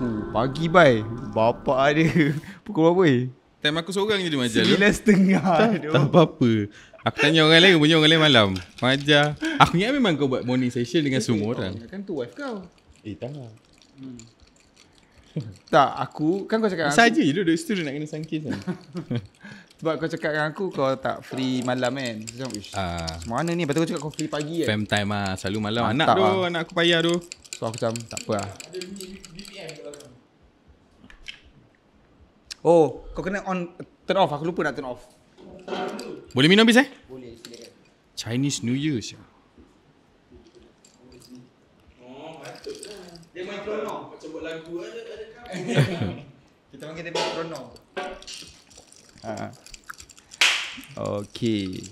Uh, pagi bye. Bapa dia. Pukul berapa eh? Time aku seorang je dia majal. Sembilan setengah. Tak, apa-apa. Aku tanya orang lain, punya orang lain malam. Majal. Aku ingat memang kau buat morning session dengan semua orang. Oh, kan tu wife kau. Eh, tak Hmm. tak, aku kan kau cakap Saja je duduk situ nak kena sangkis kan. Sebab kau cakap dengan aku kau tak free malam kan. Eh? Macam, Uh, ah. mana ni? betul tu kau cakap kau free pagi kan. Eh? Fam time lah. Selalu malam. Ah, anak tu, lah. anak aku payah tu. So aku macam, tak apa ah. Oh, kau kena on, turn off. Aku lupa nak turn off. Boleh minum bis eh? Boleh, Chinese New Year siapa? Dia main krono. Macam lagu Kita panggil dia main krono. Uh-huh. Ah. Okay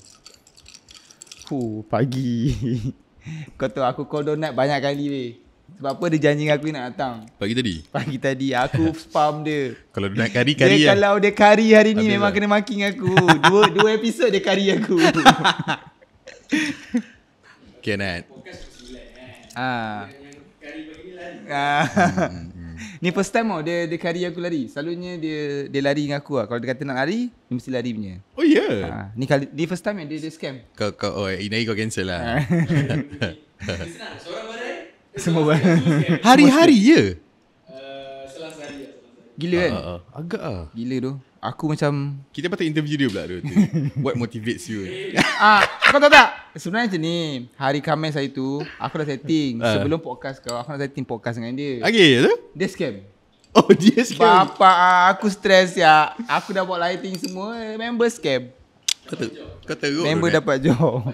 Huh, pagi Kau tahu aku call donat banyak kali weh Sebab apa dia janji aku nak datang Pagi tadi? Pagi tadi, aku spam dia Kalau donat kari, kari dia, lah. Kalau dia kari hari ni Habis memang lah. kena marking aku Dua dua episod dia kari aku Okay, Nat Ah. Lah. Ah. Hmm, hmm. Ni first time oh, dia, dia kari aku lari. Selalunya dia dia lari dengan aku lah. Kalau dia kata nak lari, dia mesti lari punya. Oh, ya? Yeah. Ha, ni, kali, ni first time yang dia, dia scam. Kau, kau, oh, ini kau cancel lah. Ha. Semua barang. Hari-hari, ya? Eh, selasa hari. Lah, Gila kan? Uh, uh, agak lah. Gila tu. Aku macam Kita patut interview dia pula dia, What motivates you Ah, Kau tahu tak Sebenarnya macam ni Hari Khamis hari tu Aku dah setting uh. Sebelum podcast kau Aku dah setting podcast dengan dia Okay tu Dia scam Oh dia scam Bapak ah, aku stres ya Aku dah buat lighting semua Member scam Kau, ter- kau teruk Member kan? dapat kan? job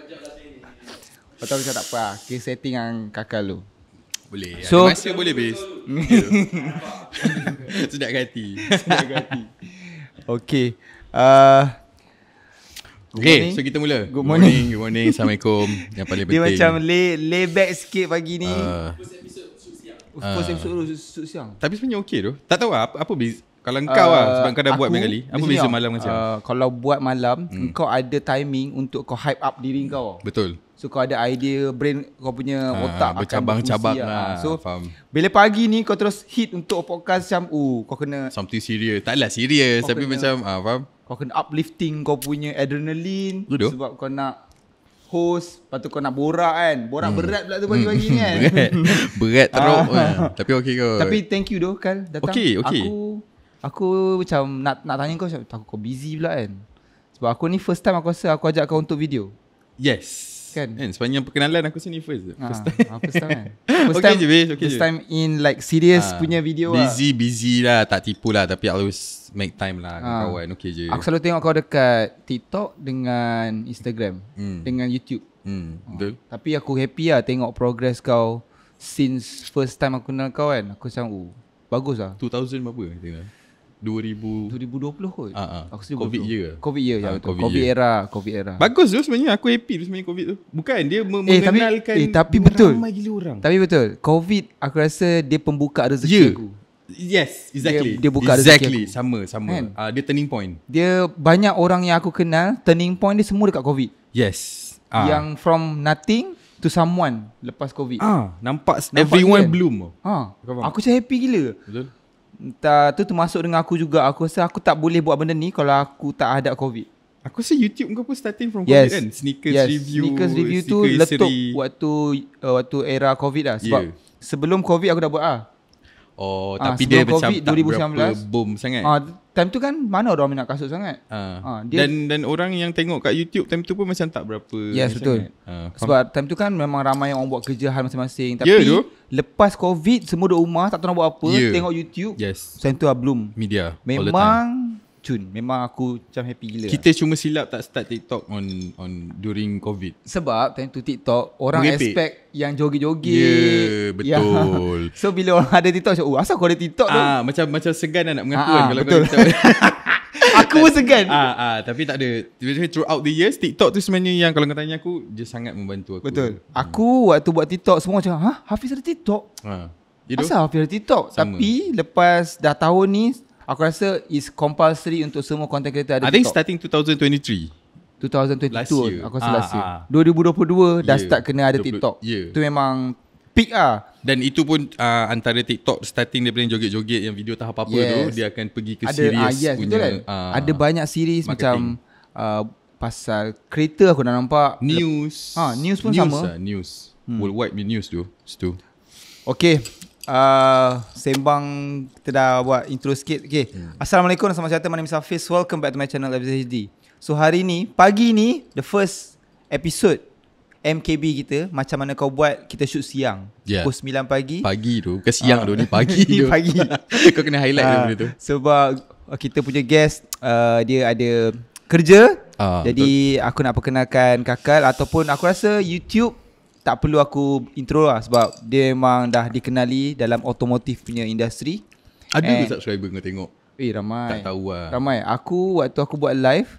Kau tahu macam tak apa Okay ah. setting dengan kakak lu Boleh so, Masih boleh base Sudah hati Sudah hati Okay. Uh, ah, okay, morning. so kita mula. Good morning. morning. Good morning. Assalamualaikum. Yang paling penting. Dia macam lay, lay back sikit pagi ni. Uh, first episode, susu siang. Ah. Oh, first episode, susu siang. Tapi sebenarnya okay tu. Tak tahu lah, apa, apa biz- kalau engkau lah sebab kau dah aku, buat banyak kali. Apa beza malam dengan siang? Uh, kalau buat malam, hmm. engkau ada timing untuk kau hype up diri kau. Betul. So kau ada idea Brain kau punya ha, otak Bercabang-cabang lah. lah So Bila pagi ni kau terus hit Untuk podcast macam Oh kau kena Something serious Taklah serious Tapi kena, macam ah, Faham Kau kena uplifting Kau punya adrenaline Duduk. Sebab kau nak Host Lepas tu kau nak borak kan Borak hmm. berat pula tu pagi-pagi hmm. ni kan Berat Berat teruk ah. kan. Tapi okay kau Tapi thank you doh Kal datang Okay okay Aku Aku macam Nak nak tanya kau Takut kau busy pula kan Sebab aku ni first time aku rasa Aku ajak kau untuk video Yes kan. kan sepanjang perkenalan aku sini first ah, first ha, time first time, eh? first, okay time okay first time in like serious ha, punya video lah. busy lah. busy lah tak tipu lah tapi aku always make time lah ha. kawan okey je aku selalu tengok kau dekat TikTok dengan Instagram hmm. dengan YouTube hmm. betul tapi aku happy lah tengok progress kau since first time aku kenal kau kan aku macam oh, bagus lah 2000 berapa kita 2020 kot. Uh-huh. Aku COVID year. COVID ya uh, COVID, COVID era, COVID era. Bagus tu sebenarnya aku happy tu sebenarnya COVID tu. Bukan dia me- eh, mengenalkan eh, tapi betul. ramai gila orang. Tapi betul. COVID aku rasa dia pembuka rezeki yeah. aku. Yes, exactly. Dia, dia buka exactly. rezeki. Exactly, sama sama. Kan? Uh, dia turning point. Dia banyak orang yang aku kenal turning point dia semua dekat COVID. Yes. Uh. Yang from nothing to someone lepas COVID. Ah, nampak, nampak everyone kan? bloom. Ha. Uh. Aku macam happy gila. Betul. Ta, tu termasuk dengan aku juga Aku rasa aku tak boleh buat benda ni Kalau aku tak ada covid Aku rasa YouTube kau pun starting from yes. COVID kan? Sneakers yes. review Sneakers review tu letup waktu uh, waktu era COVID lah Sebab yeah. sebelum COVID aku dah buat lah Oh, ha, tapi dia COVID, macam 2019. berapa boom sangat. Ha, time tu kan mana orang minat kasut sangat. Ha. Ha, dia dan dan orang yang tengok kat YouTube time tu pun macam tak berapa. Yes, betul. Ha, Sebab time tu kan memang ramai yang orang buat kerja hal masing-masing. Ya, tapi yeah, lepas COVID, semua duduk rumah, tak tahu nak buat apa, yeah. tengok YouTube. Yes. Time tu lah bloom. Media. Memang cun memang aku macam happy gila kita lah. cuma silap tak start TikTok on on during covid sebab time tu TikTok orang Merepek. expect yang jogi jogi. ya yeah, betul yang, so bila orang ada TikTok oh asal kau ada TikTok ah tu? macam macam segan lah nak mengaku ah, kan ah, kalau betul. kau aku pun segan ah ah tapi tak ada throughout the years TikTok tu sebenarnya yang kalau kau tanya aku dia sangat membantu aku betul hmm. aku waktu buat TikTok semua macam ha Hafiz ada TikTok ah. Asal Hafiz ada TikTok Sama. Tapi lepas dah tahun ni Aku rasa is compulsory untuk semua content creator ada I TikTok. I think starting 2023. 2022 aku rasa ah, Ah. 2022 ah. dah yeah. start kena ada TikTok. Yeah. Tu memang peak ah. Dan itu pun uh, antara TikTok starting dia daripada joget-joget yang video tahap apa-apa yes. tu dia akan pergi ke series ah, yes, punya. Kan? Uh, ada banyak series marketing. macam uh, pasal creator aku dah nampak. News. Ha, news pun news sama. Lah, news. Hmm. Worldwide news tu. Okay, Uh, sembang kita dah buat intro sikit. Okay. Hmm. Assalamualaikum dan selamat sejahtera. My name is Welcome back to my channel FZHD. So hari ni, pagi ni, the first episode MKB kita, macam mana kau buat, kita shoot siang. Yeah. Pukul 9 pagi. Pagi tu, ke siang uh. tu ni, ah. pagi tu. pagi. kau kena highlight uh, tu. Sebab uh, kita punya guest, uh, dia ada kerja. Uh, jadi betul. aku nak perkenalkan Kakal ataupun aku rasa YouTube tak perlu aku intro lah sebab dia memang dah dikenali dalam otomotif punya industri. Ada ke subscriber kau tengok? Eh ramai. Tak tahu lah. Ramai. Aku waktu aku buat live,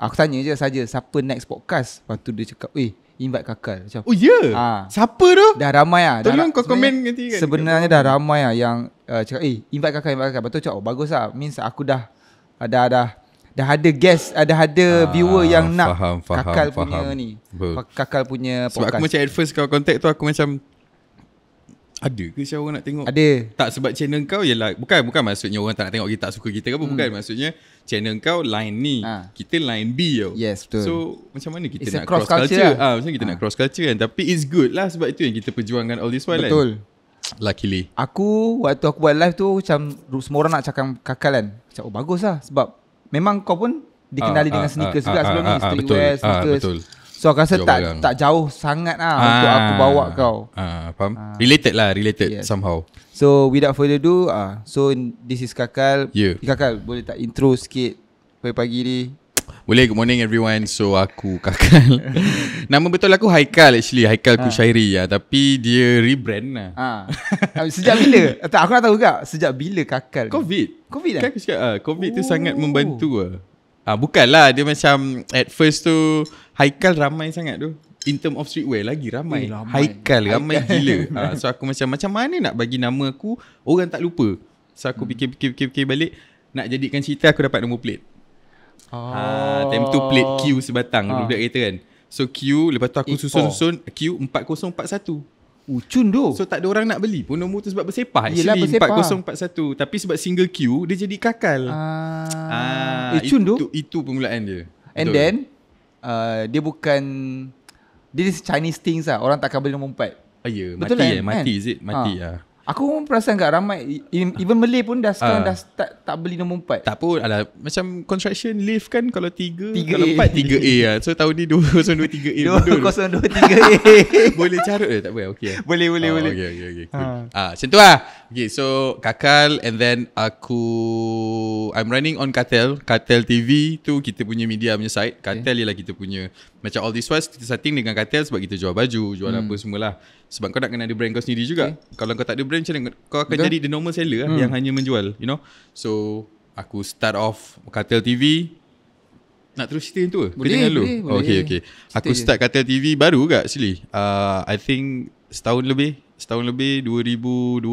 aku tanya je saja siapa next podcast. Lepas tu dia cakap, eh invite kakal. oh ya? Yeah. Ha, siapa tu? Dah ramai lah. Tolong kau komen nanti kan. Sebenarnya dah ramai lah yang uh, cakap, eh invite kakal, invite kakal. Lepas tu cakap, oh bagus lah. Means aku dah, dah, dah, dah ada guest ah, ada ada ah, viewer ah, yang nak faham, kakal faham. punya ni Ber. kakal punya podcast sebab aku macam at first kau contact tu aku macam ada ke siapa orang nak tengok ada tak sebab channel kau ialah bukan bukan maksudnya orang tak nak tengok kita tak suka kita ke apa hmm. bukan maksudnya channel kau line ni ha. kita line B yo. yes betul so macam mana kita it's nak cross, culture, culture? Lah. ah macam kita ha. nak cross culture kan tapi it's good lah sebab itu yang kita perjuangkan all this while kan? betul kan? Luckily Aku Waktu aku buat live tu Macam semua orang nak cakap kakalan. Cakap Macam oh bagus lah Sebab memang kau pun dikenali ah, dengan ah, sneakers ah, juga ah, sebelum ah, ni street ah, wear ah, sneakers ah, betul so aku rasa tak tak jauh sangat lah ah, untuk aku bawa kau ah, faham ah. related lah related yes. somehow so without further ado ah so this is kakal yeah. Ya. kakal boleh tak intro sikit pagi-pagi ni boleh good morning everyone so aku kakal nama betul aku Haikal actually Haikal ha. Kushairi ya tapi dia rebrand lah ha. sejak bila tak aku tak tahu juga sejak bila kakal covid COVID lah. Kan aku cakap ah, COVID Ooh. tu sangat oh. membantu ah. Ah bukannya dia macam at first tu Haikal ramai sangat tu. In term of streetwear lagi ramai. Eh, ramai. Haikal ramai Haikal. gila. ah, so aku macam macam mana nak bagi nama aku orang tak lupa. So aku fikir-fikir-fikir hmm. balik nak jadikan cerita aku dapat nombor plate. Ah, ah time tu plate Q sebatang ah. budak kereta kan. So Q lepas tu aku susun-susun Q 4041. Ucun tu So tak ada orang nak beli pun Nombor tu sebab bersepah Yelah bersepah 4041 Tapi sebab single queue Dia jadi kakal ah. Ah, Ucun eh, tu itu, itu permulaan dia And Betul. then uh, Dia bukan This Chinese things lah Orang tak akan beli nombor 4 Ah, ya, yeah. mati, kan? eh, mati kan? is it? Mati ha. lah. Aku pun perasan kat ramai Even Malay pun dah sekarang uh, dah start tak beli nombor empat. Tak pun ala, Macam construction lift kan kalau tiga, 3 Kalau empat tiga a lah So tahun ni 2023A tiga a Boleh carut ke tak boleh, okay. Boleh boleh oh, boleh Okay okay okay cool. ha. ah, Macam tu lah Okay so Kakal and then aku I'm running on Kartel Kartel TV tu kita punya media punya site Kartel okay. ialah kita punya Macam all this was kita setting dengan Kartel Sebab kita jual baju Jual hmm. apa semualah Sebab kau nak kena ada brand kau sendiri juga okay. Kalau kau tak ada brand macam mana Kau akan Betul. jadi the normal seller lah hmm. Yang hanya menjual You know So Aku start off Kartel TV Nak terus cerita yang tu ke? Boleh, boleh, boleh. Oh, okay, okay. Aku start Kartel TV baru ke actually uh, I think Setahun lebih Setahun lebih 2020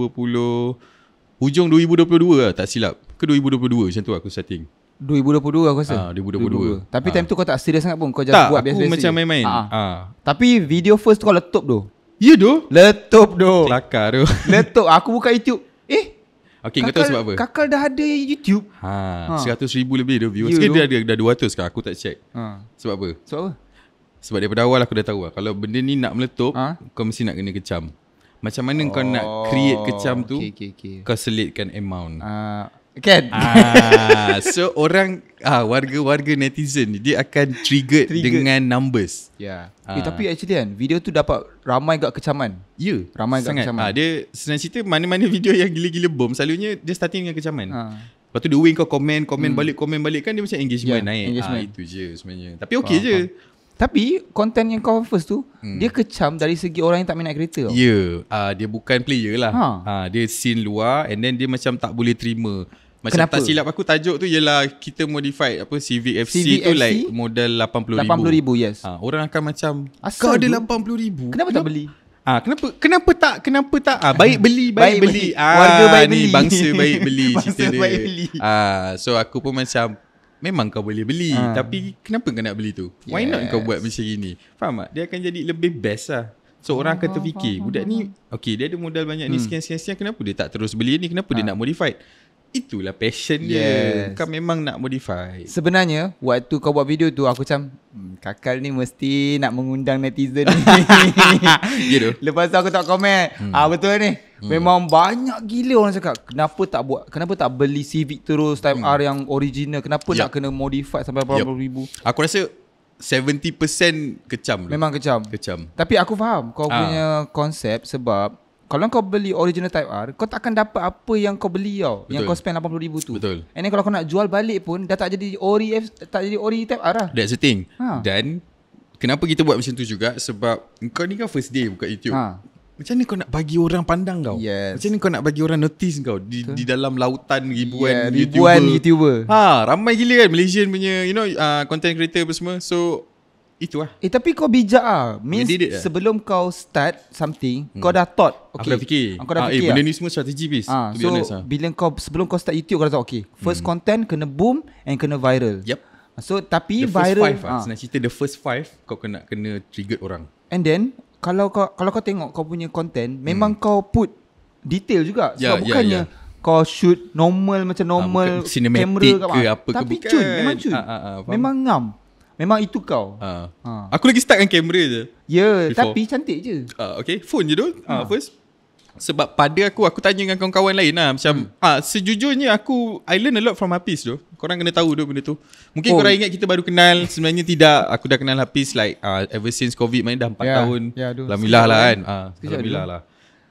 Hujung 2022 lah Tak silap Ke 2022 macam tu aku setting 2022 aku rasa ha, 2022. 2022 Tapi ha. time tu kau tak serius sangat pun Kau jangan buat biasa-biasa Tak aku macam main-main ha. Ha. Tapi video first tu kau letup tu You ya, do? Letup do. Kelakar tu. Letup. Aku buka YouTube. Eh? Okay, kau tahu sebab apa? Kakal dah ada YouTube. Ha, ha. 100 ribu lebih ya, dia viewers. Sekarang dia ada, dah 200 kan? Aku tak check. Ha. Sebab apa? Sebab apa? Sebab daripada awal aku dah tahu lah. Kalau benda ni nak meletup, ha? kau mesti nak kena kecam. Macam mana oh. kau nak oh, create kecam tu, okay, okay, okay. kau selitkan amount. Ha. Kan? Ah, so orang ah warga-warga netizen dia akan triggered trigger dengan numbers. Ya. Yeah. Ah. Eh, tapi actually kan video tu dapat ramai gak kecaman. Ya, yeah. ramai Sangat. gak kecaman. Ah dia senang cerita mana-mana video yang gila-gila bom selalunya dia starting dengan kecaman. Ah. Lepas tu the way kau komen, komen hmm. balik, komen balik kan dia macam engagement yeah, naik. Ah, engagement. Ah, itu je sebenarnya. Tapi okey je. Tapi konten yang kau first tu hmm. Dia kecam dari segi orang yang tak minat kereta Ya yeah. uh, Dia bukan player lah ha. Uh, dia scene luar And then dia macam tak boleh terima macam Kenapa? tak silap aku tajuk tu ialah kita modify apa Civic FC CVFC? tu like model 80,000. 80,000 yes. Ha, orang akan macam Asal kau ada 80,000. Kenapa, tak beli? Ah ha, kenapa kenapa tak kenapa tak ah ha, baik beli baik, baik beli. beli. Ah, Warga baik ni, beli. Bangsa baik beli cerita dia. Baik beli. Ah ha, so aku pun macam Memang kau boleh beli ha. Tapi kenapa kau nak beli tu Why not kau buat macam gini Faham tak Dia akan jadi lebih best lah So orang akan terfikir Budak ni Okay dia ada modal banyak ni hmm. Sekian-sekian Kenapa dia tak terus beli ni Kenapa ha. dia nak modified Itulah passion yes. dia Kau memang nak modify Sebenarnya Waktu kau buat video tu Aku macam hmm, Kakal ni mesti Nak mengundang netizen ni Gitu ya Lepas tu aku tak komen hmm. ah, Betul ni hmm. Memang banyak gila orang cakap Kenapa tak buat Kenapa tak beli Civic terus Type hmm. R yang original Kenapa yep. nak kena modify Sampai berapa yep. ribu Aku rasa 70% kecam Memang kecam Kecam Tapi aku faham Kau ah. punya konsep Sebab kalau kau beli original Type R Kau takkan dapat apa yang kau beli tau Betul. Yang kau spend RM80,000 tu Betul And then kalau kau nak jual balik pun Dah tak jadi ori, F, tak jadi ori Type R lah That's the thing ha. Dan Kenapa kita buat macam tu juga Sebab Kau ni kan first day buka YouTube ha. Macam ni kau nak bagi orang pandang kau? Yes. Macam ni kau nak bagi orang notice kau di, di dalam lautan ya, ribuan yeah, ribuan YouTuber. YouTuber. Ha, ramai gila kan Malaysian punya you know uh, content creator apa semua. So itu Itulah. Eh tapi kau bijak ah. Means it, eh? sebelum yeah. kau start something, hmm. kau dah thought. Okay. Aku dah fikir. Ah, kau dah ah, eh, fikir. Eh, benda ah. ni semua strategi bis. Ah, to be so, honest, ah. bila kau sebelum kau start YouTube kau dah tahu okay. First hmm. content kena boom and kena viral. Yep. So tapi the viral first five, ah. Senang cerita the first five kau kena kena trigger orang. And then kalau kau kalau kau tengok kau punya content memang hmm. kau put detail juga. Sebab yeah, ya, bukannya yeah, Kau shoot normal macam normal ah, bukan, Cinematic camera ke apa, apa ke Tapi bukan. cun Memang cun ah, ah, ah, Memang ngam Memang itu kau. Ha. ha. Aku lagi stuck dengan kamera je. Ya, before. tapi cantik je. Ha, okay, phone je tu. Ha. ha. First. Sebab pada aku, aku tanya dengan kawan-kawan lain lah. Macam, hmm. ha, sejujurnya aku, I learn a lot from Hafiz tu. Korang kena tahu tu benda tu. Mungkin oh. korang ingat kita baru kenal. Sebenarnya tidak. Aku dah kenal Hafiz like uh, ever since COVID. Maknanya dah 4 yeah. tahun. yeah, Alhamdulillah lah kan. Ha, Alhamdulillah lah.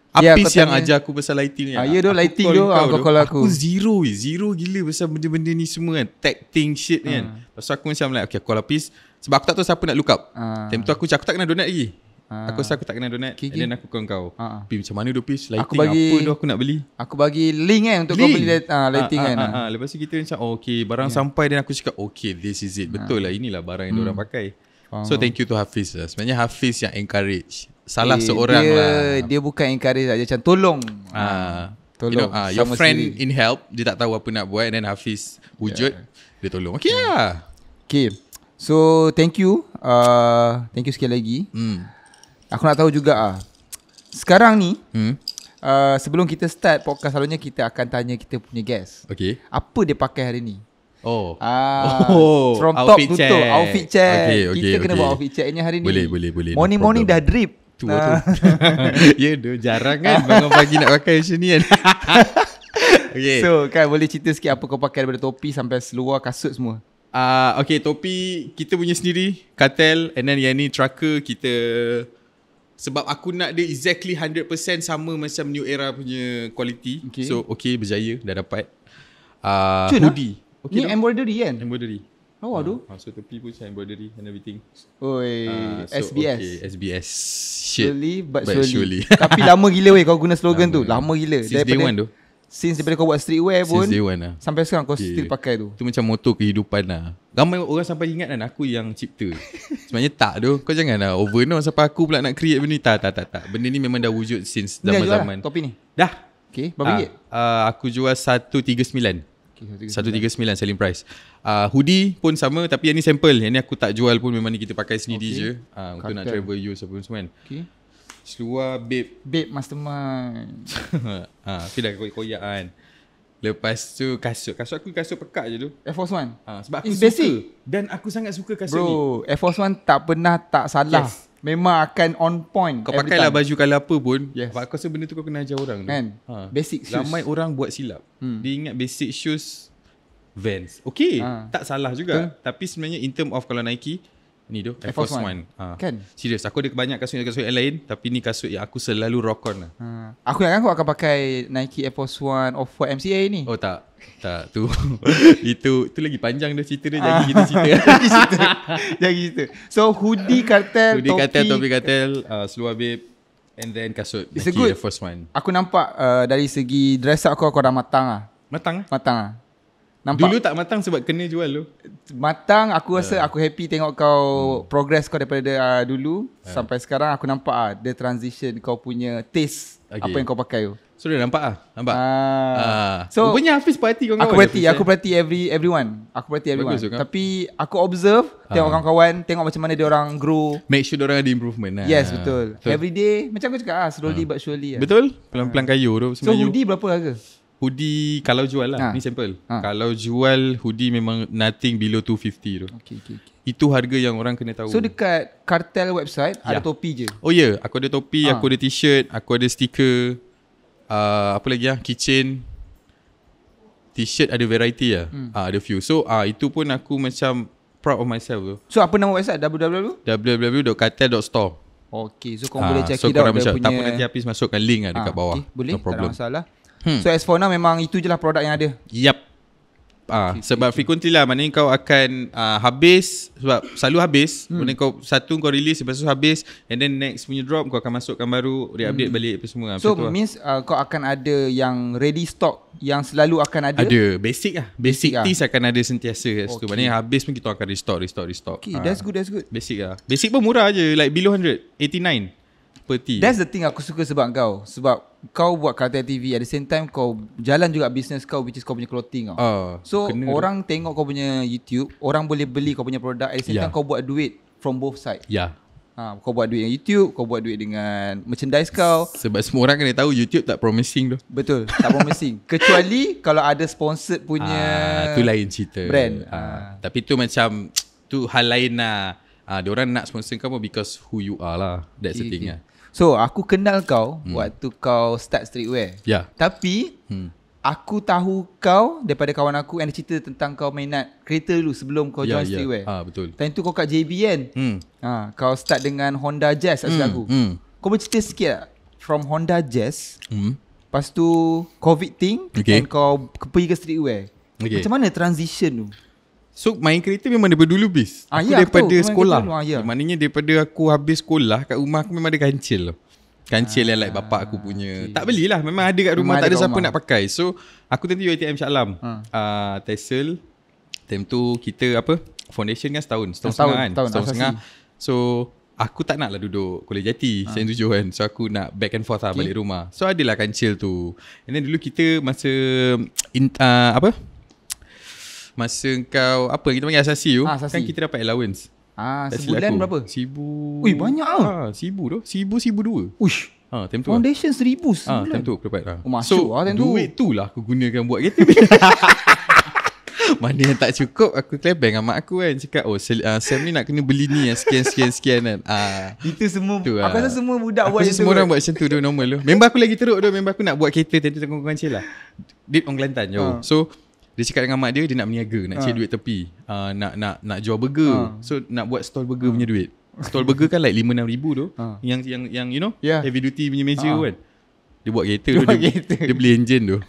Apis yeah, tanya, yang ajar aku pasal lighting ni. Ah, ya, yeah, do lighting tu aku ah, call aku. Aku zero weh, zero gila pasal benda-benda ni semua kan. Tech thing shit ni uh. kan. Ah. Pasal aku macam like, okay, aku call Apis sebab aku tak tahu siapa nak look up. Uh. Time tu aku cakap tak kena donate lagi. Uh. Aku rasa aku tak kena donate okay, And then aku call kau uh. Pi macam mana tu Pis Lighting aku bagi, apa tu aku nak beli Aku bagi link eh, kan Untuk link. kau beli uh, lighting uh, uh, kan uh, uh, uh. Lepas tu kita macam oh, Okay barang yeah. sampai Dan aku cakap Okay this is it uh. Betul lah inilah barang yang hmm. orang pakai So thank you to Hafiz lah. Sebenarnya Hafiz yang encourage salah eh, seorang dia, lah. Dia bukan encourage lah. Dia macam tolong. Ha. Ah. Ah, tolong. You know, uh, your friend sendiri. in help. Dia tak tahu apa nak buat. And then Hafiz wujud. Yeah. Dia tolong. Okay yeah. lah. Okay. So thank you. Uh, thank you sekali lagi. Hmm. Aku nak tahu juga ah. Sekarang ni. Hmm. Uh, sebelum kita start podcast selalunya kita akan tanya kita punya guest. Okay. Apa dia pakai hari ni? Oh. Uh, oh. From top outfit check. Outfit check. Okay, okay, kita okay. kena buat outfit checknya hari ni. Boleh, boleh, boleh. Morning-morning no morning dah drip tu Ya yeah, tu jarang kan Bangun pagi nak pakai macam ni kan okay. So kan boleh cerita sikit Apa kau pakai daripada topi Sampai seluar kasut semua Ah, uh, Okay topi Kita punya sendiri Cartel And then yang ni tracker Kita sebab aku nak dia exactly 100% sama macam New Era punya quality. Okay. So, okay, berjaya. Dah dapat. Uh, hoodie. Ah? Okay, ni nak? embroidery kan? Embroidery. Oh, aduh. do? Ah, Masuk tepi pun saya embroidery and everything. Oi, ah, so, SBS. Okay, SBS. Shit. Surely but, but surely. surely. Tapi lama gila weh kau guna slogan lama. tu. Lama gila. Since daripada, day one tu. Since daripada kau buat streetwear pun. Since day one lah. Sampai sekarang kau okay. still pakai tu. Tu macam motor kehidupan lah. Ramai orang sampai ingat kan aku yang cipta. Sebenarnya tak tu. Kau jangan lah over no. Sampai aku pula nak create benda ni. Tak, tak, tak, tak. Benda ni memang dah wujud since zaman-zaman. Ni jual. Lah, topi ni. Dah. Okay, berapa ah, ringgit? Uh, aku jual 139. 139 selling price. Uh, hoodie pun sama tapi yang ni sample. Yang ni aku tak jual pun memang ni kita pakai sendiri okay. je. Uh, untuk nak travel use apa semua kan. Okay. Seluar babe. Babe mastermind. ha, aku dah koyak-koyak kan. Lepas tu kasut. Kasut aku kasut pekat je tu. Air Force One. Ha, sebab aku It's suka. Basic. Dan aku sangat suka kasut Bro, ni. Bro, Air Force One tak pernah tak salah. Yes. Memang akan on point Kau pakai lah baju kalau apa pun yes. aku rasa benda tu kau kena ajar orang kan? ha. Basic shoes Ramai orang buat silap hmm. Dia ingat basic shoes Vans Okay ha. Tak salah juga ha. Tapi sebenarnya in term of kalau Nike Ni tu Air Force, One, One. Ha. Kan Serius aku ada banyak kasut Kasut yang lain Tapi ni kasut yang aku selalu rock on lah. ha. Aku ingatkan aku akan pakai Nike Air Force One Off White MCA ni Oh tak Tak tu Itu Itu lagi panjang dah cerita dia Jangan ah. kita cerita Jangan cerita cerita So hoodie kartel Hoodie topi. kartel Topi kartel uh, Seluar babe And then kasut It's Nike Air Force One Aku nampak uh, Dari segi dress up aku Aku dah matang lah Matang? Eh? Matang lah Nampak. Dulu tak matang sebab kena jual tu. Matang aku rasa yeah. aku happy tengok kau hmm. progress kau daripada uh, dulu yeah. sampai sekarang aku nampak ah uh, the transition kau punya taste okay. apa yang kau pakai tu. So dia nampak ah, nampak. Ah. ah. So punya Hafiz perhati kau Aku perhati, aku eh? perhati every everyone. Aku perhati everyone. Bagus, kan? Tapi aku observe ah. tengok kawan-kawan, tengok macam mana dia orang grow. Make sure dia orang ada improvement lah. Yes, betul. So, every day macam aku cakap ah, slowly ah. but surely. Ah. Betul? Pelan-pelan kayu tu So Hudi berapa harga? Hoodie kalau jual lah. Ha. Ni sample. Ha. Ah. Kalau jual hoodie memang nothing below 250 tu. Okay, okay, okay. Itu harga yang orang kena tahu. So dekat kartel website ya. ada topi je? Oh Yeah. Aku ada topi, ha. aku ada t-shirt, aku ada stiker. Uh, apa lagi lah? Kitchen. T-shirt ada variety lah. Hmm. Uh, ada few. So uh, itu pun aku macam proud of myself tu. So apa nama website? www? www.kartel.store Okay. So korang ha. boleh check so, it out. boleh check. Tak pun nanti habis masukkan link lah dekat ha. bawah. Okay. Eh, boleh? No Tak ada masalah. Hmm. So as for now memang itu je lah produk yang ada. Yep. Ah, okay, sebab okay. frequently lah maknanya kau akan uh, habis sebab selalu habis. Hmm. Kemudian hmm. kau satu kau release lepas tu habis and then next punya drop kau akan masukkan baru re-update hmm. balik apa semua. So apa lah. means uh, kau akan ada yang ready stock yang selalu akan ada. Ada. Basic lah. Basic, basic tees lah. akan ada sentiasa kat situ. Okay. Maknanya habis pun kita akan restock, restock, restock. Okay, ha. that's good, that's good. Basic lah. Basic pun murah je. Like below 100. 89 property. That's the thing aku suka sebab kau. Sebab kau buat Kartel TV at the same time kau jalan juga bisnes kau which is kau punya clothing kau. Uh, ah, so orang dah. tengok kau punya YouTube, orang boleh beli kau punya produk at the same yeah. time kau buat duit from both side. Ya. Yeah. Ha, kau buat duit dengan YouTube, kau buat duit dengan merchandise kau. Sebab semua orang kena tahu YouTube tak promising tu. Betul, tak promising. Kecuali kalau ada sponsor punya ha, tu lain cerita. Brand. Ha. Ha. Tapi tu macam tu hal lain lah. Ha, diorang nak sponsor kamu because who you are lah. That's okay, the thing okay. lah. So aku kenal kau hmm. waktu kau start streetwear. Ya. Yeah. Tapi hmm. aku tahu kau daripada kawan aku yang cerita tentang kau mainat kereta dulu sebelum kau yeah, join yeah. streetwear. Ya, ha, betul. Time tu kau kat JB kan? Hmm. Ha, kau start dengan Honda Jazz hmm. asal aku. Hmm. Kau boleh cerita sikit tak? From Honda Jazz, hmm. lepas tu COVID thing okay. and kau pergi ke streetwear. Okay. Macam mana transition tu? So main kereta memang daripada dulu bis ah, Aku ya, daripada aku sekolah dulu, ah, ya. Eh, maknanya daripada aku habis sekolah Kat rumah aku memang ada kancil loh. Kancil ah, yang like bapak aku punya ah, okay. Tak belilah Memang ada kat rumah memang Tak ada, ada siapa rumah. nak pakai So aku tentu UITM Syaklam ha. Ah. uh, Tesel Time tu kita apa Foundation kan setahun Setahun, setengah kan Setahun, setahun setengah So Aku tak nak lah duduk Kuliah jati ha. Ah. Saya tujuh kan So aku nak back and forth lah okay. Balik rumah So adalah kancil tu And then dulu kita Masa in, uh, Apa masa kau apa kita panggil asasi tu ha, kan kita dapat allowance. Ah ha, sebulan aku. berapa? Sibu. Ui banyak ah. Ha, sibu tu. Sibu sibu dua. Ush. Ha, time tu. Lah. Foundation lah. seribu ah, sebulan. ha, time tu aku dapat lah. Oh, so, ah time tu. Duit tu lah aku gunakan buat kereta. Mana yang tak cukup Aku klebeng dengan mak aku kan Cakap oh Sam, uh, Sam ni nak kena beli ni ya, Sekian sekian sekian kan uh, Itu semua tu, Aku rasa semua budak aku buat macam semua orang buat macam tu Dia normal tu Member aku lagi teruk tu Member aku nak buat kereta Tentu tengok kawan lah Deep on Kelantan jauh So dia cakap dengan mak dia dia nak berniaga, nak ha. cari duit tepi. Uh, nak nak nak jual burger. Ha. So nak buat stall burger ha. punya duit. Stall burger kan like 5 6 ribu tu. Ha. Yang yang yang you know, yeah. heavy duty punya meja ha. kan. Dia buat kereta dia, tu, buat dia, kereta. dia beli enjin tu.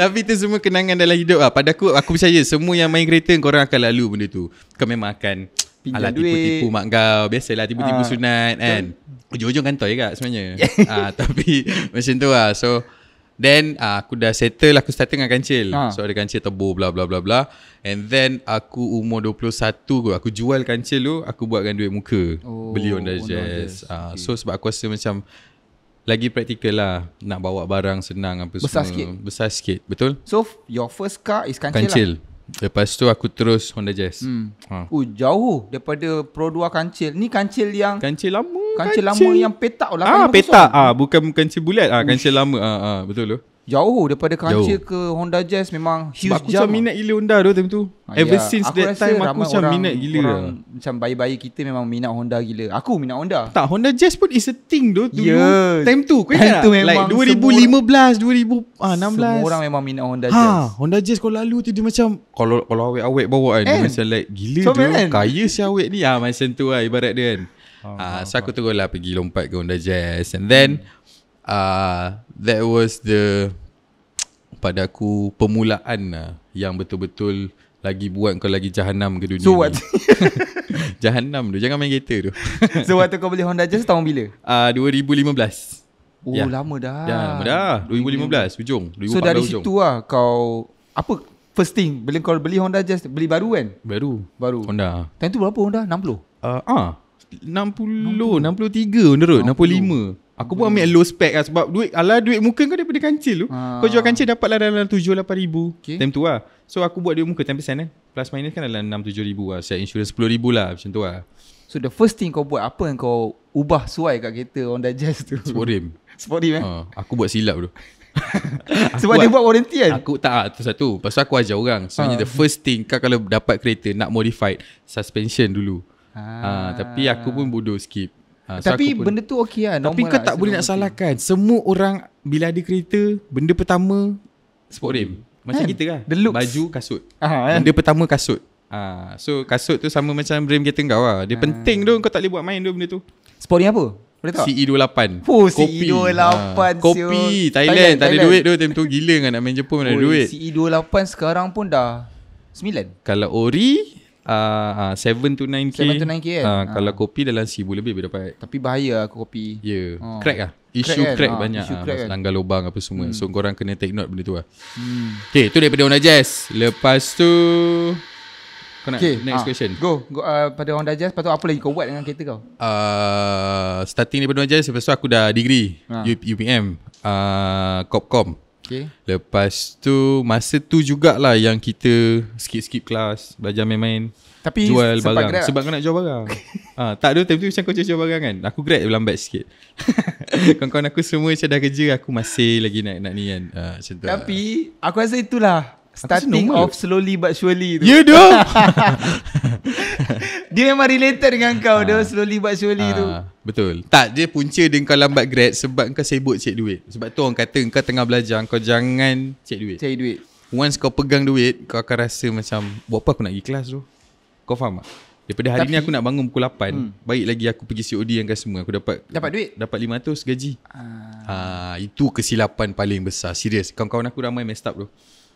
Tapi itu semua kenangan dalam hidup lah. Pada aku aku percaya semua yang main kereta korang akan lalu benda tu. Kau memang akan Alah tipu-tipu mak kau Biasalah tipu-tipu ha. sunat kan Ujung-ujung kantor je kak sebenarnya ah, Tapi macam tu lah So Then uh, aku dah settle aku start dengan kancil. Ha. So ada kancil tebu bla bla bla bla. And then aku umur 21 aku, aku jual kancil tu aku buatkan duit muka. Oh, beli on the jazz. Uh, okay. So sebab aku rasa macam lagi praktikal lah nak bawa barang senang apa Besar semua. Besar sikit. Besar sikit, betul? So your first car is kancil. Lah? Kancil. Lah. Lepas tu aku terus Honda Jazz. Hmm. Ha. Uh, jauh daripada Pro 2 kancil. Ni kancil yang kancil lama. Kancil, kancil lama yang petak lah. Ah petak. Ah bukan kancil bulat. Ah kancil lama. Ah, ah betul tu. Jauh daripada kancil ke Honda Jazz memang huge Sebab aku macam lah. minat gila Honda tu time tu. Ah, Ever yeah. since aku that time aku macam minat gila. Orang, lah. macam bayi-bayi kita memang minat Honda gila. Aku minat Honda. Tak, Honda Jazz pun is a thing tu Yeah. Time tu. Kau ingat tak? Like 2015, 2016. Ah, semua orang memang minat Honda ha, Jazz. Honda Jazz kau lalu tu dia macam. Kalau kalau awet-awet bawa kan. Dia eh. macam like gila tu. dia. Kaya si awet ni. Ah, macam tu lah ibarat dia kan. Oh, ah, ah, ah, so aku tunggu lah pergi lompat ke Honda Jazz. And then uh, that was the pada aku permulaan lah yang betul-betul lagi buat kau lagi jahanam ke dunia so, ni. What? jahanam tu. Jangan main kereta tu. so waktu kau beli Honda Jazz tahun bila? Ah uh, 2015. Oh yeah. lama dah. Ya, lama dah. 2015, 2015. ujung. 2014 so dari ujung. situ lah kau apa first thing bila kau beli Honda Jazz beli baru kan? Baru. Baru. Honda. Time tu berapa Honda? 60. Ah, uh, ah. Uh, 60, 60, 63 on the road, 65. Aku pun ambil low spec lah sebab duit ala duit muka kau daripada kancil tu. Ha. Kau jual kancil dapatlah dalam 7 8000. Okay. Time tu lah. So aku buat duit muka 10% eh. Plus minus kan dalam 6 ribu, lah. insurans insurance ribu lah macam tu lah. So the first thing kau buat apa yang kau ubah suai kat kereta on the digest tu? Sport rim. Sport rim eh? Uh, aku buat silap tu. sebab aku, dia buat warranty kan? Aku tak ah, tu satu. Pasal aku ajar orang. So ha. the first thing kau kalau dapat kereta nak modify suspension dulu. Ah, Uh, tapi aku pun bodoh skip. Ha, tapi so benda tu okey lah Tapi kau lah, tak boleh nak okay. salahkan Semua orang Bila ada kereta Benda pertama Sport rim Macam kan? kita lah The looks. Baju kasut Aha, kan? Benda pertama kasut ha, So kasut tu sama macam rim kereta kau lah Dia ha. penting tu Kau tak boleh buat main tu benda tu Sport rim apa? Boleh tak? CE28 Fuh, CE28 Kopi, e ha. Kopi. Thailand. Thailand, Tak ada duit tu Time gila kan nak main Jepun Oi, ada duit CE28 sekarang pun dah 9 Kalau ori uh, uh, 7 to 9k 7 to 9k kan ah, Kalau uh. kopi dalam 1000 lebih boleh dapat Tapi bahaya aku kopi Ya yeah. Oh. uh. Crack lah Isu kan? crack, ah, crack kan? banyak uh, crack kan? Langgar lubang apa semua hmm. So korang kena take note benda tu lah hmm. Okay tu daripada Honda Jazz Lepas tu Kau nak okay. next uh. question Go, Go uh, Pada Honda Jazz Lepas tu apa lagi kau buat dengan kereta kau uh, Starting daripada Honda Jazz Lepas tu aku dah degree uh. UPM uh, Copcom Okay. Lepas tu masa tu jugalah yang kita skip-skip kelas, belajar main-main. Tapi jual sebab barang. Sebab kau nak jual barang. ha, tak ada time tu macam kau jual, jual barang kan. Aku grad lambat sikit. Kawan-kawan aku semua macam dah kerja, aku masih lagi nak nak ni kan. Ha, macam tu. Tapi lah. aku rasa itulah Starting off slowly but surely tu. You ya, do Dia memang related dengan kau ha. Dia slowly but surely ha. tu Betul. Tak, dia punca dia kau lambat grad sebab kau sibuk cek duit. Sebab tu orang kata kau tengah belajar, kau jangan cek duit. Cek duit. Once kau pegang duit, kau akan rasa macam, buat apa aku nak pergi kelas tu? Kau faham tak? Daripada hari Tapi, ni aku nak bangun pukul 8, hmm. baik lagi aku pergi COD yang kau semua. Aku dapat dapat duit? Dapat 500 gaji. Uh. Ah. itu kesilapan paling besar. Serius, kawan-kawan aku ramai messed up tu.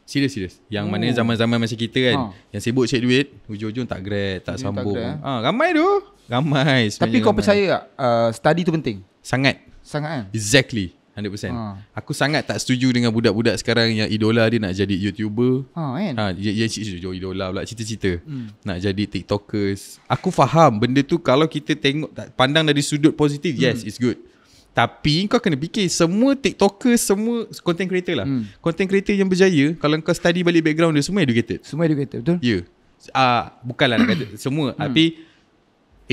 Serius-serius Yang mana oh. zaman-zaman macam kita kan ha. Yang sibuk cek duit Hujung-hujung tak grad Tak Hujung sambung tak grad, ha. ha. Ramai tu Ramai Tapi kau ramai. percaya tak uh, Study tu penting Sangat Sangat kan Exactly 100% ha. Ah. Aku sangat tak setuju Dengan budak-budak sekarang Yang idola dia Nak jadi YouTuber Ha kan Ya cik cik Idola pula Cita-cita hmm. Nak jadi TikTokers Aku faham Benda tu kalau kita tengok Pandang dari sudut positif hmm. Yes it's good tapi kau kena fikir Semua TikTokers, Semua content creator lah hmm. Content creator yang berjaya Kalau kau study balik background dia Semua educated Semua educated betul Ya yeah. uh, Bukanlah nak kata Semua hmm. Tapi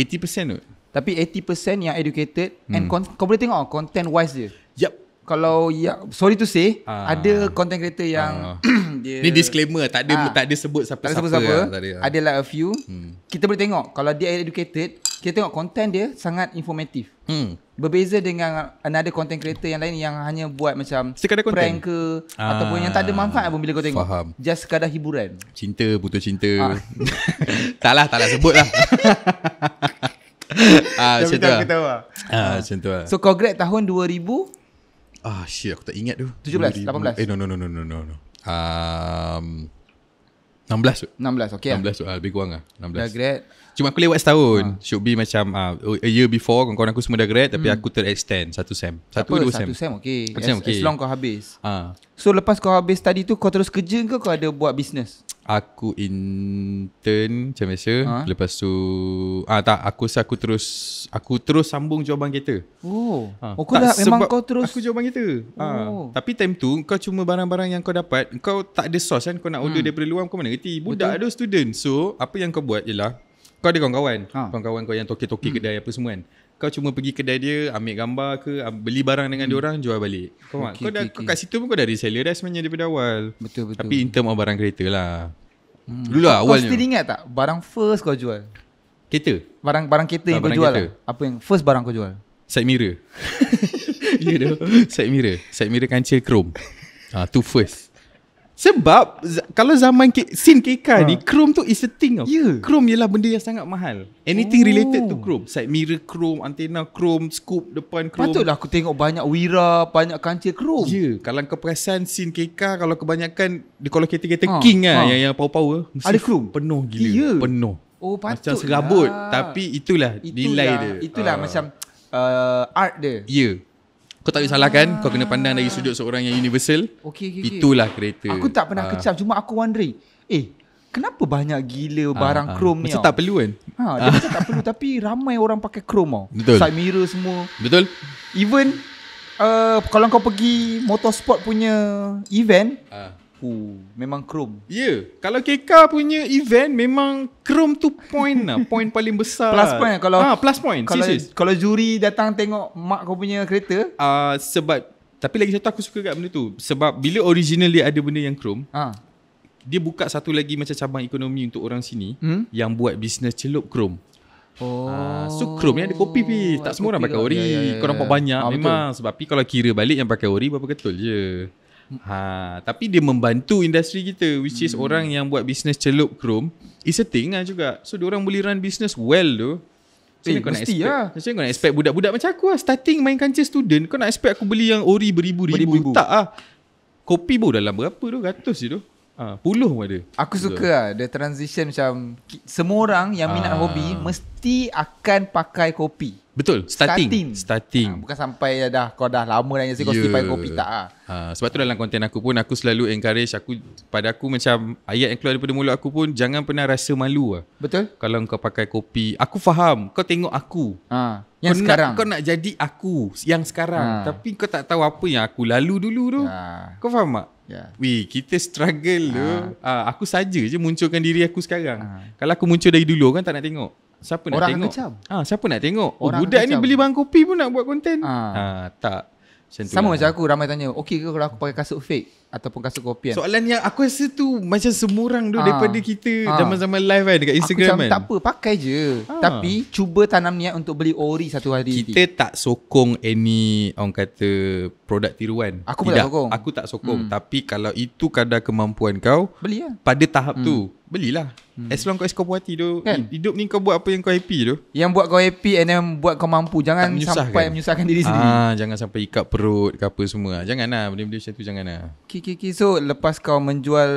80% tu. Tapi 80% yang educated hmm. and con- kau boleh tengok content wise dia. Yep. Kalau ya sorry to say, uh. ada content creator yang uh. dia Ni disclaimer, tak ada uh. tak ada sebut siapa-siapa. Siapa, siapa. Ada lah a few. Hmm. Kita boleh tengok kalau dia educated, kita tengok content dia sangat informatif. Hmm. Berbeza dengan another content creator yang lain yang hanya buat macam sekadar content. prank ke ah. ataupun yang tak ada ah, manfaat pun bila kau tengok. Faham. Just sekadar hiburan. Cinta, putus cinta. Ah. taklah, taklah sebut lah. Ah, lah. lah. ah, macam tu lah. macam tu lah. So, congrats tahun 2000. Ah, shit, aku tak ingat tu. 17, 18. Eh, no, no, no, no, no, no. Um, 16 16 okay 16 lah. Ah, lebih kurang lah 16 Dah grad Cuma aku lewat setahun ha. Should be macam uh, A year before Kawan-kawan aku semua dah grad Tapi hmm. aku terextend Satu sem Satu dua sem Satu sem okay. Satu sem, okay. As, long kau habis ha. So lepas kau habis tadi tu Kau terus kerja ke Kau ada buat bisnes Aku intern Macam biasa ha? Lepas tu ah Tak aku rasa aku terus Aku terus sambung jawapan kereta Oh ha. Oh, kau dah memang kau terus Aku jawapan kereta ha. oh. ha. Tapi time tu Kau cuma barang-barang yang kau dapat Kau tak ada source kan Kau nak order hmm. daripada luar Kau mana kerti Budak Betul? student So apa yang kau buat ialah kau ada kawan-kawan ha. Kawan-kawan kau yang toki-toki hmm. kedai apa semua kan Kau cuma pergi kedai dia Ambil gambar ke Beli barang dengan dia hmm. orang Jual balik Kau, dah, kau okay. kat situ pun kau dah reseller dah sebenarnya daripada awal Betul-betul Tapi in term of barang kereta lah hmm. Dulu lah awalnya Kau still ingat tak Barang first kau jual Kereta Barang barang kereta ah, yang kau jual lah. Apa yang first barang kau jual Side mirror Ya yeah, tu Side mirror Side mirror kancil chrome Itu ah, first sebab kalau zaman ke, scene keikar ha. ni, chrome tu is a thing tau. Yeah. Chrome ialah benda yang sangat mahal. Anything oh. related to oh. chrome. Side mirror chrome, antena chrome, scoop depan chrome. Patutlah aku tengok banyak wira, banyak kancil chrome. Ya, yeah. kalau kau perasan scene keikar, kalau kebanyakan, di kalau kereta-kereta ha. king lah ha. yang, yang power-power. Ada chrome? Penuh gila. Yeah. Penuh. Oh, patutlah. Macam serabut. Tapi itulah, itulah. nilai dia. Itulah uh. macam uh, art dia. Ya. Yeah. Kau tak boleh kan? Kau kena pandang dari sudut ah. seorang yang universal okay, okay, okay. Itulah kereta Aku tak pernah uh. kecam Cuma aku wondering Eh Kenapa banyak gila ah, barang ha, ha. chrome ni? Macam tak perlu kan? Ha, dia macam tak perlu tapi ramai orang pakai chrome tau. Betul. Side mirror semua. Betul. Even uh, kalau kau pergi motorsport punya event, ha. Uh, memang chrome. Ya, yeah. kalau KK punya event memang chrome tu point lah, point paling besar. Plus point lah kalau Ah, plus point. Kalau, si, si. kalau juri datang tengok mak kau punya kereta, ah uh, sebab tapi lagi satu aku suka kat benda tu sebab bila original dia ada benda yang chrome. Ah. Dia buka satu lagi macam cabang ekonomi untuk orang sini hmm? yang buat bisnes celup chrome. Oh. Ah, so chrome ni ada kopi pi. Tak semua orang pakai lah. ori. Ya, ya, ya. Kau nampak ya. banyak ah, memang betul. sebab pi kalau kira balik yang pakai ori berapa ketul je. Ha, tapi dia membantu industri kita which is hmm. orang yang buat bisnes celup chrome is a thing lah juga. So dia orang boleh run bisnes well tu. So, eh, mesti lah. Macam kau nak expect budak-budak macam aku lah. Starting main kancil student, kau nak expect aku beli yang ori beribu-ribu. beribu Tak ah, Kopi pun dalam berapa tu? Ratus je tu. Ha, puluh pun ada. Aku puluh. suka lah. The transition macam semua orang yang minat ha. hobi mesti akan pakai kopi. Betul Starting Starting, starting. Ha, Bukan sampai dah Kau dah lama dah Kau yeah. sipai kopi tak lah. ha, Sebab tu dalam konten aku pun Aku selalu encourage aku Pada aku macam Ayat yang keluar daripada mulut aku pun Jangan pernah rasa malu lah Betul Kalau kau pakai kopi Aku faham Kau tengok aku ha, Yang kau sekarang nak, Kau nak jadi aku Yang sekarang ha. Tapi kau tak tahu apa yang aku lalu dulu tu ha. Kau faham tak Yeah. Weh, kita struggle tu. Uh. aku saja je munculkan diri aku sekarang. Uh. Kalau aku muncul dari dulu kan tak nak tengok siapa orang nak tengok? Kecam. Ha, siapa nak tengok? Oh, orang oh, budak ni beli bahan kopi pun nak buat konten. Ha. ha, tak. Sentulah. Sama lah. macam aku ramai tanya, okey ke kalau aku pakai kasut fake? ataupun kasut kopian. Soalan yang aku rasa tu macam semurang tu ha. daripada kita ha. zaman-zaman live kan dekat Instagram aku kan. tak apa, pakai je. Ha. Tapi cuba tanam niat untuk beli ori satu hari. Kita ini. tak sokong any orang kata produk tiruan. Aku Tidak. tak sokong. Aku tak sokong. Hmm. Tapi kalau itu kadar kemampuan kau, beli lah. Pada tahap hmm. tu, belilah. Hmm. As long kau kau puas hati tu, kan? hidup ni kau buat apa yang kau happy tu. Yang buat kau happy and then buat kau mampu. Jangan menyusahkan. sampai menyusahkan diri sendiri. jangan sampai ikat perut ke apa semua. Janganlah, benda-benda macam tu janganlah. Okay okay, okay. So lepas kau menjual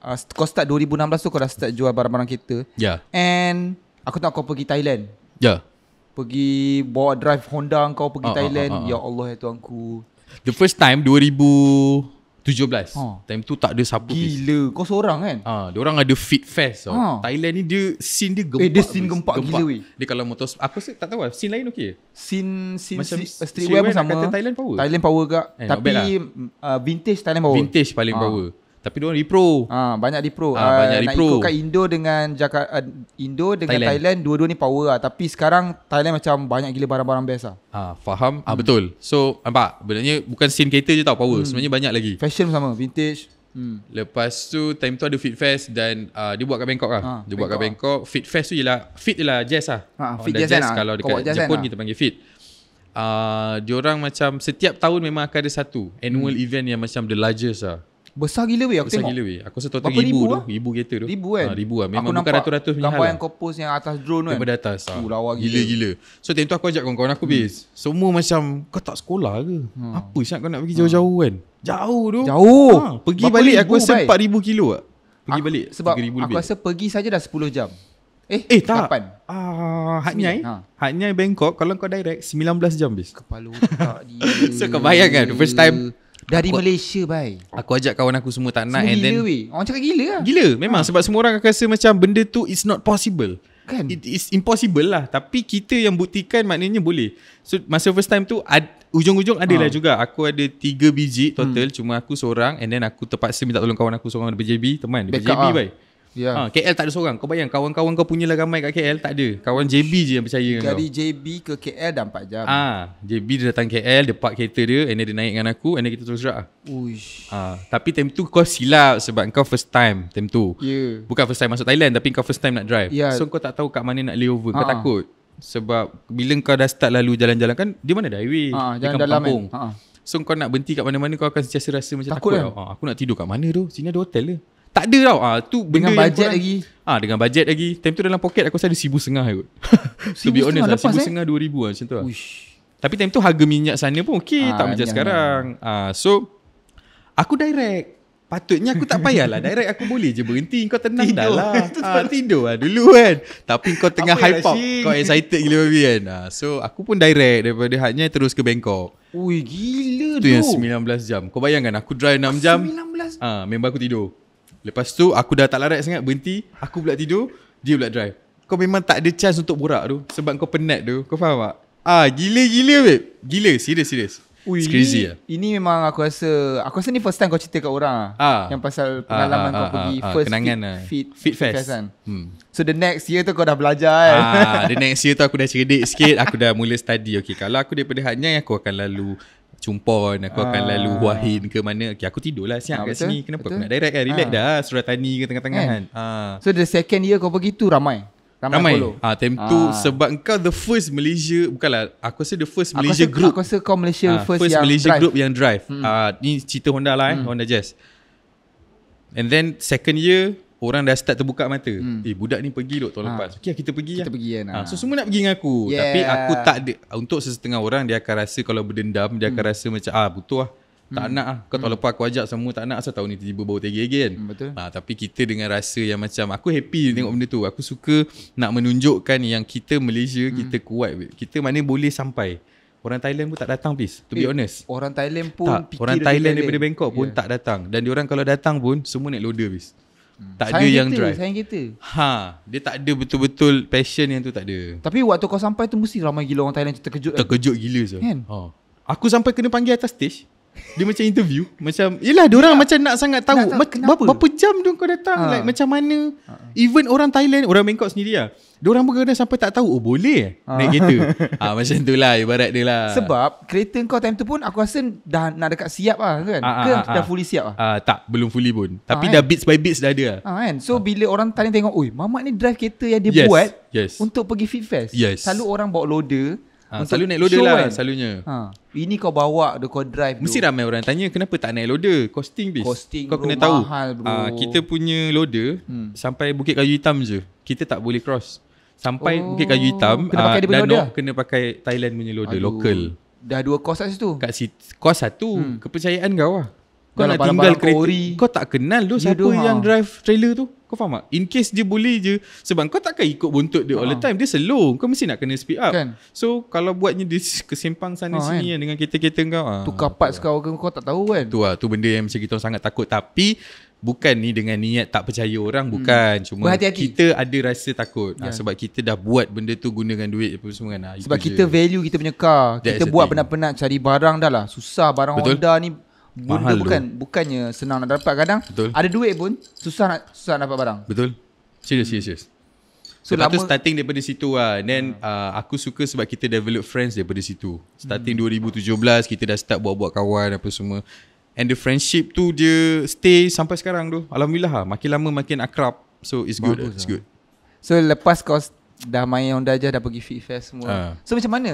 uh, Kau start 2016 tu Kau dah start jual barang-barang kereta Ya yeah. And Aku tahu kau pergi Thailand Ya yeah. Pergi Bawa drive Honda kau pergi uh, Thailand uh, uh, uh, uh. Ya Allah ya Tuhanku The first time 17 ha. Time tu tak ada siapa Gila Kau seorang kan ha, Dia orang ada fit fest so. ha. Thailand ni dia Scene dia eh, gempak Eh dia scene gempak, gempak. gila weh Dia kalau motor Apa sih tak tahu lah Scene lain okey Scene Scene Macam si, streetwear pun sama Thailand power Thailand power kak eh, Tapi lah. uh, Vintage Thailand power Vintage paling ha. power tapi dia orang repro. Ha, ah, banyak repro. Ha, ah, ah, banyak uh, repro. Nak ikutkan Indo dengan Jakarta, uh, Indo dengan Thailand. Thailand. dua-dua ni power lah. Tapi sekarang Thailand macam banyak gila barang-barang best lah. Ah Ha, faham? Hmm. Ha, betul. So, nampak? Benarnya bukan scene kereta je tau power. Hmm. Sebenarnya banyak lagi. Fashion sama, vintage. Hmm. Lepas tu, time tu ada Fit Fest dan uh, dia buat kat Bangkok lah. Ha, dia Bangkok buat kat Bangkok. Lah. Fit Fest tu ialah, fit ialah jazz lah. Ha, fit jazz, jazz, jazz, kan, Kalau dekat Jepun, lah. Kan, kita panggil fit. Uh, diorang macam setiap tahun memang akan ada satu annual hmm. event yang macam the largest lah. Besar gila weh aku Besar tengok. Besar gila weh. Aku rasa total Berapa ribu, ribu lah. Ribu kereta tu. Ribu kan? Ha, ribu lah. Memang aku bukan ratus-ratus punya hal. Gambar yang kopos yang atas drone tu kan? Daripada atas. Ha. Uh, lawa gila. Gila-gila. So time aku ajak kawan-kawan aku hmm. bis. Semua macam kau tak sekolah ke? Hmm. Apa siap kau nak pergi hmm. jauh-jauh hmm. kan? Jauh tu. Jauh. Ha. Pergi Berapa balik aku rasa empat ribu kilo lah. Pergi aku, balik. Sebab aku lebih. rasa pergi saja dah sepuluh jam. Eh, eh tak. Kapan? Uh, Hatnyai. Ha. Hatnyai Bangkok. Kalau kau direct, 19 jam bis. Kepala otak di. so kau bayangkan. First time dari aku, Malaysia bhai. Aku ajak kawan aku semua tak nak semua and gila, then we. orang cakap gila lah. Gila memang ha. sebab semua orang akan rasa macam benda tu is not possible. Kan? It is impossible lah tapi kita yang buktikan maknanya boleh. So masa first time tu ad, ujung-ujung adalah ha. juga aku ada 3 biji total hmm. cuma aku seorang and then aku terpaksa minta tolong kawan aku seorang dari BJB teman BJB lah. bhai. Ha. Yeah. Ha, KL tak ada seorang. Kau bayang kawan-kawan kau punya lah ramai kat KL tak ada. Kawan JB je yang percaya Dari kau. JB ke KL dah 4 jam. Ah, ha, JB dia datang KL, dia park kereta dia, and dia naik dengan aku, and kita terus jerak. Uish. Ha, tapi time tu kau silap sebab kau first time time tu. Yeah. Bukan first time masuk Thailand tapi kau first time nak drive. Yeah. So kau tak tahu kat mana nak layover, ha. kau takut. Sebab bila kau dah start lalu jalan-jalan kan, dia mana dah highway. Ha, kan jalan dalam. Ha. So kau nak berhenti kat mana-mana kau akan sentiasa rasa macam takut. takut kan? ha, aku nak tidur kat mana tu? Sini ada hotel Lah. Tak ada tau. Ah tu dengan bajet lagi. Ah dengan bajet lagi. Time tu dalam poket aku saya ada 1500 kot. to be honest, 1500 lah, eh? setengah 2000 lah, macam tu lah. Uish. Tapi time tu harga minyak sana pun okey, ah, tak macam sekarang. Ah so aku direct Patutnya aku tak payahlah Direct aku boleh je berhenti Kau tenang tidur. dah lah ha, Tidur lah dulu kan Tapi kau tengah hype up Kau excited gila babi kan ha, So aku pun direct Daripada hatnya terus ke Bangkok Ui gila tu Tu yang 19 jam Kau bayangkan aku drive 6 jam 19 jam ha, Member aku tidur Lepas tu aku dah tak larat sangat berhenti Aku pula tidur Dia pula drive Kau memang tak ada chance untuk borak tu Sebab kau penat tu Kau faham tak? Ah gila-gila babe Gila serius-serius Ui, It's crazy lah Ini memang aku rasa Aku rasa ni first time kau cerita kat orang ah, ah. Yang pasal ah, pengalaman ah, kau ah, pergi ah, ah. First fit, lah. fit, fit, fit fest, fest kan? hmm. So the next year tu kau dah belajar kan ah, The next year tu aku dah cerdik sikit Aku dah mula study Okay kalau aku daripada hatnya Aku akan lalu Cumpon Aku akan ah. lalu wahin ke mana Okay aku tidur lah Siap ah, kat betul? sini Kenapa betul? aku nak direct kan Relax ah. dah Surat Tani ke tengah-tengah kan? kan ah. So the second year kau pergi tu Ramai Ramai, ramai. Ah, Time tu ah. Sebab kau the first Malaysia Bukanlah Aku rasa the first Malaysia aku group Aku rasa kau Malaysia ah, first, first yang Malaysia drive. group yang drive hmm. ah, Ni cerita Honda lah eh hmm. Honda Jazz And then second year Orang dah start terbuka mata hmm. Eh budak ni pergi duk tahun ha. lepas Okay kita pergi kita lah pergi kan, ha. So semua nak pergi dengan aku yeah. Tapi aku tak ada Untuk sesetengah orang Dia akan rasa kalau berdendam Dia akan hmm. rasa macam Ah butuh, lah Tak hmm. nak lah Kau tahun hmm. lepas aku ajak semua tak nak Asal tahun ni tiba-tiba bawa tegi again hmm, Betul ha, Tapi kita dengan rasa yang macam Aku happy hmm. tengok benda tu Aku suka nak menunjukkan Yang kita Malaysia hmm. Kita kuat Kita mana boleh sampai Orang Thailand pun tak datang please To be eh, honest Orang Thailand pun tak. Orang Thailand, Thailand daripada Bangkok pun yeah. tak datang Dan diorang kalau datang pun Semua naik loader please Hmm. Tak sayang ada yang kita, drive Sayang kita ha, Dia tak ada betul-betul Passion yang tu tak ada Tapi waktu kau sampai tu Mesti ramai gila orang Thailand Terkejut Terkejut kan? gila so. kan? ha. Aku sampai kena panggil atas stage dia macam interview Macam Yelah orang yeah. macam nak sangat tahu nak tahu, ma- kenapa? Berapa jam tu kau datang ha. like, Macam mana ha. Even orang Thailand Orang Bangkok sendiri lah Diorang pun sampai tak tahu Oh boleh ha. Naik kereta ha, Macam tu lah Ibarat dia lah Sebab kereta kau time tu pun Aku rasa dah nak dekat siap lah kan ha, ha, Ke ha, ha, dah fully siap lah ha, Tak belum fully pun Tapi ha, dah bits by bits dah ada lah ha, kan? So ha. bila orang Thailand tengok Oi mamak ni drive kereta yang dia yes. buat yes. Untuk pergi fit fest yes. Selalu orang bawa loader ha, Selalu naik loader lah kan? Selalunya ha. Ini kau bawa the Kau drive Mesti ramai orang tanya Kenapa tak naik loader Costing bis Costing kau bro, kena tahu. mahal ha, Kita punya loader hmm. Sampai Bukit Kayu Hitam je Kita tak boleh cross Sampai oh. Bukit Kayu Hitam Kena uh, pakai ah, dia punya loader Kena pakai Thailand punya loader Aduh. Local Dah dua kos kat situ Kat situ Kos satu hmm. Kepercayaan kau lah kau nak lah, tinggal kereta Kau tak kenal tu ya Siapa yang ha. drive trailer tu kau faham tak? In case dia boleh je Sebab kau takkan ikut buntut dia uh-huh. all the ah. time Dia slow Kau mesti nak kena speed up kan? So kalau buatnya dia kesimpang sana uh, sini kan? Dengan kereta-kereta kau ah, Tukar parts kau kau tak tahu kan Tu lah tu benda yang macam kita sangat takut Tapi Bukan ni dengan niat tak percaya orang hmm. Bukan hmm. Cuma Berhati-hati. kita ada rasa takut yeah. ha, ya. Sebab kita dah buat benda tu Gunakan duit apa semua kan ha, Sebab kita je. value kita punya car That's Kita buat thing. penat-penat cari barang dah lah Susah barang Betul? Honda ni Benda bukan dulu. bukannya senang nak dapat kadang Betul. ada duit pun susah nak susah nak dapat barang. Betul. Serius hmm. serius. So Lepas tu starting daripada situ lah Then hmm. uh, aku suka sebab kita develop friends daripada situ Starting hmm. 2017 kita dah start buat-buat kawan apa semua And the friendship tu dia stay sampai sekarang tu Alhamdulillah lah makin lama makin akrab So it's good Bagus it's lah. good. So lepas kau dah main Honda Jazz dah pergi Fit Fest semua uh. So macam mana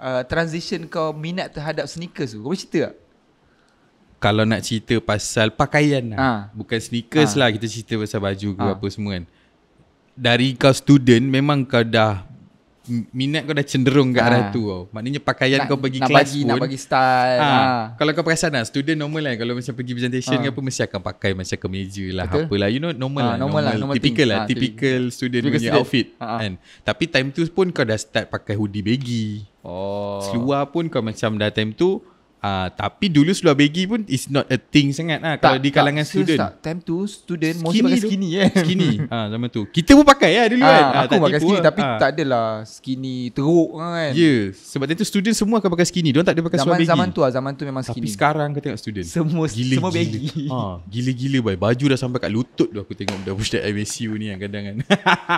uh, transition kau minat terhadap sneakers tu? Kau boleh cerita tak? kalau nak cerita pasal pakaian lah. Ha. Bukan sneakers ha. lah kita cerita pasal baju ke ha. apa semua kan. Dari kau student memang kau dah minat kau dah cenderung ke arah ha. tu tau. Maknanya pakaian nak, kau bagi nak kelas bagi, pun. Nak bagi style. Ha. Ha. Kalau kau perasan lah student normal lah. Kalau macam pergi presentation ha. ke apa mesti akan pakai macam kemeja lah. Betul? Apalah you know normal, ha, normal lah. Normal lah. Normal typical thing. lah. Ha, typical ha, student typical punya student. outfit. Ha, ha. Kan. Tapi time tu pun kau dah start pakai hoodie baggy. Oh. Seluar pun kau macam dah time tu Uh, tapi dulu seluar baggy pun is not a thing sangat lah tak, kalau di kalangan tak, student. Tak. Time tu student mesti pakai skinny kan. Skinny. Ah uh, zaman tu. Kita pun pakai lah dulu uh, kan. Ah, aku pakai skinny lah. tapi uh. tak adalah skinny teruk lah kan. Ya. Yeah. Sebab time tu student semua akan pakai skinny. Diorang tak ada pakai seluar baggy. Zaman tu lah. Zaman tu memang skinny. Tapi sekarang kau tengok student. Semua gila, semua baggy. Ha, gila-gila boy. Baju dah sampai kat lutut tu aku tengok budak budak MSU ni yang kadang kan.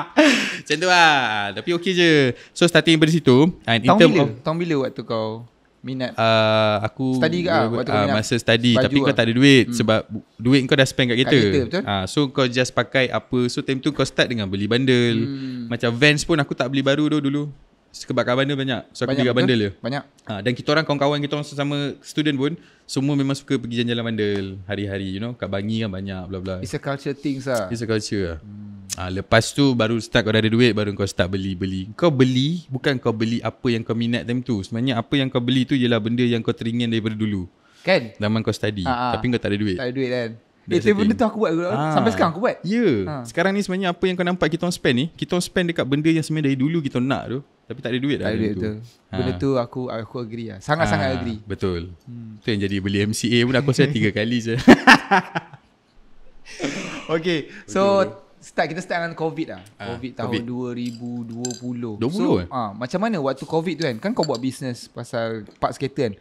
Macam lah. Tapi okey je. So starting dari situ. Tahun bila? Of, tahun bila waktu kau? Minat uh, Aku Study ke lah Waktu uh, Masa study Baju Tapi lah. kau ah. tak ada duit hmm. Sebab duit kau dah spend kat kereta kereta uh, So kau just pakai apa So time tu kau start dengan beli bundle hmm. Macam Vans pun aku tak beli baru tu dulu Sebab kat bundle banyak So aku banyak, beli kat bundle je Banyak uh, Dan kita orang kawan-kawan kita orang sama student pun Semua memang suka pergi jalan-jalan bundle Hari-hari you know Kat Bangi kan banyak bla bla. It's a culture thing lah It's a culture lah hmm. Ha, lepas tu baru start kau dah ada duit Baru kau start beli-beli Kau beli Bukan kau beli apa yang kau minat time tu Sebenarnya apa yang kau beli tu Ialah benda yang kau teringin daripada dulu Kan? Zaman kau study Ha-ha. Ah. Tapi kau tak ada duit Tak ada duit kan That's Eh benda tu aku buat ha. Sampai sekarang aku buat Ya yeah. ha. Sekarang ni sebenarnya apa yang kau nampak Kita spend ni Kita spend dekat benda yang sebenarnya dari dulu kita nak tu Tapi tak ada duit tak ada duit tu. Ha. Benda tu aku aku agree lah Sangat-sangat ha. agree Betul hmm. Tu yang jadi beli MCA pun aku saya tiga kali je Okay So okay start kita start dengan covid lah. Ha, ah, COVID, covid tahun 2020. 20 so, eh? ha, macam mana waktu covid tu kan? Kan kau buat bisnes pasal park skater kan.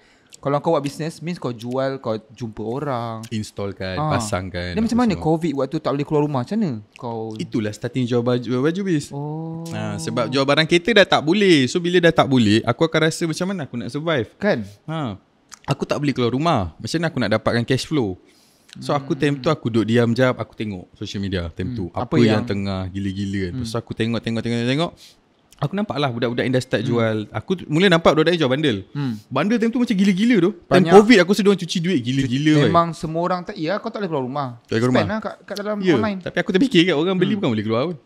Kalau kau buat bisnes means kau jual, kau jumpa orang, install kan, ha. Ah. pasang kan. Dan macam mana semua. covid waktu tak boleh keluar rumah? Macam mana? Kau Itulah starting jual baju, jual baju bis. Oh. Ha, sebab jual barang kereta dah tak boleh. So bila dah tak boleh, aku akan rasa macam mana aku nak survive? Kan? Ha. Aku tak boleh keluar rumah. Macam mana aku nak dapatkan cash flow? So aku time tu aku duduk diam jap aku tengok social media time hmm. tu apa, apa yang, yang tengah gila-gila kan. Hmm. So aku tengok tengok tengok tengok aku nampak lah budak-budak yang dah start hmm. jual. Aku mula nampak budak-budak jual bundle. Hmm. Bundle time tu macam gila-gila tu. Time covid aku sedang cuci duit gila-gila Cuc- gila, Memang way. semua orang tak ya kau tak boleh keluar rumah. Tak keluar Lah kat, kat dalam yeah. online. Tapi aku tak fikir kan orang beli hmm. bukan boleh keluar pun.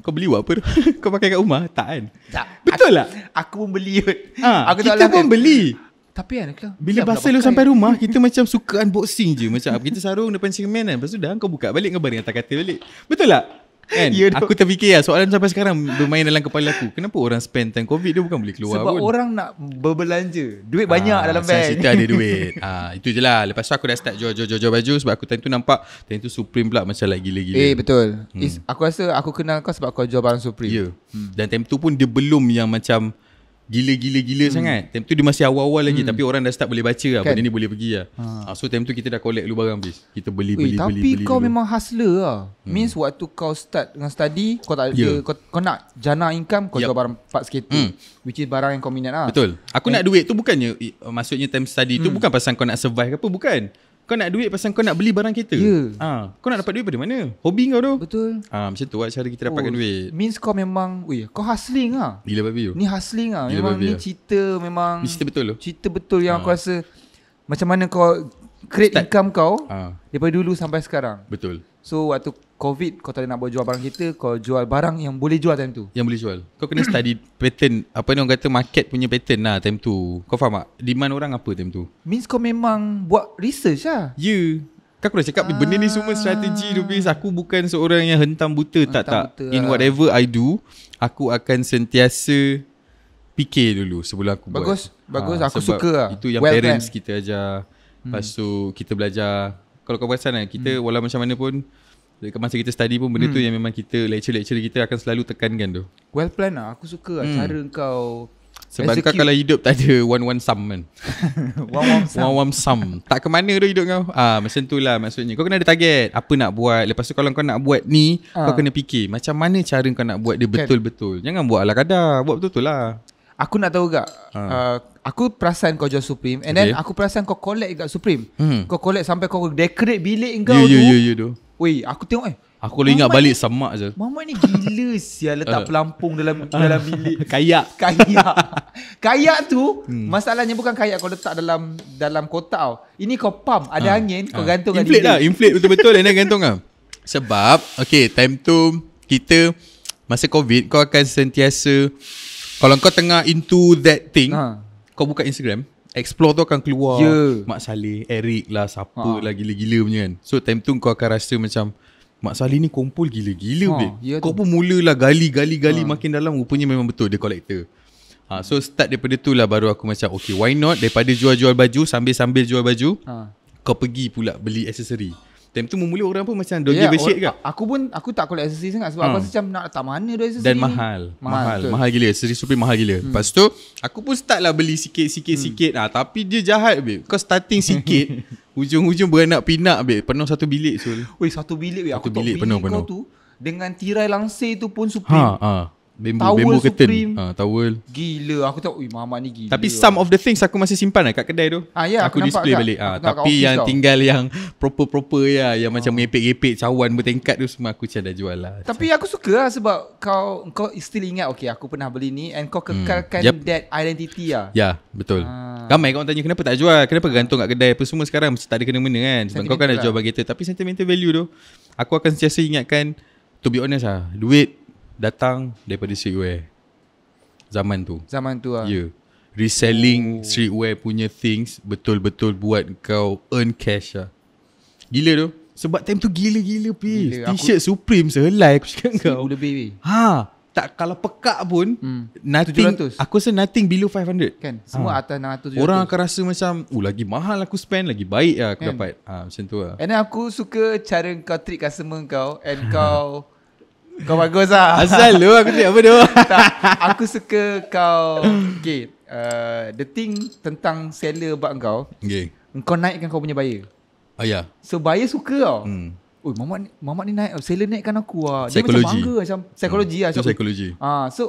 Kau beli buat apa Kau pakai kat rumah? Tak kan? Tak. Betul aku, lah. Aku pun beli. Ha, aku kita pun beli. Tapi kan kau Bila bahasa lu sampai rumah Kita macam suka unboxing je Macam kita sarung depan cermin kan Lepas tu dah kau buka balik Kau baring atas kata balik Betul tak? Kan? Yeah, aku terfikir lah Soalan sampai sekarang Bermain dalam kepala aku Kenapa orang spend time covid Dia bukan boleh keluar Sebab pun Sebab orang nak berbelanja Duit ah, banyak dalam bank Sang ada duit ah, Itu je lah Lepas tu aku dah start jual, jual, jual, jual baju Sebab aku time tu nampak Time tu Supreme pula Macam lagi like gila-gila Eh betul hmm. Aku rasa aku kenal kau Sebab kau jual barang Supreme yeah. hmm. Dan time tu pun Dia belum yang macam Gila-gila-gila hmm. sangat Time tu dia masih awal-awal lagi hmm. Tapi orang dah start boleh baca lah kan? Benda ni boleh pergi lah ha. Ah, so time tu kita dah collect dulu barang habis Kita beli-beli eh, beli. Tapi beli, beli kau dulu. memang hustler lah hmm. Means waktu kau start dengan study Kau tak ada yeah. kau, kau nak jana income Kau yep. jual barang part skater hmm. Which is barang yang kau minat lah Betul Aku And eh. nak duit tu bukannya Maksudnya time study hmm. tu Bukan pasal kau nak survive ke apa Bukan kau nak duit pasal kau nak beli barang kereta. Ya. Yeah. Ha, kau nak dapat duit pada mana? Hobi kau tu. Betul. Ha, macam tu lah cara kita dapatkan oh, duit. Means kau memang, ui, kau hustling ah. Gila babi Ni hustling ah. Memang ni cerita memang ni cerita betul tu. Cerita betul yang ha. aku rasa macam mana kau create Start. income kau ha. daripada dulu sampai sekarang. Betul. So waktu COVID kau tak nak buat jual barang kita Kau jual barang yang boleh jual time tu Yang boleh jual Kau kena study pattern Apa ni orang kata market punya pattern lah time tu Kau faham tak? Demand orang apa time tu? Means kau memang buat research lah Ya yeah. Kan aku dah cakap ah. benda ni semua ah. strategi tu Aku bukan seorang yang hentam buta hentam tak tak buta In lah. whatever I do Aku akan sentiasa Fikir dulu sebelum aku bagus, buat Bagus ha, Aku suka lah Itu yang well parents planned. kita ajar hmm. Lepas tu kita belajar Kalau kau perasan kan Kita hmm. walau macam mana pun Dekat masa kita study pun benda hmm. tu yang memang kita lecture-lecture kita akan selalu tekankan tu. Well plan lah. Aku suka lah hmm. cara kau sebab kau kalau hidup tak ada one one sum kan. one one sum. one one sum. Tak ke mana tu hidup kau? Ah macam tu lah maksudnya. Kau kena ada target. Apa nak buat? Lepas tu kalau kau nak buat ni, uh. kau ah. kena fikir macam mana cara kau nak buat dia kan. betul-betul. Kan. Jangan buat ala kadar. Buat betul-betul lah. Aku nak tahu gak. Uh. Uh, aku perasan kau jual Supreme and okay. then aku perasan kau collect dekat Supreme. Hmm. Kau collect sampai kau decorate bilik kau you, tu. You, you, you, you, Weh aku tengok eh Aku kalau ingat balik semak je Mama ni gila sial Letak eh. pelampung dalam dalam bilik Kayak Kayak Kayak tu hmm. Masalahnya bukan kayak kau letak dalam Dalam kotak tau Ini kau pam. Ada ha. angin Kau ha. Ah. gantung kat Inflate lah Inflate betul-betul Dan gantung lah Sebab Okay time tu Kita Masa covid Kau akan sentiasa Kalau kau tengah into that thing ha. Kau buka Instagram Explore tu akan keluar yeah. Mak Saleh Eric lah Siapa ha. lah gila-gila punya kan So time tu kau akan rasa macam Mak Saleh ni kumpul gila-gila ha, yeah, ya Kau pun pun lah, gali-gali-gali ha. Makin dalam Rupanya memang betul dia collector ha, So start daripada tu lah Baru aku macam Okay why not Daripada jual-jual baju Sambil-sambil jual baju ha. Kau pergi pula beli aksesori Time tu memulih orang pun macam don't yeah, give ke? Aku pun aku tak collect accessory sangat sebab hmm. aku macam nak letak mana dua accessory Dan ni. mahal. Mahal. Mahal, mahal gila. Accessory super mahal gila. Hmm. Lepas tu aku pun start lah beli sikit sikit hmm. sikit lah. Tapi dia jahat babe. Kau starting sikit. hujung-hujung beranak pinak babe. Penuh satu bilik so. Weh satu bilik weh. Aku satu bilik, bilik penuh, penuh. tu dengan tirai langsir tu pun supi. Ha, ha. Bamboo, towel bamboo supreme. Ha, towel. Gila. Aku tahu, ui, mamak ni gila. Tapi some of the things aku masih simpan lah kat kedai tu. Ha, yeah, ya, aku, aku display balik. Ha, tapi yang tau. tinggal yang proper-proper ya, yang ha. macam mepek-mepek cawan bertingkat tu semua aku macam dah jual lah. Tapi aku suka lah sebab kau, kau still ingat, okay, aku pernah beli ni and kau hmm, kekalkan hmm. yep. that identity lah. Ya, yeah, betul. Ha. Ramai kau tanya kenapa tak jual, kenapa gantung kat kedai apa semua sekarang macam tak ada kena-mena kan. Sebab kau kan dah jual lah. bagi tu. Tapi sentimental value tu, aku akan sentiasa ingatkan, to be honest lah, duit datang daripada streetwear zaman tu. Zaman tu ah. Yeah. Reselling Ooh. streetwear punya things betul-betul buat kau earn cash ah. Gila tu. Sebab time tu gila-gila please. Gila. T-shirt aku Supreme sehelai aku cakap kau. Aku lebih we. Ha. Tak kalau pekak pun hmm. nothing, 700. Aku rasa nothing below 500 kan. Semua ha. atas 600 700. Orang akan rasa macam Oh lagi mahal aku spend Lagi baik lah aku kan? dapat ha, Macam tu lah And aku suka Cara kau treat customer kau And kau kau bagus lah Asal lu aku tengok apa dia Aku suka kau Okay uh, The thing tentang seller buat kau okay. Kau naikkan kau punya buyer uh, Ah yeah. So buyer suka tau hmm. Oi, mamak ni, mamak ni naik Seller naikkan aku lah psikologi. Dia macam bangga macam Psikologi lah. hmm. lah macam, psikologi. Ah, So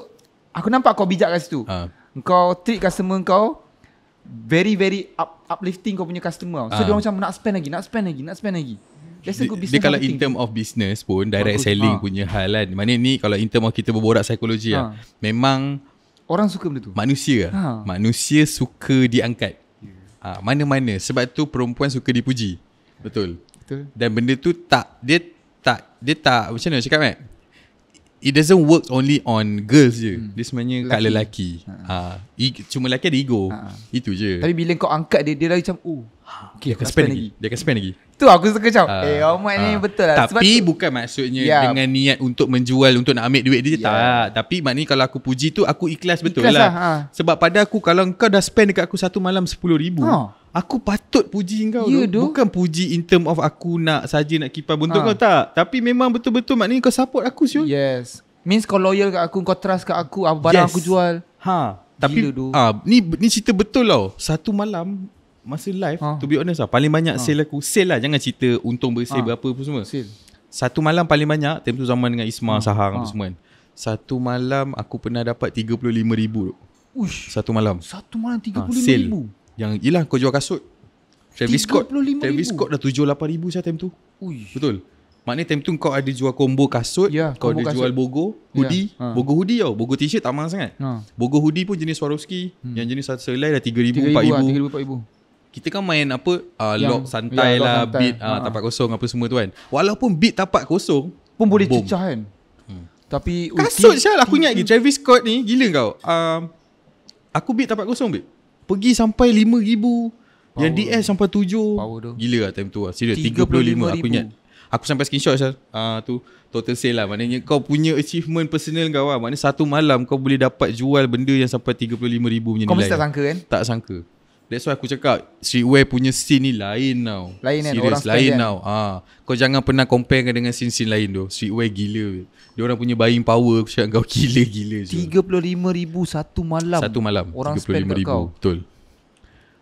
Aku nampak kau bijak kat situ uh. Kau treat customer kau Very very up, uplifting kau punya customer So dia orang ah. macam nak spend lagi Nak spend lagi Nak spend lagi That's dia kalau in term of business pun direct Bagus. selling ha. punya hal kan. Maknanya ni kalau in term of kita berborak psikologi ha. lah. Memang orang suka benda tu. Manusia. Ha. Manusia suka diangkat. Yeah. Ah, mana-mana sebab tu perempuan suka dipuji. Betul. Betul. Dan benda tu tak dia tak dia tak macam mana cakap kan? It doesn't work only on girls je. Hmm. Dia sebenarnya kat lelaki. Ha. Ha. E- cuma lelaki ada ego. Ha. Itu je. Tapi bila kau angkat dia, dia lagi macam, oh. Ha. Okay, dia akan spend lagi. lagi. Dia akan spend lagi. Tu aku suka macam uh, Eh Ahmad uh, ni ah. betul lah Tapi sebab bukan maksudnya yeah. Dengan niat untuk menjual Untuk nak ambil duit dia yeah. Tak Tapi maknanya kalau aku puji tu Aku ikhlas betul ikhlas lah, lah ha. Sebab pada aku Kalau kau dah spend dekat aku Satu malam RM10,000 ha. Aku patut puji kau yeah, tu. Bukan puji in term of Aku nak saja nak kipas Bentuk ha. kau tak Tapi memang betul-betul Maknanya kau support aku sure Yes Means kau loyal kat aku Kau trust kat aku Apa barang yes. aku jual Ha tapi Gila, ah, ni ni cerita betul tau. Satu malam Masa live ha. To be honest lah Paling banyak ha. sale aku Sale lah Jangan cerita untung bersih ha. Berapa pun semua sale. Satu malam paling banyak Time tu zaman dengan Isma ha. Sahang ha. semua kan Satu malam Aku pernah dapat 35 ribu Uish. Satu malam Satu malam 35 ha. sale. ribu Yang Yelah kau jual kasut Travis Scott Travis Scott dah 7-8 ribu Saya time tu Uish. Betul Maknanya time tu kau ada jual combo kasut yeah, Kau combo ada kasut. jual bogo ya, Hoodie yeah. ha. Bogo hoodie tau Bogo t-shirt tak mahal sangat ha. Bogo hoodie pun jenis Swarovski hmm. Yang jenis selai dah 3 ribu 4 ribu 3 ribu 4 ha, kita kan main apa uh, lock yang, santai yang lah lock santai. beat uh, tapak kosong apa semua tu kan walaupun beat tapak kosong pun boleh boom. cecah kan hmm. tapi kasut sial lah, aku ingat lagi Travis Scott ni gila kau ah, aku beat tapak kosong beat pergi sampai 5000 yang DS sampai tujuh. gila lah time tu lah serius 35000 aku ingat aku sampai screenshot sial uh, tu total sale lah maknanya kau punya achievement personal kau lah maknanya satu malam kau boleh dapat jual benda yang sampai 35000 punya kau nilai kau mesti tak lah. sangka kan tak sangka That's why aku cakap Streetwear punya scene ni lain tau Lain kan Serious, orang lain kan? tau kan? ha. Kau jangan pernah compare dengan scene-scene lain tu Streetwear gila Dia orang punya buying power Aku cakap kau gila-gila RM35,000 satu malam Satu malam Orang spend kat kau Betul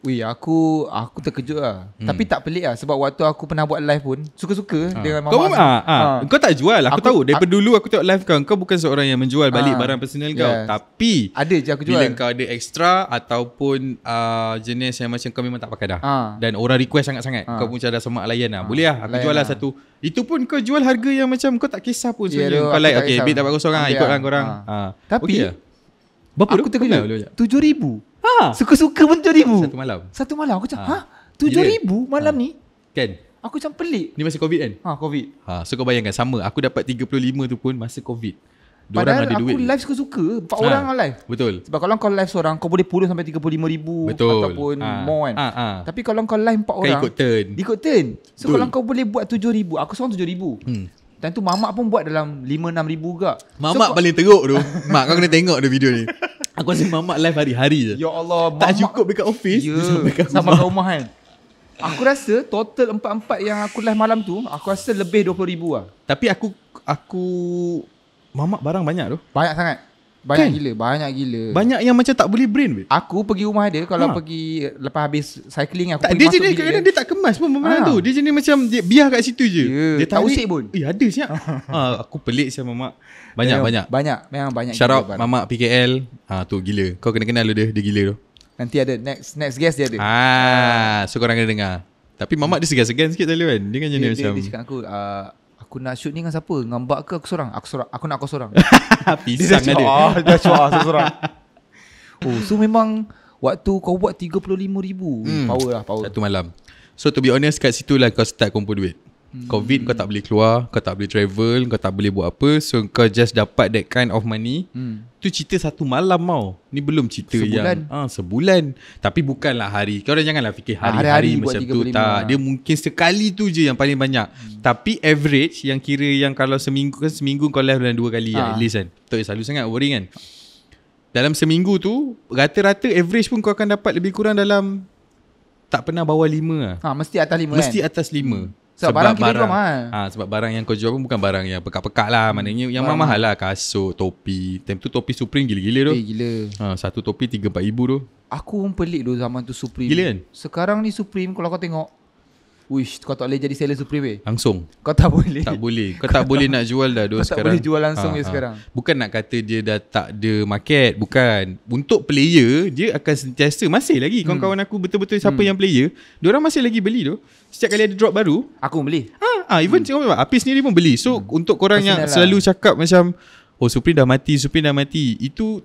Ui aku Aku terkejut lah hmm. Tapi tak pelik lah Sebab waktu aku pernah buat live pun Suka-suka ha. Dengan mama Kau pun ha, ha. ha. Kau tak jual Aku, aku tahu dari a- dulu aku tengok live kau Kau bukan seorang yang menjual ah. Balik ha. barang personal kau yes. Tapi Ada je aku jual Bila kau ada extra Ataupun uh, Jenis yang macam kau memang tak pakai dah ha. Dan orang request sangat-sangat ha. Kau pun macam dah semak layan lah ha. Boleh lah Aku layan jual lah, lah satu Itu pun kau jual harga yang macam Kau tak kisah pun yeah, Kau like Okay bid dapat kosong lah Ikutlah lah korang Tapi okay, lah. Berapa aku terkejut? RM7,000 Ha. Suka-suka pun tujuh ribu. Satu malam. Satu malam. Aku cakap, ha? 7000 ribu malam ha. ni? Kan? Aku macam pelik. Ni masa COVID kan? Ha, COVID. Ha. So kau bayangkan sama. Aku dapat 35 puluh tu pun masa COVID. Diorang Padahal ada duit aku live suka-suka Empat ha. orang lah live Betul Sebab kalau kau live seorang Kau boleh pulang sampai 35 ribu Betul Ataupun ha. more kan ha. Ha. Tapi kalau kau live empat kan orang ikut turn Ikut turn So Betul. kalau kau boleh buat 7000. Aku seorang 7000. ribu hmm. Dan tu mamak pun buat dalam 5-6 ribu juga Mamak so, paling teruk tu Mak kau kena tengok tu video ni Aku rasa mamak live hari-hari je Ya Allah Tak mamak, cukup dekat office yeah, Sampai kat rumah Sampai rumah kan Aku rasa total empat-empat yang aku live malam tu Aku rasa lebih RM20,000 lah Tapi aku Aku Mamak barang banyak tu Banyak sangat banyak kan? gila Banyak gila Banyak yang macam tak boleh brain babe. Aku pergi rumah dia Kalau ha. pergi Lepas habis cycling aku tak, Dia jenis kadang dia. dia tak kemas pun Benda ha. tu Dia jenis macam dia Biar kat situ je yeah, dia tarik, Tak usik pun Eh ada siap ha, Aku pelik siap mamak banyak yeah, banyak. Banyak memang banyak. Shout out Mama PKL. Ha ah, tu gila. Kau kena kenal dia, dia gila tu. Nanti ada next next guest dia ada. Ah, uh. so korang kena dengar. Tapi Mama dia segan-segan sikit tadi kan. Dia kan jenis dia, macam dia, dia cakap aku uh, aku nak shoot ni dengan siapa? Dengan bak ke aku sorang, Aku sorang. Aku nak aku sorang. Pisang dia. cua, ah, dia cua, aku sorang. Oh, so memang waktu kau buat 35,000 hmm. power lah power. Satu malam. So to be honest kat situ lah kau start kumpul duit. Hmm. Covid kau tak boleh keluar Kau tak boleh travel Kau tak boleh buat apa So kau just dapat That kind of money hmm. Tu cerita satu malam mau Ni belum cerita sebulan. yang Sebulan ha, Sebulan Tapi bukanlah hari Kau dah janganlah fikir Hari-hari macam tu tak. Dia mungkin sekali tu je Yang paling banyak hmm. Tapi average Yang kira yang Kalau seminggu kan Seminggu kau live dalam dua kali ha. At least kan Tak payah selalu sangat Worry kan Dalam seminggu tu Rata-rata average pun Kau akan dapat lebih kurang dalam Tak pernah bawah lima lah. ha, Mesti atas lima mesti kan Mesti atas lima hmm. Sebab, sebab barang, kita barang mahal. Ha, sebab barang yang kau jual pun bukan barang yang pekak-pekak lah. Hmm, Maknanya yang barang mahal lah. Kasut, topi. Time tu topi Supreme gila-gila tu. Eh, gila. Ha, satu topi 3-4 ribu tu. Aku pun pelik tu zaman tu Supreme. Gila kan? Sekarang ni Supreme kalau kau tengok. Wish, kau tak boleh jadi seller Supreme eh? Langsung Kau tak boleh Tak boleh Kau, tak, boleh nak jual dah Kau tak boleh jual langsung ha, ha. sekarang Bukan nak kata dia dah tak ada market Bukan Untuk player Dia akan sentiasa Masih lagi hmm. Kawan-kawan aku betul-betul Siapa hmm. yang player Diorang masih lagi beli tu Setiap kali ada drop baru Aku beli Ah, ha, ha, Even hmm. Api sendiri pun beli So hmm. untuk korang Kasi yang lah. selalu cakap macam Oh Supreme dah mati Supreme dah mati Itu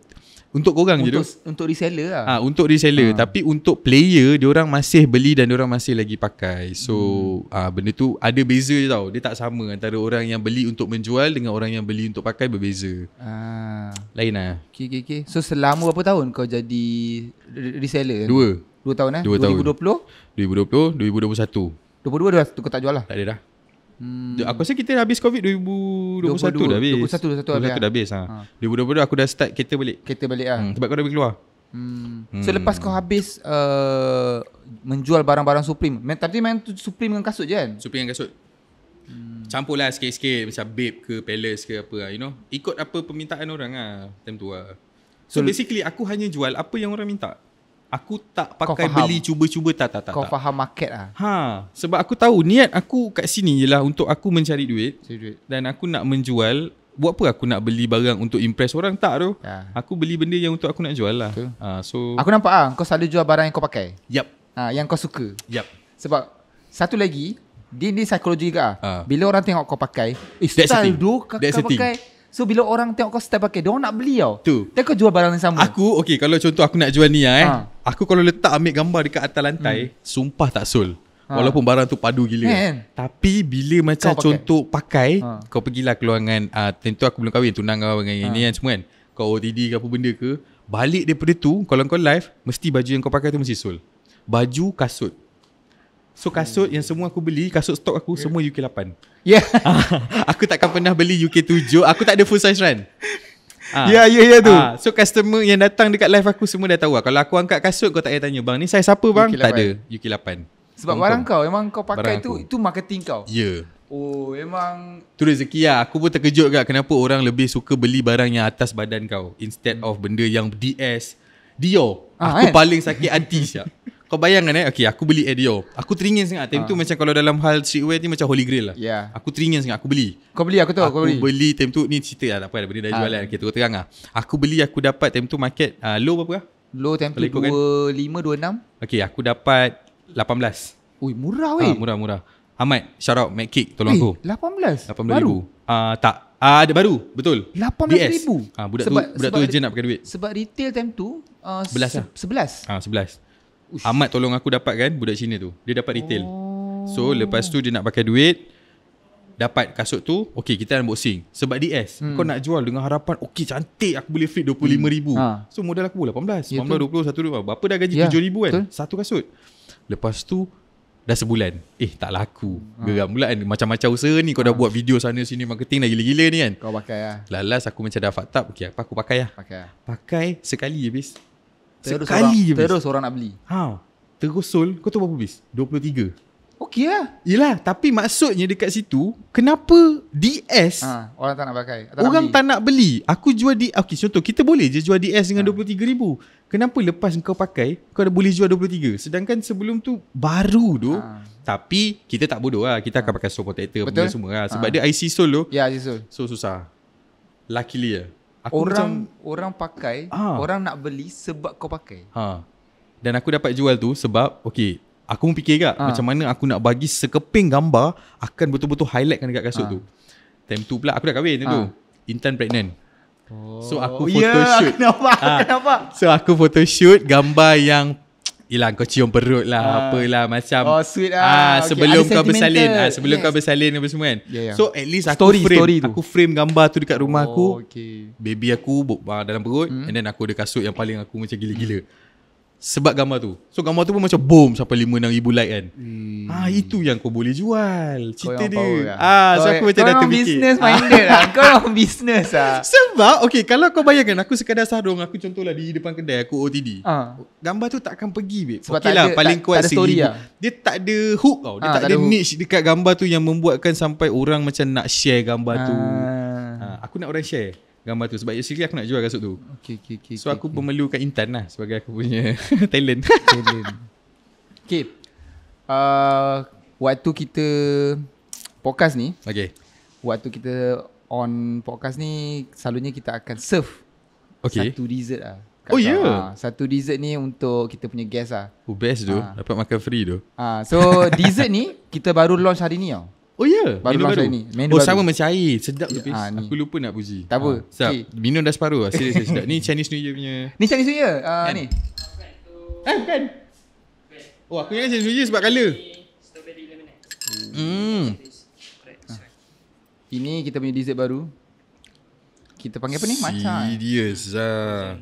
untuk korang untuk, je tu Untuk reseller lah ha, Untuk reseller ha. Tapi untuk player orang masih beli Dan orang masih lagi pakai So hmm. ha, Benda tu Ada beza je tau Dia tak sama Antara orang yang beli Untuk menjual Dengan orang yang beli Untuk pakai berbeza ha. Lain lah okay, okay, okay. So selama berapa tahun Kau jadi Reseller Dua Dua tahun eh Dua 2020? tahun 2020 2020 2021 22 dah Tukar tak jual lah Tak ada dah Hmm. Aku rasa kita dah habis COVID 2021 dah habis 2021 dah habis 2021 dah habis ha. 2020 ha. aku dah start kereta balik Kereta balik ah hmm. Sebab kau dah keluar hmm. hmm. So lepas kau habis uh, Menjual barang-barang Supreme Tapi main tu Supreme dengan kasut je kan Supreme dengan kasut hmm. Campur lah sikit-sikit Macam bib ke palace ke apa lah, You know Ikut apa permintaan orang ah Time tu lah So, so basically aku hanya jual Apa yang orang minta Aku tak pakai beli cuba-cuba tak tak tak. Kau tak. faham market ah. Ha, sebab aku tahu niat aku kat sini ialah untuk aku mencari duit. Cari duit. Dan aku nak menjual, buat apa aku nak beli barang untuk impress orang tak tu? Ya. Aku beli benda yang untuk aku nak jual lah. Ha, so Aku nampak ah, kau selalu jual barang yang kau pakai. Yap. Ha, yang kau suka. Yap. Sebab satu lagi, dia ni psikologi juga ah. Ha. Bila orang tengok kau pakai, eh, style That's do kau, That's pakai. Thing. So bila orang tengok kau style pakai, dia orang nak beli tau. Tu. Dia kau jual barang yang sama. Aku okey kalau contoh aku nak jual ni ah eh. Ha. Aku kalau letak ambil gambar dekat atas lantai, hmm. sumpah tak sul. Ha. Walaupun barang tu padu gila. Man. Tapi bila macam kau contoh pakai, ha. kau pergilah keluar dengan uh, ah, tentu aku belum kahwin, tunang kau dengan ha. ini kan semua kan. Kau OTD ke apa benda ke, balik daripada tu, kalau kau live, mesti baju yang kau pakai tu mesti sul. Baju, kasut. So kasut hmm. yang semua aku beli, kasut stok aku yeah. semua UK8. Yeah. aku takkan pernah beli UK7, aku tak ada full size run. Ah. Ya ya yeah, ya yeah, yeah, tu. Ha. So customer yang datang dekat live aku semua dah tahu lah. Kalau aku angkat kasut kau tak payah tanya bang ni saya apa bang? UK8. Tak ada. UK8. Sebab barang kau memang kau pakai barang tu aku. itu marketing kau. Ya. Yeah. Oh memang tu rezeki lah. Aku pun terkejut kat kenapa orang lebih suka beli barang yang atas badan kau instead of benda yang DS. Dior. Ha, aku kan? paling sakit anti siap. Kau bayangkan eh Okay aku beli Air Dior Aku teringin sangat Time uh. tu ah. macam kalau dalam hal streetwear ni Macam holy grail lah yeah. Aku teringin sangat Aku beli Kau beli aku tahu Aku, aku beli. beli time tu Ni cerita lah apa lah Benda dah jual uh. lah Okay terang lah Aku beli aku dapat time tu market uh, Low berapa lah Low time tu 25, kan? 26 Okay aku dapat 18 Ui murah weh uh, Murah murah Ahmad shout out make Cake tolong eh, aku 18? 18 baru? Uh, tak Ah, uh, ada baru Betul 18 DS. ribu uh, Budak sebab, tu, budak sebab tu je nak pakai duit Sebab retail time tu uh, 11 lah. se- lah. 11 uh, Ush. Ahmad tolong aku dapatkan budak Cina tu. Dia dapat retail. Oh. So lepas tu dia nak pakai duit dapat kasut tu, okay kita unboxing. Sebab DS hmm. kau nak jual dengan harapan okay cantik aku boleh fit 25000. Hmm. Ha. So modal aku 18, 19, 20, 21, 22. Berapa dah gaji yeah. 7000 kan? Betul. Satu kasut. Lepas tu dah sebulan. Eh tak laku. Lah ha. Geram pula kan macam-macam usaha ni kau ha. dah buat video sana sini marketing dah gila-gila ni kan. Kau pakai lah. Lalas aku macam dah fucked up. Okey apa aku pakai lah. Pakai. Lah. Pakai sekali habis terus sekali orang, je Terus orang nak beli How? Terus sold Kau tahu berapa bis? 23 Okay lah Yelah Tapi maksudnya dekat situ Kenapa DS ha, Orang tak nak pakai tak Orang nak tak nak beli Aku jual DS Okey, contoh Kita boleh je jual DS dengan ha. 23 ribu Kenapa lepas kau pakai Kau dah boleh jual 23 Sedangkan sebelum tu Baru tu ha. Tapi Kita tak bodoh lah Kita akan ha. pakai sole protector Betul semua lah. Sebab ha. dia IC sole tu Ya yeah, IC sole So susah Luckily lah aku orang macam, orang pakai ha. orang nak beli sebab kau pakai ha dan aku dapat jual tu sebab okey aku pun fikir gak ha. macam mana aku nak bagi sekeping gambar akan betul-betul highlightkan dekat kasut ha. tu time tu pula aku dah kahwin ha. tu intern pregnant oh. so aku oh. photoshoot yeah, ya, ha. so aku photoshoot gambar yang Yelah kau cium perut lah uh, Apalah macam Oh sweet lah uh, okay, Sebelum kau bersalin uh, Sebelum yes. kau bersalin apa semua kan yeah, yeah. So at least aku story, frame story Aku frame gambar tu dekat rumah oh, aku okay. Baby aku uh, dalam perut hmm? And then aku ada kasut yang paling aku macam gila-gila sebab gambar tu So gambar tu pun macam Boom sampai 5-6 ribu like kan hmm. Ah ha, Itu yang kau boleh jual Cerita dia Ah, ha, So aku macam dah terfikir Kau orang business ah. minded lah Kau orang business lah Sebab Okay kalau kau bayangkan Aku sekadar sarung Aku contohlah di depan kedai Aku OTD ha. Ah. Gambar tu takkan pergi babe. Sebab okay tak lah, ada, paling tak, kuat tak ada story lah. Dia tak ada hook tau Dia ha, tak, tak, ada, ada niche dekat gambar tu Yang membuatkan sampai orang Macam nak share gambar ha. tu ha, Aku nak orang share gambar tu sebab actually aku nak jual kasut tu. Okey okey okey. So okay, aku okay. memerlukan intan lah sebagai aku punya talent. talent. Okey. Uh, waktu kita podcast ni. Okey. Waktu kita on podcast ni selalunya kita akan serve okay. satu dessert lah. oh Yeah. Ya? Ha, satu dessert ni untuk kita punya guest ah. Oh best tu. Ha. Dapat makan free tu. Ah ha, so dessert ni kita baru launch hari ni tau. Oh ya yeah. Baru lah ni Oh baru. sama macam air Sedap tu ha, Aku lupa nak puji Takpe ha, ah, Sedap okay. Minum dah separuh lah Serius sedap Ni Chinese New Year punya Ni Chinese New Year uh, kan. Ni Eh ah, bukan Oh aku ingat Chinese New Year sebab colour Hmm. Ha. Ini kita punya dessert baru. Kita panggil apa ni? Macam. Serious eh.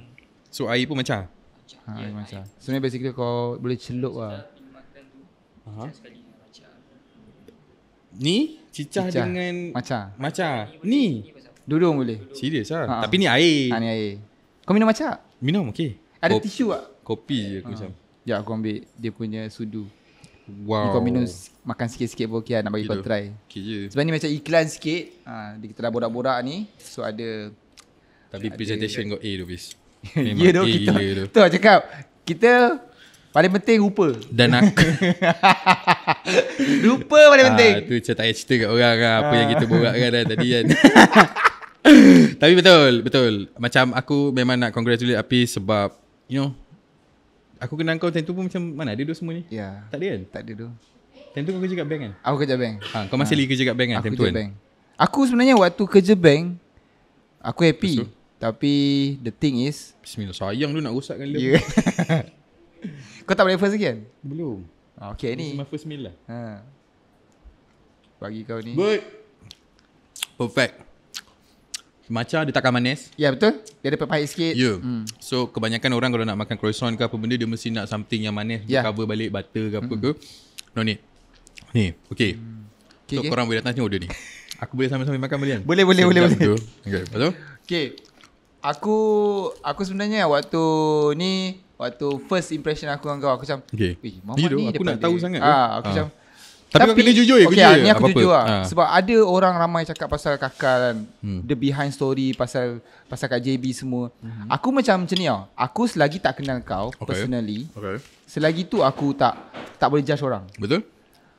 So air pun macam. Ha, yeah, air matcha. Sebenarnya basically kau boleh celup lah. Aha. uh Ni cicah, cicah. dengan macam macam ni. Dudung boleh. Serius ah. Ha. Tapi ni air. Ha, ni air. Kau minum macam? Minum okey. Ada kopi. tisu tak? Kopi je aku ha. macam. Ya aku ambil dia punya sudu. Wow. kau minum makan sikit-sikit pun okey lah. nak bagi Gila. kau try. Okey je. Sebab ni macam iklan sikit. Ha, kita dah borak-borak ni. So ada Tapi ada, presentation kau A tu bis. Memang ya, tu kita. Tu cakap. Kita Paling penting rupa Dan nak Rupa paling ah, penting Itu ha, macam tak cerita kat orang lah, Apa ha. yang ah. kita borak kan dah, tadi kan Tapi betul Betul Macam aku memang nak congratulate Api Sebab You know Aku kenal kau time pun macam Mana ada dua semua ni Ya yeah. Tak ada kan Tak ada dua Time tu kau kerja kat bank kan Aku kerja bank ha, Kau masih ha. lagi kerja kat bank kan Aku kerja tu, kan? bank Aku sebenarnya waktu kerja bank Aku happy Tapi The thing is Bismillah sayang tu nak rosakkan dia. yeah. Kau tak boleh first again? Belum oh, Okay ni This first meal lah ha. Bagi kau ni Good Perfect Macam dia takkan manis Ya yeah, betul Dia ada pahit sikit yeah. mm. So kebanyakan orang Kalau nak makan croissant ke apa benda Dia mesti nak something yang manis yeah. Dia ya. cover balik butter ke apa mm. ke No ni. Ni Okay mm. So okay, korang okay. boleh datang sini order ni Aku boleh sambil-sambil makan boleh kan Boleh boleh boleh, boleh. Okay Lepas tu Okay Aku Aku sebenarnya waktu ni Waktu first impression aku dengan kau Aku macam okay. Mama Gido, ni Aku nak dia. tahu sangat ha, Aku macam tapi, ah. tapi kena jujur ya Okay lah, ni aku jujur lah ha. Sebab ada orang ramai cakap pasal kakak kan hmm. The behind story Pasal pasal kat JB semua hmm. Aku macam macam ni tau Aku selagi tak kenal kau okay. Personally okay. Selagi tu aku tak Tak boleh judge orang Betul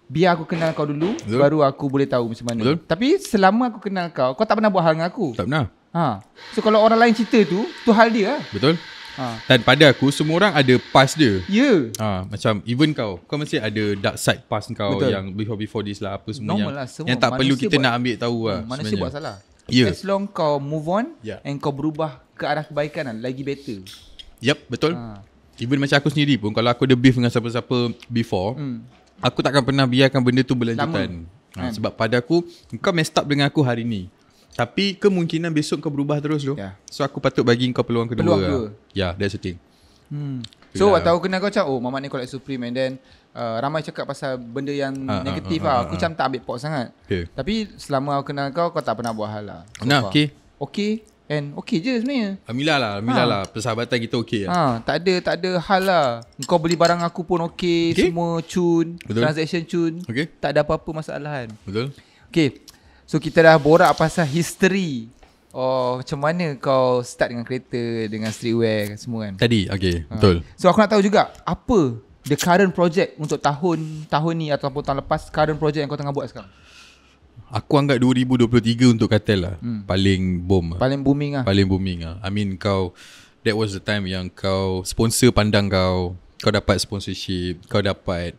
Biar aku kenal kau dulu Betul. Baru aku boleh tahu macam mana Betul. Tapi selama aku kenal kau Kau tak pernah buat hal dengan aku Tak pernah ha. So kalau orang lain cerita tu Tu hal dia lah Betul ha. Dan pada aku Semua orang ada pass dia Ya yeah. ha, Macam even kau Kau mesti ada dark side pass kau Betul. Yang before before this lah Apa semua Normal yang lah, semua. Yang tak perlu kita buat, nak ambil tahu lah Manusia sebenarnya. buat salah yeah. As long kau move on yeah. And kau berubah Ke arah kebaikan lah Lagi better Yep betul ha. Even macam aku sendiri pun Kalau aku ada beef dengan siapa-siapa Before hmm. Aku takkan pernah biarkan benda tu berlanjutan Ha, kan? Sebab pada aku Kau messed up dengan aku hari ni tapi kemungkinan besok kau berubah terus tu. Yeah. So aku patut bagi kau peluang kedua. Peluang kedua. Ya, lah. yeah, that's the thing. Hmm. So waktu aku kenal kau macam oh mamak ni collect supreme and then uh, ramai cakap pasal benda yang uh, negatif uh, uh, uh, lah. Aku macam uh, uh, uh. tak ambil pot sangat. Okay. Tapi selama aku kenal kau kau tak pernah buat hal lah. So nah, far. okay. Okay. And okay je sebenarnya. Alhamdulillah lah, alhamdulillah ha. lah. Persahabatan kita okay lah. Ha, tak ada, tak ada hal lah. Kau beli barang aku pun okay, okay. semua cun, Betul. transaction cun. Okay. Tak ada apa-apa masalah kan. Betul. Okay. So kita dah borak pasal history Oh macam mana kau start dengan kereta Dengan streetwear semua kan Tadi okay uh. Ha. betul So aku nak tahu juga Apa the current project untuk tahun Tahun ni ataupun tahun lepas Current project yang kau tengah buat sekarang Aku anggap 2023 untuk katel lah hmm. Paling boom lah. Paling booming lah Paling booming lah I mean kau That was the time yang kau Sponsor pandang kau Kau dapat sponsorship Kau dapat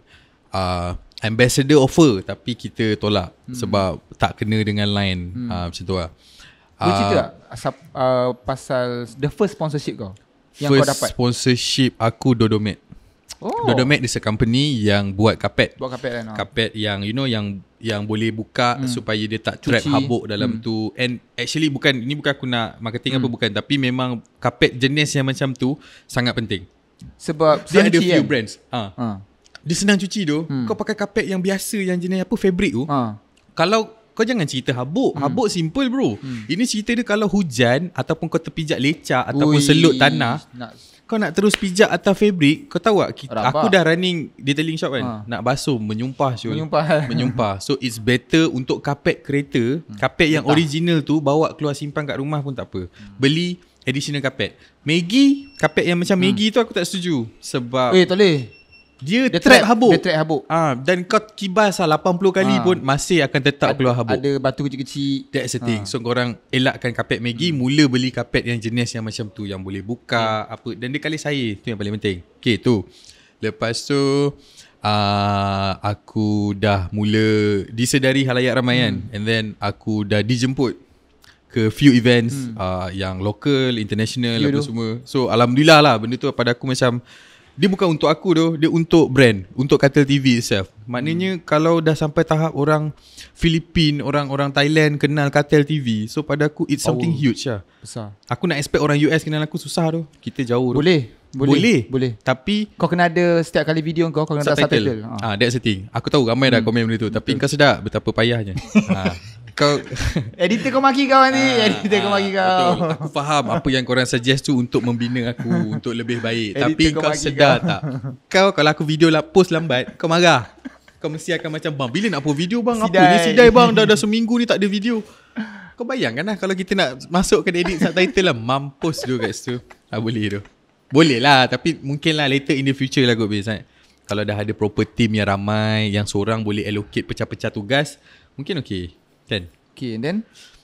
uh, ambassador offer tapi kita tolak hmm. sebab tak kena dengan line hmm. uh, macam tu lah. Kau uh, tak uh, pasal the first sponsorship kau yang kau dapat? First sponsorship aku Dodomet. Oh. Dodomet is a company yang buat kapet. Buat kapet kan? Oh. Kapet yang you know yang yang boleh buka hmm. supaya dia tak trap Cuci. habuk dalam hmm. tu. And actually bukan ini bukan aku nak marketing hmm. apa bukan tapi memang kapet jenis yang macam tu sangat penting. Sebab dia ada few kan? brands. Ha. Uh. Uh. Dia senang cuci tu hmm. Kau pakai kapek yang biasa Yang jenis apa Fabric tu ha. Kalau Kau jangan cerita habuk hmm. Habuk simple bro hmm. Ini cerita dia Kalau hujan Ataupun kau terpijak lecak Ataupun Ui. selut tanah nak. Kau nak terus pijak Atas fabric Kau tahu tak kita, Aku dah running Detailing shop kan ha. Nak basuh Menyumpah Syul. Menyumpah Menyumpah So it's better Untuk kapek kereta hmm. Kapek yang Entah. original tu Bawa keluar simpan kat rumah pun tak apa hmm. Beli Additional kapek Maggi Kapek yang macam hmm. Maggi tu aku tak setuju Sebab Eh tak boleh dia, dia trap, trap habuk. Dia trap habuk. ha, dan kau kibas lah 80 kali ha. pun masih akan tetap ada, keluar habuk. Ada batu kecil-kecil. That's the thing. Ha. So korang elakkan kapet Maggi, hmm. mula beli kapet yang jenis yang macam tu yang boleh buka hmm. apa dan dia kali saya tu yang paling penting. Okay tu. Lepas tu uh, aku dah mula disedari halayak ramaian hmm. and then aku dah dijemput ke few events hmm. uh, yang local, international apa semua. So alhamdulillah lah benda tu pada aku macam dia bukan untuk aku tu Dia untuk brand Untuk Katil TV itself Maknanya hmm. Kalau dah sampai tahap orang Filipin Orang-orang Thailand Kenal Katil TV So pada aku It's something huge lah Besar Aku nak expect orang US kenal aku Susah tu Kita jauh tu Boleh boleh, boleh boleh tapi kau kena ada setiap kali video kau kau kena subtitle. ada subtitle ha. ah that's the thing aku tahu ramai hmm. dah komen benda tu tapi Betul. kau sedar betapa payahnya ha kau editor kau maki kau ni ah, editor ah, kau maki kau betul. aku faham apa yang kau korang suggest tu untuk membina aku untuk lebih baik editor tapi kau, kau sedar kau. tak kau kalau aku video lah post lambat kau marah kau mesti akan macam bang bila nak upload video bang sidai. apa ni sidai bang dah dah seminggu ni tak ada video kau bayangkan lah kalau kita nak masukkan edit subtitle lah mampus dulu kat situ tak boleh tu boleh lah tapi mungkin lah later in the future lah kot biasa eh. kalau dah ada proper team yang ramai yang seorang boleh allocate pecah-pecah tugas mungkin okey Then, Okay and then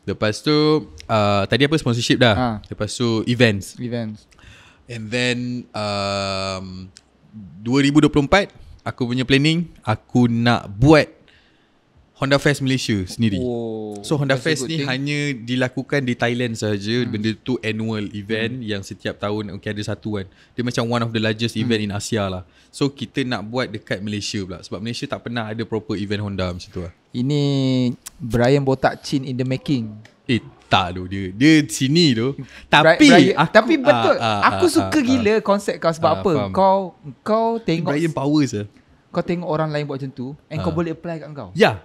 Lepas tu uh, Tadi apa sponsorship dah ha. Lepas tu events Events And then um, 2024 Aku punya planning Aku nak buat Honda Fest Malaysia sendiri oh, So Honda Fest ni thing. hanya dilakukan di Thailand saja. hmm. Benda tu annual event hmm. yang setiap tahun okay, ada satu kan Dia macam one of the largest hmm. event in Asia lah So kita nak buat dekat Malaysia pula Sebab Malaysia tak pernah ada proper event Honda macam tu lah ini Brian Botak Chin in the making. Eh tak tu dia. Dia sini tu. Tapi Bri- Brian, aku, tapi betul. Ah, ah, aku ah, suka ah, gila ah, konsep kau sebab ah, apa? Faham. Kau kau tengok Brian Powers ah. Kau tengok orang lain buat macam tu and ah. kau boleh apply kat kau. Ya. Yeah.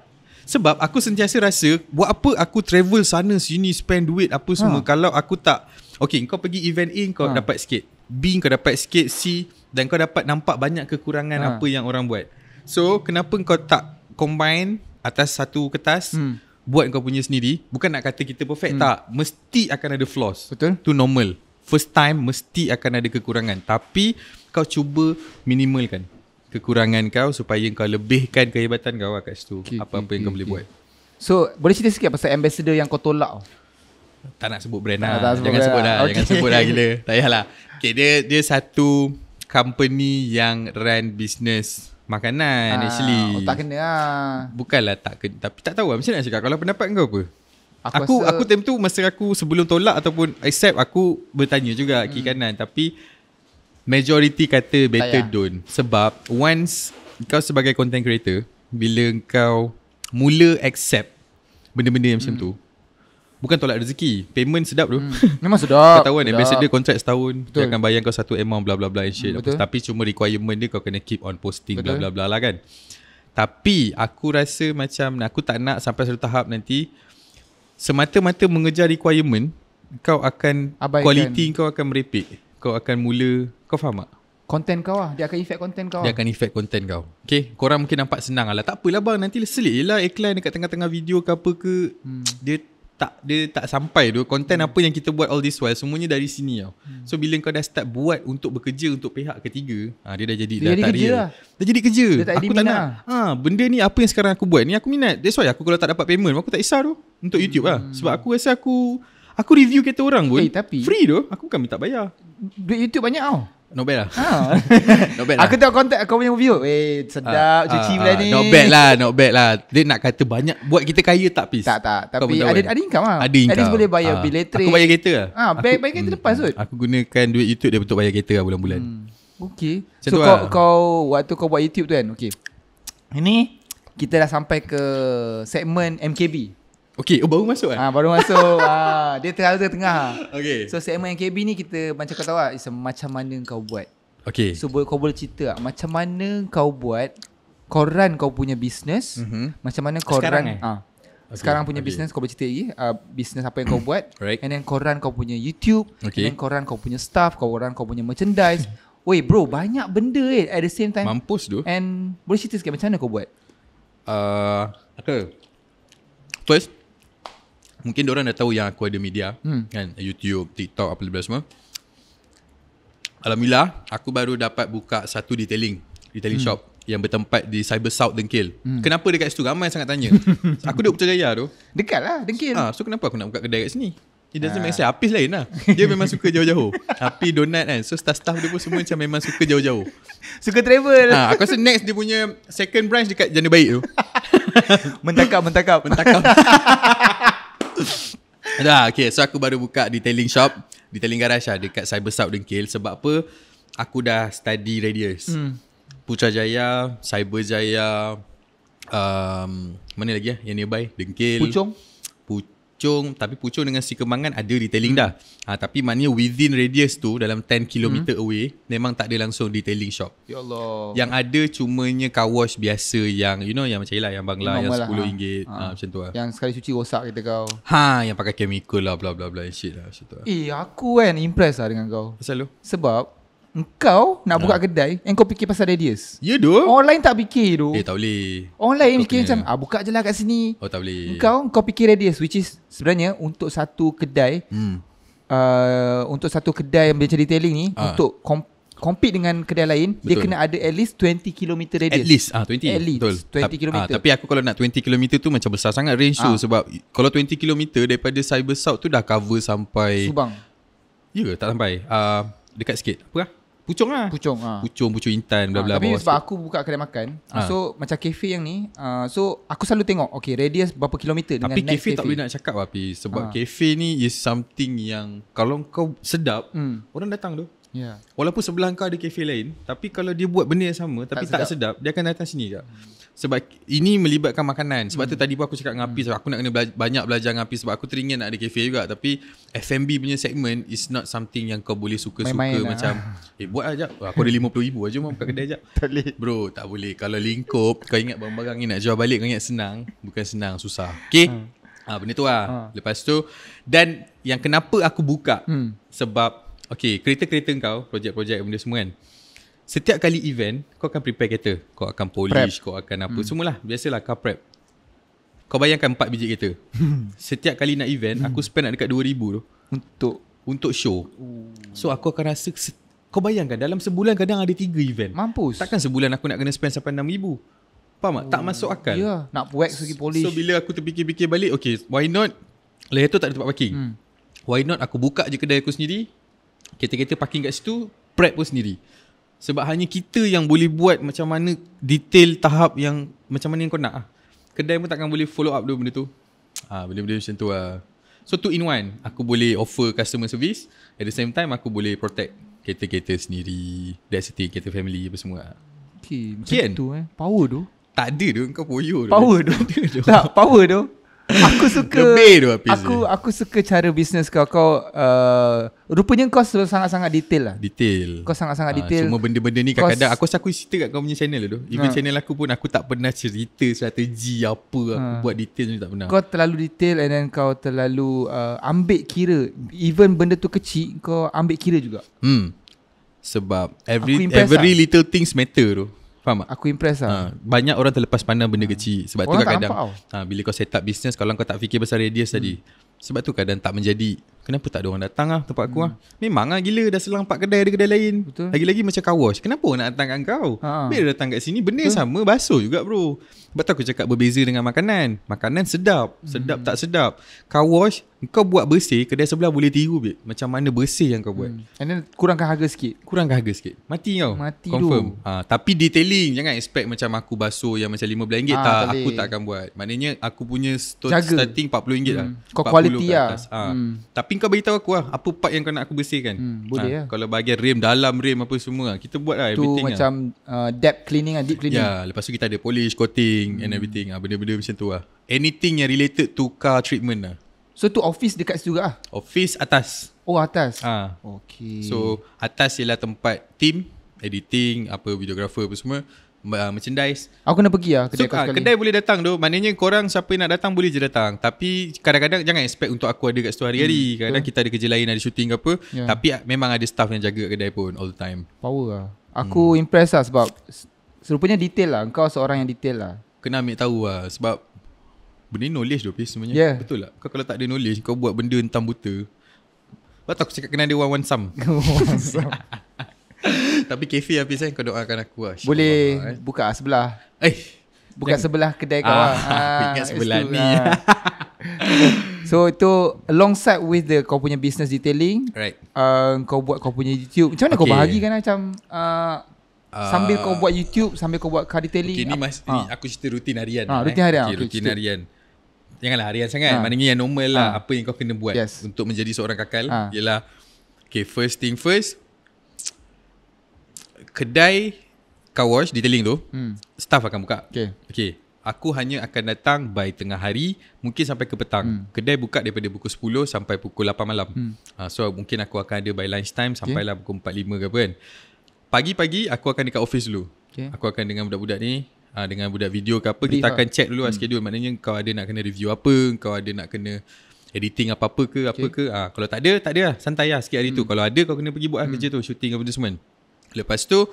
Sebab aku sentiasa rasa buat apa aku travel sana sini spend duit apa semua ah. kalau aku tak Okay kau pergi event A kau ha. dapat sikit. B kau dapat sikit, C dan kau dapat nampak banyak kekurangan ha. apa yang orang buat. So kenapa kau tak combine atas satu kertas hmm. buat kau punya sendiri bukan nak kata kita perfect hmm. tak mesti akan ada flaws betul tu normal first time mesti akan ada kekurangan tapi kau cuba minimalkan kekurangan kau supaya kau lebihkan kehebatan kau lah kat situ okay, apa-apa okay, yang kau okay. boleh buat so boleh cerita sikit pasal ambassador yang kau tolak tak nak sebut brand lah ah, sebut jangan, sebut lah. lah. Okay. jangan sebut lah gila tak payahlah okay, dia dia satu company yang run business Makanan ha, actually oh, Tak kena lah Bukanlah tak kena Tapi tak tahu lah Macam nak cakap Kalau pendapat kau apa? Aku aku, rasa... aku time tu Masa aku sebelum tolak Ataupun accept Aku bertanya juga hmm. Kiri kanan Tapi Majority kata Better don't Sebab Once Kau sebagai content creator Bila kau Mula accept Benda-benda yang hmm. macam tu Bukan tolak rezeki Payment sedap tu hmm. Memang sedap Kau tahu kan Ambassador contract setahun Betul. Dia akan bayar kau satu amount bla bla bla and shit hmm, Betul. Tapi cuma requirement dia Kau kena keep on posting bla bla bla lah kan Tapi Aku rasa macam Aku tak nak sampai satu tahap nanti Semata-mata mengejar requirement Kau akan Abaikan. Quality kau akan merepek Kau akan mula Kau faham tak? Content kau lah Dia akan effect content kau Dia akan effect content kau Okay Korang mungkin nampak senang lah Tak apalah bang Nanti selit je lah Iklan dekat tengah-tengah video ke apa ke hmm. Dia tak dia tak sampai tu konten hmm. apa yang kita buat all this while semuanya dari sini tau. Hmm. So bila kau dah start buat untuk bekerja untuk pihak ketiga, ha, dia dah jadi dia dah jadi kerja Lah. Dia jadi kerja. Dia tak aku tak lah. nak. Ha, benda ni apa yang sekarang aku buat ni aku minat. That's why aku kalau tak dapat payment aku tak kisah tu untuk hmm. YouTube lah. Hmm. Sebab aku rasa aku aku review kereta orang pun. Hey, eh, tapi, free tu aku bukan minta bayar. Duit YouTube banyak tau. Not bad lah ha. Ah. not bad lah. Aku tengok contact kau punya view Eh sedap uh, cuci uh, ah, bila ni Not bad lah Not bad lah Dia nak kata banyak Buat kita kaya tak peace Tak tak Tapi ada, ada, ada income lah Ada income At boleh bayar uh, bilet Aku bayar kereta lah ha, bayar, bayar kereta hmm, lepas kot Aku gunakan duit YouTube dia Untuk bayar kereta lah bulan-bulan hmm. Okay Macam So kau, lah. kau Waktu kau buat YouTube tu kan Okay Ini Kita dah sampai ke Segmen MKB Okay, oh, baru masuk kan? Ah, ha, baru masuk. ah, dia terhalang tengah. Okay. So, segmen yang KB ni kita macam kau tahu lah, macam mana kau buat. Okay. So, boleh, kau boleh cerita lah, macam mana kau buat, kau run kau punya business, mm-hmm. macam mana kau Sekarang run. eh? ha, ah, Okay, sekarang punya okay. bisnes kau boleh cerita lagi uh, ah, Bisnes apa yang kau buat right. And then kau run kau punya YouTube okay. And then kau run kau punya staff Kau run kau punya merchandise Weh bro banyak benda eh At the same time Mampus tu And boleh cerita sikit macam mana kau buat uh, ah, aku. First mungkin orang dah tahu yang aku ada media hmm. kan YouTube, TikTok apa lebih semua. Alhamdulillah, aku baru dapat buka satu detailing, detailing hmm. shop yang bertempat di Cyber South Dengkil. Hmm. Kenapa dekat situ ramai sangat tanya. aku duduk Putrajaya tu. Dekatlah Dengkil. Ah, so kenapa aku nak buka kedai kat sini? It doesn't make ah. sense Apis lain lah. Dia memang suka jauh-jauh Api donat kan So staff-staff dia pun semua Macam memang suka jauh-jauh Suka travel ha, Aku rasa next dia punya Second branch dekat Janda Baik tu Mentakap Mentakap Mentakap Dah, okay. So, aku baru buka detailing shop. Detailing garage lah dekat Cyber South Dengkil. Sebab apa? Aku dah study radius. Hmm. Jaya, Cyber Jaya, um, mana lagi ya? Yang nearby? Dengkil. Pucung pucung tapi pucung dengan si kemangan ada detailing mm. dah. Hmm. Ha, tapi maknanya within radius tu dalam 10 km mm. away memang tak ada langsung detailing shop. Ya Allah. Yang ada cumanya car wash biasa yang you know yang macam lah yang bangla yang RM10 lah, ha. ha. ha, macam tu lah. Yang sekali cuci rosak kita kau. Ha yang pakai chemical lah bla bla bla shit lah macam tu lah. Eh aku kan impress lah dengan kau. Pasal lu? Sebab Engkau nak ha. buka kedai Engkau fikir pasal radius You ya, do. Online tak fikir doh Eh tak boleh Orang lain fikir macam ah, Buka je lah kat sini Oh tak boleh Engkau kau fikir radius Which is sebenarnya Untuk satu kedai hmm. Uh, untuk satu kedai yang macam detailing ni ha. Untuk kom- compete dengan kedai lain Betul. Dia kena ada at least 20km radius At least ah, 20 At least Betul. 20km Ta- ah, Tapi aku kalau nak 20km tu Macam besar sangat range ha. tu ah. Sebab Kalau 20km Daripada cyber south tu Dah cover sampai Subang Ya yeah, tak sampai uh, Dekat sikit Apa Pucung lah Pucung ha. Pucung, pucung intan bla bla. Ha, tapi sebab aku buka kedai makan ha. So macam kafe yang ni uh, So aku selalu tengok Okay radius berapa kilometer Tapi dengan kafe, kafe tak boleh nak cakap api Sebab ha. kafe ni is something yang Kalau kau sedap hmm. Orang datang tu yeah. Walaupun sebelah kau ada kafe lain Tapi kalau dia buat benda yang sama Tapi tak, tak sedap. sedap Dia akan datang sini ke hmm sebab ini melibatkan makanan sebab hmm. tu tadi pun aku cakap dengan Api sebab hmm. aku nak kena bela- banyak belajar dengan Api sebab aku teringin nak ada cafe juga tapi F&B punya segment is not something yang kau boleh suka-suka suka lah. macam lah. eh buat ajak lah, aku ada 50000 aja mau buka kedai ajak boleh bro tak boleh kalau lingkup kau ingat barang-barang ni nak jual balik kau ingat senang bukan senang susah Okay. hmm. ha benda tu lah ha. lepas tu dan yang kenapa aku buka hmm. sebab okay kereta-kereta kau projek-projek benda semua kan Setiap kali event Kau akan prepare kereta Kau akan polish prep. Kau akan apa hmm. Semualah Biasalah car prep Kau bayangkan 4 biji kereta Setiap kali nak event Aku spend nak dekat 2000 Untuk Untuk show So aku akan rasa Kau bayangkan Dalam sebulan kadang ada 3 event Mampus Takkan sebulan aku nak kena spend Sampai 6000 Faham tak? Oh, tak masuk akal yeah. Nak wax lagi polish So bila aku terfikir-fikir balik Okay why not Lihat tu tak ada tempat parking hmm. Why not aku buka je kedai aku sendiri Kereta-kereta parking kat situ Prep pun sendiri sebab hanya kita yang boleh buat macam mana detail tahap yang macam mana yang kau nak lah. Kedai pun takkan boleh follow up dulu benda tu. Ah, ha, benda-benda macam tu lah. So, two in one. Aku boleh offer customer service. At the same time, aku boleh protect kereta-kereta sendiri. That's the thing. Kereta family apa semua lah. Okay, macam tu eh. Power tu. Tak ada tu. Kau poyo tu. Power tu. tak, power tu aku suka lebih tu habis aku aku suka cara bisnes kau kau uh, rupanya kau sangat-sangat detail lah detail kau sangat-sangat ha, detail semua benda-benda ni kadang-kadang aku aku cerita kat kau punya channel tu even ha. channel aku pun aku tak pernah cerita strategi apa aku ha. buat detail ni tak pernah kau terlalu detail and then kau terlalu uh, ambil kira even benda tu kecil kau ambil kira juga hmm sebab every every lah. little things matter tu Faham tak? Aku impress lah. Ha, banyak orang terlepas pandang benda ha. kecil. Sebab orang tu kadang-kadang ha, bila kau set up business, kalau kau tak fikir besar radius hmm. tadi. Sebab tu kadang tak menjadi Kenapa tak ada orang datang lah tempat aku ah? hmm. lah Memang lah gila dah selang 4 kedai ada kedai lain Lagi-lagi macam kawas. Kenapa nak datang kat kau ha. Bila datang kat sini benda Betul. sama basuh juga bro Sebab tu aku cakap berbeza dengan makanan Makanan sedap Sedap hmm. tak sedap Kawas, kau buat bersih Kedai sebelah boleh tiru babe. Macam mana bersih yang kau buat hmm. And then kurangkan harga sikit Kurangkan harga sikit Mati kau Mati Confirm ha, Tapi detailing Jangan expect macam aku basuh Yang macam RM15 ha, tak, tak Aku tak akan buat Maknanya aku punya Starting RM40 lah. hmm. lah Kau quality lah ha. hmm. Tapi Mungkin kau beritahu aku lah Apa part yang kau nak aku bersihkan hmm, Boleh ha, lah Kalau bahagian rim Dalam rim apa semua lah, Kita buat lah everything Itu lah. macam lah. uh, Depth cleaning lah Deep cleaning Ya yeah, lepas tu kita ada Polish, coating hmm. And everything lah, Benda-benda macam tu lah Anything yang related To car treatment lah So tu office dekat situ lah Office atas Oh atas ha. Okay So atas ialah tempat Team Editing Apa videographer apa semua uh, merchandise. Aku kena pergi lah kedai so, kau ah, sekali. Kedai boleh datang tu. Maknanya korang siapa nak datang boleh je datang. Tapi kadang-kadang jangan expect untuk aku ada kat situ hari-hari. Hmm, kadang-kadang kita ada kerja lain, ada syuting ke apa. Yeah. Tapi ah, memang ada staff yang jaga kedai pun all the time. Power lah. Aku hmm. impress lah sebab serupanya detail lah. Kau seorang yang detail lah. Kena ambil tahu lah sebab benda ni knowledge tu sebenarnya. Yeah. Betul lah. Kau kalau tak ada knowledge kau buat benda entam buta. Lepas tu aku cakap kena ada one-one sum. One-one sum tapi kafe habis kan kau doakan aku lah. Boleh Allah, eh. buka eh. sebelah. Eh, buka jang. sebelah kedai kau. Ah, ha, ingat sebelah ni. Lah. so itu alongside with the kau punya business detailing. Right. Uh, kau buat kau punya YouTube. Macam mana okay. kau bahagikan ah, macam uh, uh, sambil kau buat YouTube, sambil kau buat car detailing. Okay, ni, mas, ha. ni aku cerita rutin harian. Ha, rutin harian. Okay, okay, rutin harian. Janganlah harian sangat. Ha. Maknanya yang normal lah. Ha. Apa yang kau kena buat yes. untuk menjadi seorang kakal. Ha. Ialah, okay, first thing first, kedai car wash detailing tu hmm. staff akan buka okey okey aku hanya akan datang by tengah hari mungkin sampai ke petang hmm. kedai buka daripada pukul 10 sampai pukul 8 malam hmm. uh, so mungkin aku akan ada by lunch time sampai lah pukul 4 5 ke apa kan pagi-pagi aku akan dekat office dulu okay. aku akan dengan budak-budak ni uh, dengan budak video ke apa Brief kita akan lah. check dulu lah hmm. schedule maknanya kau ada nak kena review apa kau ada nak kena editing apa-apa ke apa okay. ke uh, kalau tak ada tak ada lah santai lah sikit hari hmm. tu kalau ada kau kena pergi buat lah hmm. kerja tu shooting apa tu semua kan. Lepas tu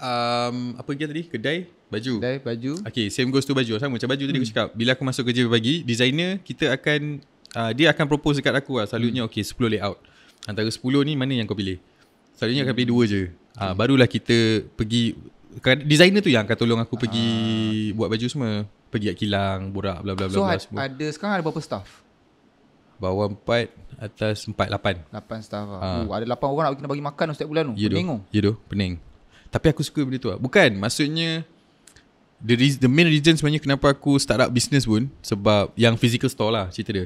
um, Apa lagi tadi? Kedai? Baju? Kedai, baju Okay, same goes to baju Sama macam baju tadi hmm. aku cakap Bila aku masuk kerja pagi Designer, kita akan uh, Dia akan propose dekat aku lah Selalunya, hmm. okay 10 layout Antara 10 ni, mana yang kau pilih? Selalunya hmm. akan pilih 2 je okay. uh, hmm. Barulah kita pergi kan, Designer tu yang akan tolong aku pergi uh. Buat baju semua Pergi kat kilang, borak, bla bla bla So, bla, ada, semua. ada sekarang ada berapa staff? Bawah empat Atas 4, lapan. Lapan staff lah ha. Uh, ada lapan orang nak kena bagi makan Setiap bulan tu yeah, Pening tu Ya tu pening Tapi aku suka benda tu lah Bukan Maksudnya the, the main reason sebenarnya Kenapa aku start up business pun Sebab Yang physical store lah Cerita dia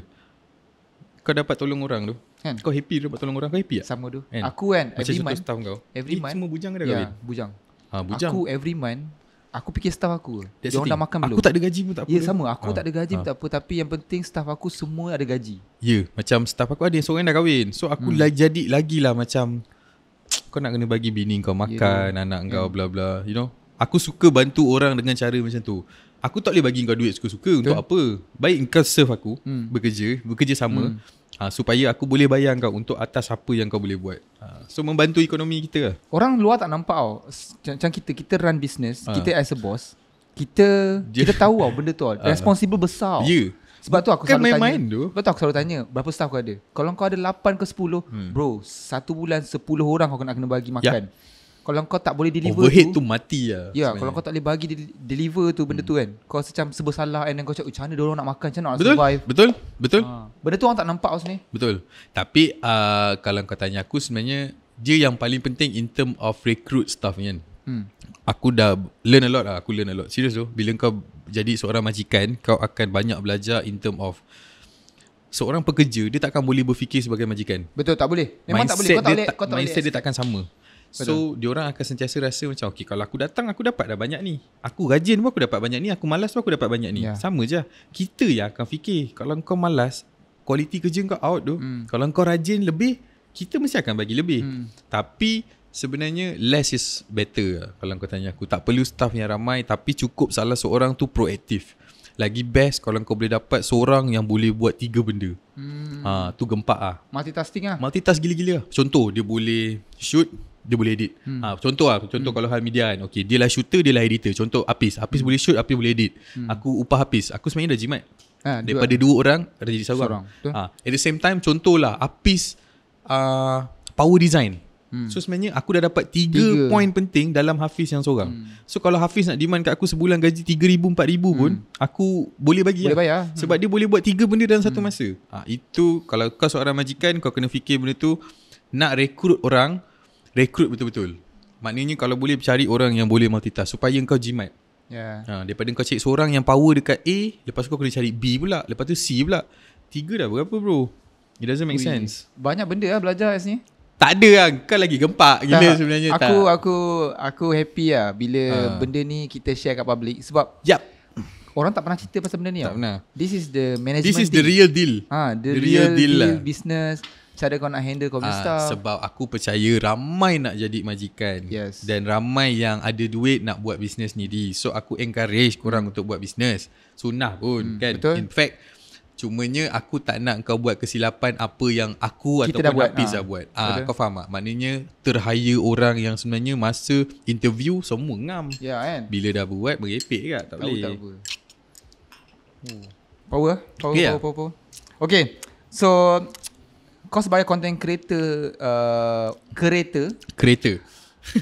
Kau dapat tolong orang tu kan? Kau happy dapat tolong orang Kau happy tak? Sama tu kan? Aku kan Macam every month, month kau. Every eh, month Semua bujang ke dah yeah, kahwin? Bujang. Ha, bujang Aku every month Aku fikir staff aku Dia orang dah makan belum Aku tak ada gaji pun tak ya, apa Ya sama Aku ha. tak ada gaji ah. pun tak apa Tapi yang penting staff aku semua ada gaji Ya yeah. Macam staff aku ada yang seorang dah kahwin So aku hmm. lagi jadi lagi lah macam Kau nak kena bagi bini kau ya, makan yeah. Anak yeah. kau hmm. bla bla You know Aku suka bantu orang dengan cara macam tu Aku tak boleh bagi kau duit suka-suka Untuk apa Baik kau serve aku hmm. Bekerja Bekerja sama hmm. Ha, supaya aku boleh bayang kau untuk atas apa yang kau boleh buat. Ha, so membantu ekonomi kita. Lah. Orang luar tak nampak tau. Macam kita kita run business, ha. kita as a boss, kita Je. kita tahu tau benda tu. Ha. Responsible besar. Ya. Yeah. Sebab tu aku kan selalu main tanya. Main tu. Sebab tu aku selalu tanya, berapa staff kau ada? Kalau kau ada 8 ke 10, hmm. bro, satu bulan 10 orang kau nak kena bagi ya. makan. Yeah kalau kau tak boleh deliver Overhead tu, tu mati lah Ya yeah, kalau kau tak boleh bagi Deliver tu benda hmm. tu kan Kau rasa macam sebuah salah And then kau cakap eh, Macam mana orang nak makan Macam nak betul? survive Betul Betul ha. Benda tu orang tak nampak kau sini Betul Tapi uh, Kalau kau tanya aku sebenarnya Dia yang paling penting In term of recruit stuff kan hmm. Aku dah Learn a lot lah Aku learn a lot Serius tu Bila kau jadi seorang majikan Kau akan banyak belajar In term of Seorang pekerja Dia takkan boleh berfikir sebagai majikan Betul tak boleh Memang mindset tak boleh Kau tak boleh Mindset dia takkan sama Betul. So diorang akan sentiasa rasa macam okey. kalau aku datang aku dapat dah banyak ni Aku rajin pun aku dapat banyak ni Aku malas pun aku dapat banyak ni yeah. Sama je lah. Kita yang akan fikir Kalau kau malas Kualiti kerja kau out tu mm. Kalau kau rajin lebih Kita mesti akan bagi lebih mm. Tapi sebenarnya less is better lah. Kalau kau tanya aku Tak perlu staff yang ramai Tapi cukup salah seorang tu proaktif lagi best kalau kau boleh dapat seorang yang boleh buat tiga benda. Hmm. Ha, tu gempak ah. Multitasking ah. Multitask gila-gila. Lah. Contoh dia boleh shoot, dia boleh edit. Hmm. Ha, contoh lah, contoh hmm. kalau hal media kan. Okay, dia lah shooter, dia lah editor. Contoh Apis. Apis hmm. boleh shoot, Apis boleh edit. Hmm. Aku upah Apis. Aku sebenarnya dah jimat. Ha, Daripada dua, dua orang, ada jadi seorang. seorang. Ha, at the same time, contoh lah Apis uh, power design. Hmm. So sebenarnya aku dah dapat tiga poin penting dalam Hafiz yang seorang. Hmm. So kalau Hafiz nak demand kat aku sebulan gaji tiga 3000 4000 pun hmm. aku boleh bagi. Boleh lah. bayar. Hmm. Sebab dia boleh buat tiga benda dalam satu hmm. masa. Ha, itu kalau kau seorang majikan kau kena fikir benda tu nak rekrut orang Rekrut betul-betul Maknanya kalau boleh cari orang yang boleh multitask Supaya kau jimat yeah. ha, Daripada kau cari seorang yang power dekat A Lepas tu kau kena cari B pula Lepas tu C pula Tiga dah berapa bro It doesn't make Ui. sense Banyak benda lah belajar kat sini Tak ada lah Kau lagi gempak tak, gila sebenarnya Aku tak. aku aku happy lah Bila ha. benda ni kita share kat public Sebab yep. Orang tak pernah cerita pasal benda ni Tak pernah This is the management This is the real deal, deal. Ha, the, the real, real deal, deal lah. business cara kau nak handle kau punya uh, Sebab aku percaya ramai nak jadi majikan. Yes. Dan ramai yang ada duit nak buat bisnes ni di. So aku encourage korang untuk buat bisnes. Sunah pun hmm, kan. Betul. In fact, cumanya aku tak nak kau buat kesilapan apa yang aku Kita ataupun dah buat, Hafiz ha. dah buat. Ha, kau faham tak? Maknanya terhaya orang yang sebenarnya masa interview semua ngam. yeah, kan? Bila dah buat, merepek kat. Tak, tak boleh. Tak apa. Hmm. Power, power, okay, power, power, power, power. Okay, so kau sebagai content creator uh, kereta kereta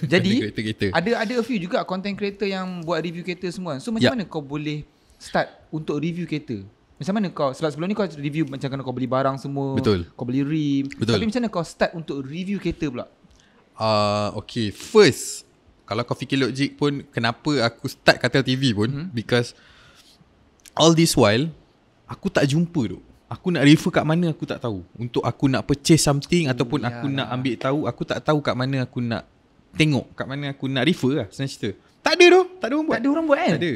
jadi ada ada a few juga content creator yang buat review kereta semua so macam yep. Ya. mana kau boleh start untuk review kereta macam mana kau sebab sebelum ni kau review macam kena kau beli barang semua Betul. kau beli rim Betul. tapi macam mana kau start untuk review kereta pula uh, okay. first kalau kau fikir logik pun kenapa aku start kata TV pun hmm. because all this while aku tak jumpa duk Aku nak refer kat mana aku tak tahu. Untuk aku nak purchase something hmm, ataupun ya aku nak ambil tahu, aku tak tahu kat mana aku nak tengok, kat mana aku nak refer lah senang cerita. Tak ada tu. Tak ada orang buat. Tak ada orang buat kan? Tak ada.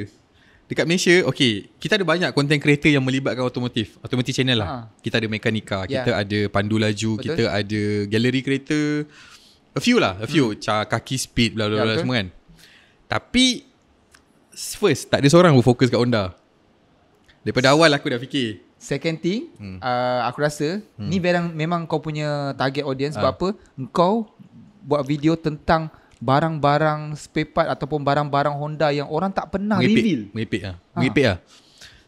Dekat Malaysia, okay. Kita ada banyak content creator yang melibatkan otomotif. Otomotif channel lah. Ha. Kita ada mekanika, yeah. kita ada pandu laju, betul. kita ada gallery creator. A few lah. A few. Hmm. Car, kaki speed, bla bla bla ya, semua kan. Tapi, first, tak ada seorang fokus kat Honda. Daripada awal aku dah fikir, Second thing hmm. uh, Aku rasa hmm. Ni barang memang kau punya Target audience ah. Sebab uh. apa Kau Buat video tentang Barang-barang Spare part Ataupun barang-barang Honda Yang orang tak pernah Meripik. reveal Meripik lah ha. Meripik lah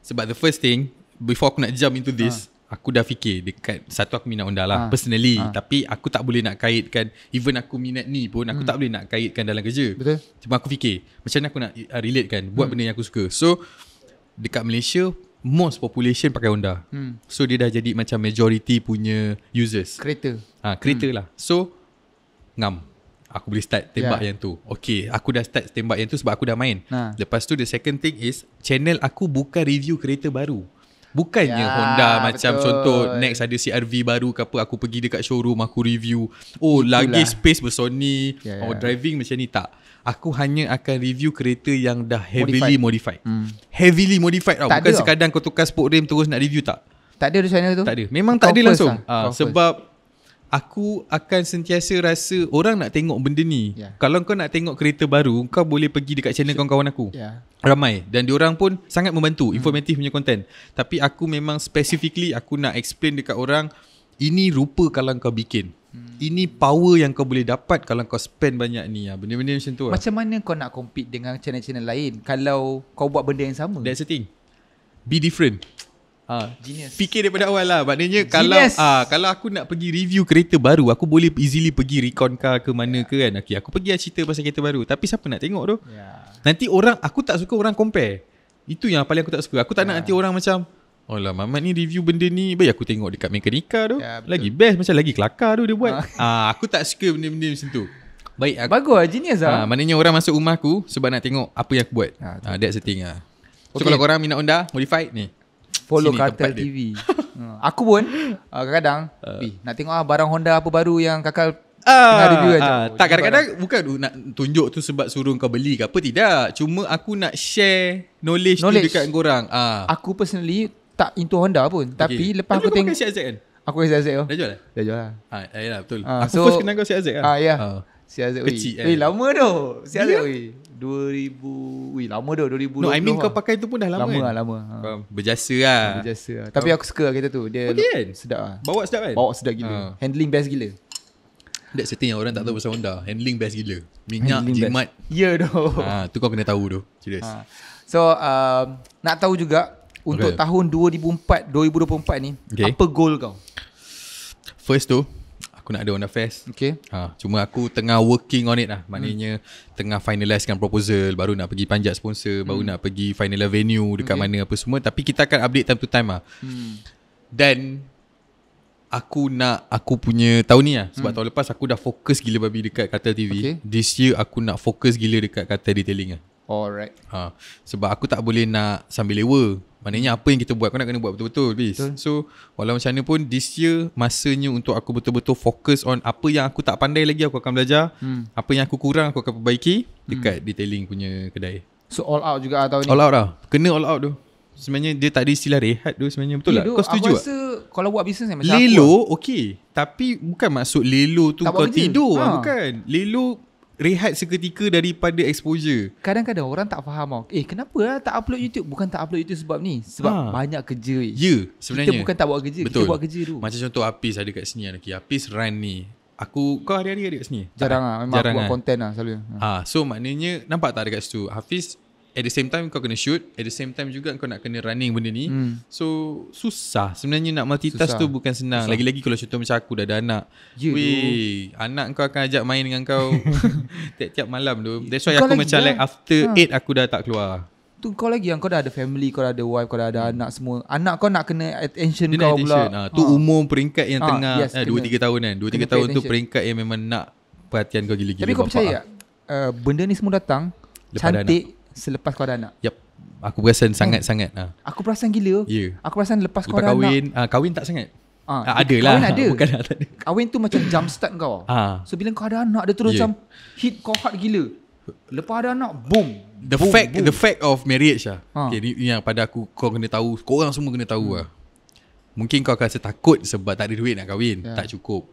Sebab the first thing Before aku nak jump into this ha. Aku dah fikir Dekat Satu aku minat Honda lah ha. Personally ha. Tapi aku tak boleh nak kaitkan Even aku minat ni pun Aku hmm. tak boleh nak kaitkan Dalam kerja Betul Cuma aku fikir Macam mana aku nak uh, relate kan Buat hmm. benda yang aku suka So Dekat Malaysia most population pakai Honda. Hmm. So dia dah jadi macam majority punya users. Kereta. Ha, kereta hmm. lah. So ngam. Aku boleh start tembak yeah. yang tu. Okay, aku dah start tembak yang tu sebab aku dah main. Ha. Lepas tu the second thing is channel aku bukan review kereta baru. Bukannya ya, Honda macam contoh next ada CRV baru ke apa aku pergi dekat showroom aku review. Oh, lagi space besar ni. Ya, ya, oh, ya. driving macam ni tak. Aku hanya akan review kereta yang dah heavily modified. modified. Hmm. Heavily modified tau. Tak Bukan sekadar kau tukar spoke rim terus nak review tak. Tak ada di channel tu. Tak ada. Memang tak ada langsung. Lah. Ha, sebab aku akan sentiasa rasa orang nak tengok benda ni. Yeah. Kalau kau nak tengok kereta baru, kau boleh pergi dekat channel kawan-kawan aku. Yeah. Ramai dan diorang pun sangat membantu hmm. informatif punya konten. Tapi aku memang specifically aku nak explain dekat orang ini rupa kalau kau bikin. Hmm. Ini power yang kau boleh dapat kalau kau spend banyak ni. Ha, benda-benda macam tu. Ha. Macam mana kau nak compete dengan channel-channel lain kalau kau buat benda yang sama? That's the thing. Be different. Ah, genius. Fikir daripada awal lah Maknanya genius. kalau uh, Kalau aku nak pergi review kereta baru Aku boleh easily pergi Recon car ke mana yeah. ke kan okay, Aku pergi lah cerita pasal kereta baru Tapi siapa nak tengok tu yeah. Nanti orang Aku tak suka orang compare Itu yang paling aku tak suka Aku tak yeah. nak nanti orang macam Oh lah Mamat ni review benda ni Baik aku tengok dekat mekanika tu yeah, Lagi best Macam lagi kelakar tu dia buat ah. ah, Aku tak suka benda-benda macam tu Baik aku, Bagus lah genius lah ha, Maknanya orang masuk rumah aku Sebab nak tengok Apa yang aku buat ha, ha, That's the thing lah ha. So okay. kalau korang minat Honda Modified ni Follow Carta TV ha. Aku pun uh, Kadang-kadang uh. Nak tengok lah Barang Honda apa baru Yang kakak Ah, review kan? ah, oh, tak kadang-kadang Bukan nak tunjuk tu Sebab suruh kau beli ke apa Tidak Cuma aku nak share Knowledge, knowledge. tu dekat korang ah. Aku personally Tak into Honda pun okay. Tapi lepas Tapi aku tengok Kau pakai kan Aku pakai CRZ tu oh. Dah jual lah Dah jual lah ah, Yalah betul ah, Aku so, first kenal kau CRZ lah kan? ah, Ya yeah. ah. CRZ Kecil kan? eh. Lama tu CRZ 2000 Wih lama dah 2000 No I mean lah. kau pakai tu pun dah lama Lama kan? lah lama ha. Berjasa lah Berjasa lah Tapi aku suka lah kereta tu Dia okay, kan? sedap lah Bawa sedap kan Bawa sedap gila ha. Handling best gila That's the yang orang tak tahu pasal Honda Handling best gila Minyak, Handling jimat best. Ya, yeah doh. No. Ah, ha, tu kau kena tahu tu ha. Ah. So um, Nak tahu juga Untuk tahun 2004 2024 ni okay. Apa goal kau? First tu Aku nak ada on the fest Okay ha, Cuma aku tengah working on it lah hmm. Maknanya hmm. Tengah finalisekan proposal Baru nak pergi panjat sponsor hmm. Baru nak pergi final venue Dekat okay. mana apa semua Tapi kita akan update time to time lah Dan hmm. Aku nak Aku punya Tahun ni lah Sebab hmm. tahun lepas aku dah fokus gila babi Dekat Qatar TV okay. This year aku nak fokus gila Dekat Qatar Detailing lah Alright. Ha, ah, sebab aku tak boleh nak sambil lewa. Maknanya apa yang kita buat kau nak kena buat betul-betul please. Betul. So walau macam mana pun this year masanya untuk aku betul-betul fokus on apa yang aku tak pandai lagi aku akan belajar. Hmm. Apa yang aku kurang aku akan perbaiki dekat hmm. detailing punya kedai. So all out juga tahun ni. All out dah. Kena all out tu. Sebenarnya dia tak ada istilah rehat tu sebenarnya betul lah. Kau setuju? tak? kalau buat bisnes macam lelo, aku. Lelo okey. Tapi bukan maksud lelo tu tak kau tidur. Ha. Bukan. Lelo rehat seketika daripada exposure. Kadang-kadang orang tak faham tau. Eh kenapa lah tak upload YouTube? Bukan tak upload YouTube sebab ni. Sebab ha. banyak kerja. Eh. Ya yeah, sebenarnya. Kita bukan tak buat kerja. Betul. Kita buat kerja tu. Macam contoh Apis ada kat sini. Okay. Apis run ni. Aku kau hari-hari ada kat sini? Jarang lah. Memang jarang aku buat kan. content lah selalu. Ha. So maknanya nampak tak dekat situ? Hafiz At the same time kau kena shoot At the same time juga kau nak kena running benda ni hmm. So susah sebenarnya nak multitask susah. tu bukan senang Lagi-lagi kalau contoh macam aku dah ada anak yeah, Weh anak kau akan ajak main dengan kau Tiap-tiap malam tu That's why kau aku macam lah. like after 8 ha. aku dah tak keluar tu kau lagi yang kau dah ada family kau dah ada wife kau dah ada hmm. anak semua anak kau nak kena attention Dia kau attention. pula ah, ha, tu ha. umur peringkat yang ha, tengah yes, eh, kena, 2 3 tahun kan 2 3 tahun attention. tu peringkat yang memang nak perhatian kau gila-gila tapi kau percaya uh, benda ni semua datang Lepas cantik selepas kau ada anak. Yep. Aku perasan oh. sangat-sangat ah. Aku perasan gila. Yeah. Aku perasan lepas, lepas kau dah kahwin, anak. Uh, kahwin tak sangat. Ah, ha, ah, ada lah. Kahwin ada. Bukan ada. Kahwin tu macam jump start kau. Ah. Ha. So bila kau ada anak dia terus yeah. macam hit kau hard gila. Lepas ada anak, boom. The boom, fact boom. the fact of marriage ah. ah. Okay, ni, yang pada aku kau kena tahu, kau orang semua kena tahu hmm. ah. Mungkin kau akan rasa takut sebab tak ada duit nak kahwin, yeah. tak cukup.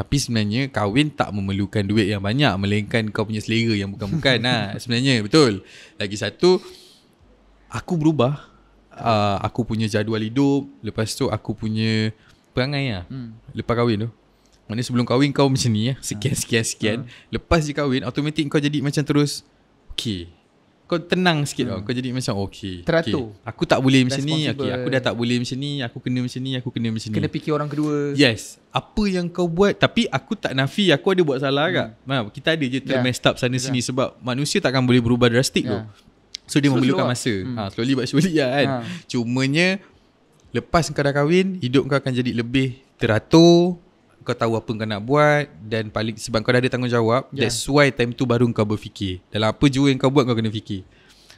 Tapi sebenarnya kahwin tak memerlukan duit yang banyak Melainkan kau punya selera yang bukan-bukan lah Sebenarnya betul Lagi satu Aku berubah uh, Aku punya jadual hidup Lepas tu aku punya Perangai lah hmm. Lepas kahwin tu Maknanya sebelum kahwin kau macam ni ya, ah. ah. Sekian-sekian-sekian uh. Lepas je kahwin Automatik kau jadi macam terus Okay kau tenang sikit hmm. tau. Kau jadi macam okay. Teratur. Okay. Aku tak boleh macam ni. Okay. Aku dah tak boleh macam ni. Aku kena macam ni. Aku kena macam ni. Kena fikir orang kedua. Yes. Apa yang kau buat. Tapi aku tak nafi. Aku ada buat salah hmm. kak. Nah, kita ada je ter- yeah. messed up sana yeah. sini. Sebab manusia takkan boleh berubah drastik yeah. tu. Ya. So dia so, memerlukan lah. masa. Hmm. Ha, slowly but surely lah kan. Ha. Cumanya. Lepas kau dah kahwin. Hidup kau akan jadi lebih teratur kau tahu apa kau nak buat dan paling sebab kau dah ada tanggungjawab yeah. that's why time tu baru kau berfikir dalam apa jua yang kau buat kau kena fikir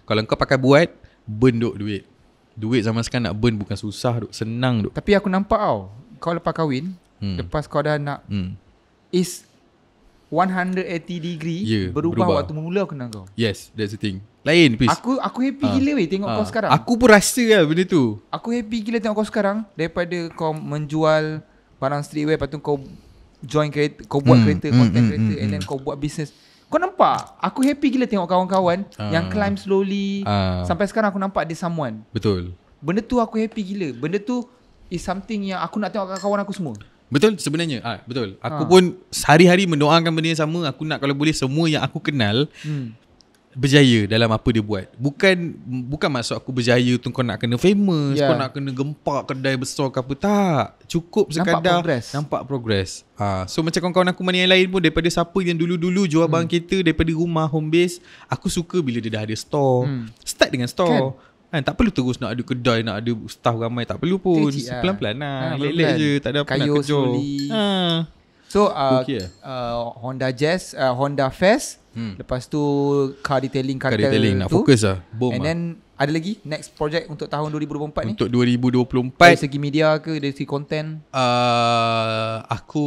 kalau kau pakai buat burn duk duit duit zaman sekarang nak burn bukan susah duk senang duk tapi aku nampak tau kau lepas kahwin hmm. lepas kau dah nak hmm. is 180 degree yeah, berubah, berubah waktu mula kenal kau yes that's the thing lain please aku aku happy ha. gila weh tengok ha. kau sekarang aku pun rasa lah benda tu aku happy gila tengok kau sekarang daripada kau menjual barang streetwear lepas tu kau join kereta kau buat hmm. kereta konten hmm, hmm. kereta hmm. and then hmm. kau buat business kau nampak aku happy gila tengok kawan-kawan uh. yang climb slowly uh. sampai sekarang aku nampak ada someone betul benda tu aku happy gila benda tu is something yang aku nak tengok kawan aku semua Betul sebenarnya ah, Betul Aku ha. pun Sehari-hari mendoakan benda yang sama Aku nak kalau boleh Semua yang aku kenal hmm berjaya dalam apa dia buat. Bukan bukan maksud aku berjaya tu kau nak kena famous, yeah. kau nak kena gempak kedai besar ke apa tak. Cukup sekadar nampak progress. Nampak progress. Ha. so macam kawan-kawan aku mana yang lain pun daripada siapa yang dulu-dulu jual hmm. barang kereta daripada rumah home base, aku suka bila dia dah ada store. Hmm. Start dengan store. Kan? Ha, tak perlu terus nak ada kedai, nak ada staff ramai, tak perlu pun. Kecik, lah. Pelan-pelan lah. Ha, lah. Lelek je, tak ada apa Kayu nak kejar. Ha. So uh, okay. uh, Honda Jazz, uh, Honda Fest, Hmm. Lepas tu car detailing kartel car detailing, nak fokus lah. And lah. then ada lagi next project untuk tahun 2024 untuk ni? Untuk 2024. Dari segi media ke dari segi content? Uh, aku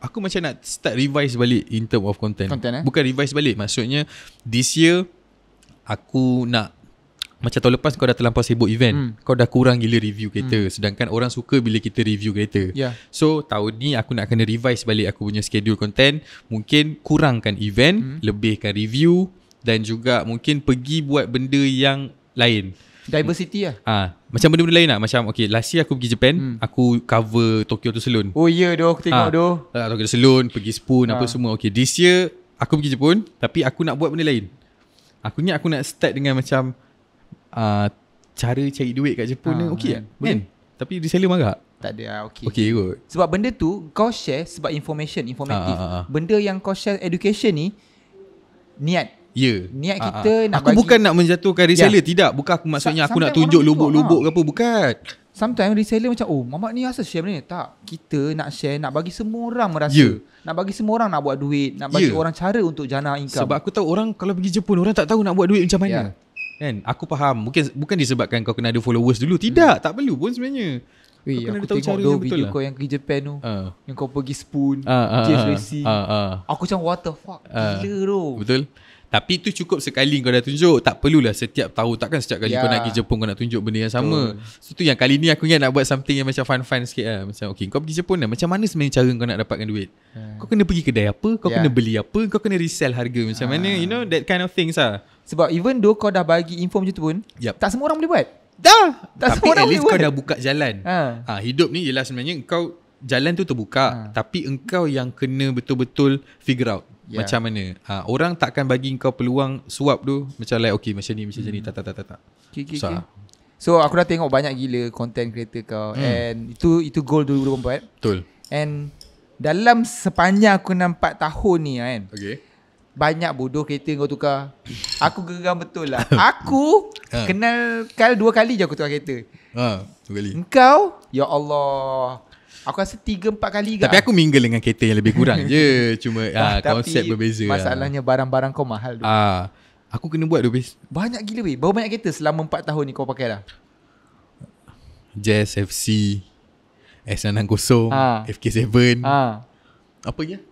aku macam nak start revise balik in term of content. content eh? Bukan revise balik maksudnya this year aku nak macam tahun lepas kau dah terlampau sibuk event hmm. Kau dah kurang gila review kereta hmm. Sedangkan orang suka bila kita review kereta yeah. So tahun ni aku nak kena revise balik aku punya schedule content Mungkin kurangkan event hmm. Lebihkan review Dan juga mungkin pergi buat benda yang lain Diversity lah ha. Macam benda-benda lain lah Macam okay last year aku pergi Japan hmm. Aku cover Tokyo to Salon Oh iya yeah, doh aku tengok ha. doh ha, Tokyo to Salon Pergi Spoon ha. apa semua Okay this year aku pergi Jepun Tapi aku nak buat benda lain Aku ingat aku nak start dengan macam uh, cara cari duit kat Jepun ha, ni ah, okey kan? Boleh. Kan? Tapi reseller marah. Tak ada lah, okey. Okey kot. Sebab benda tu kau share sebab information, informatif. Ha, ah, ah, ha, ha. Benda yang kau share education ni niat. Ya. Yeah. Niat kita ha, ha. nak aku bagi. bukan nak menjatuhkan ya. reseller, yeah. tidak. Bukan aku maksudnya Sa- aku nak tunjuk lubuk-lubuk ha. ke apa, bukan. Sometimes reseller macam Oh mamak ni asal share benda ni Tak Kita nak share Nak bagi semua orang merasa yeah. Nak bagi semua orang nak buat duit Nak bagi yeah. orang cara untuk jana income Sebab aku tahu orang Kalau pergi Jepun Orang tak tahu nak buat duit macam mana yeah. Kan? Aku faham. Mungkin bukan disebabkan kau kena ada followers dulu. Tidak, hmm. tak perlu pun sebenarnya. Wei, aku tahu cara dulu Betul. lah. kau yang ke Japan tu. Uh. Yang kau pergi spoon, uh, uh, JVC. Uh, uh, uh. Aku macam what the fuck? Uh. Gila Betul. Tapi tu cukup sekali kau dah tunjuk. Tak perlulah setiap tahun. Takkan setiap kali yeah. kau nak ya. pergi Jepun kau nak tunjuk benda yang sama. Betul. So tu yang kali ni aku ingat nak buat something yang macam fun-fun sikit lah. Macam okay kau pergi Jepun lah. Macam mana sebenarnya cara kau nak dapatkan duit? Hmm. Kau kena pergi kedai apa? Kau yeah. kena beli apa? Kau kena resell harga macam uh. mana? You know that kind of things ah. Sebab even though kau dah bagi info macam tu pun yep. Tak semua orang boleh buat Dah tak Tapi semua orang boleh buat. Tapi boleh kau dah buka jalan ha. ha. Hidup ni ialah sebenarnya kau jalan tu terbuka ha. Tapi engkau yang kena betul-betul figure out yeah. Macam mana ha. Orang takkan bagi engkau peluang suap tu Macam like okay macam ni macam hmm. ni Tak tak tak tak, tak. Okay, okay, Susah okay. So aku dah tengok banyak gila content creator kau hmm. And itu itu goal 2024 Betul And dalam sepanjang aku nampak tahun ni kan Okay banyak bodoh kereta kau tukar. Aku geram betul lah. Aku ha. kenal Kal dua kali je aku tukar kereta. Ha, dua kali. Engkau, ya Allah. Aku rasa tiga empat kali Tapi aku mingle dengan kereta yang lebih kurang je. Cuma ah, ha, konsep tapi berbeza. Masalahnya barang-barang kau mahal. Ha. Aku kena buat dua Banyak gila weh. Baru banyak kereta selama empat tahun ni kau pakai lah. Jazz FC. S60. Ha. FK7. Ha. Apa je?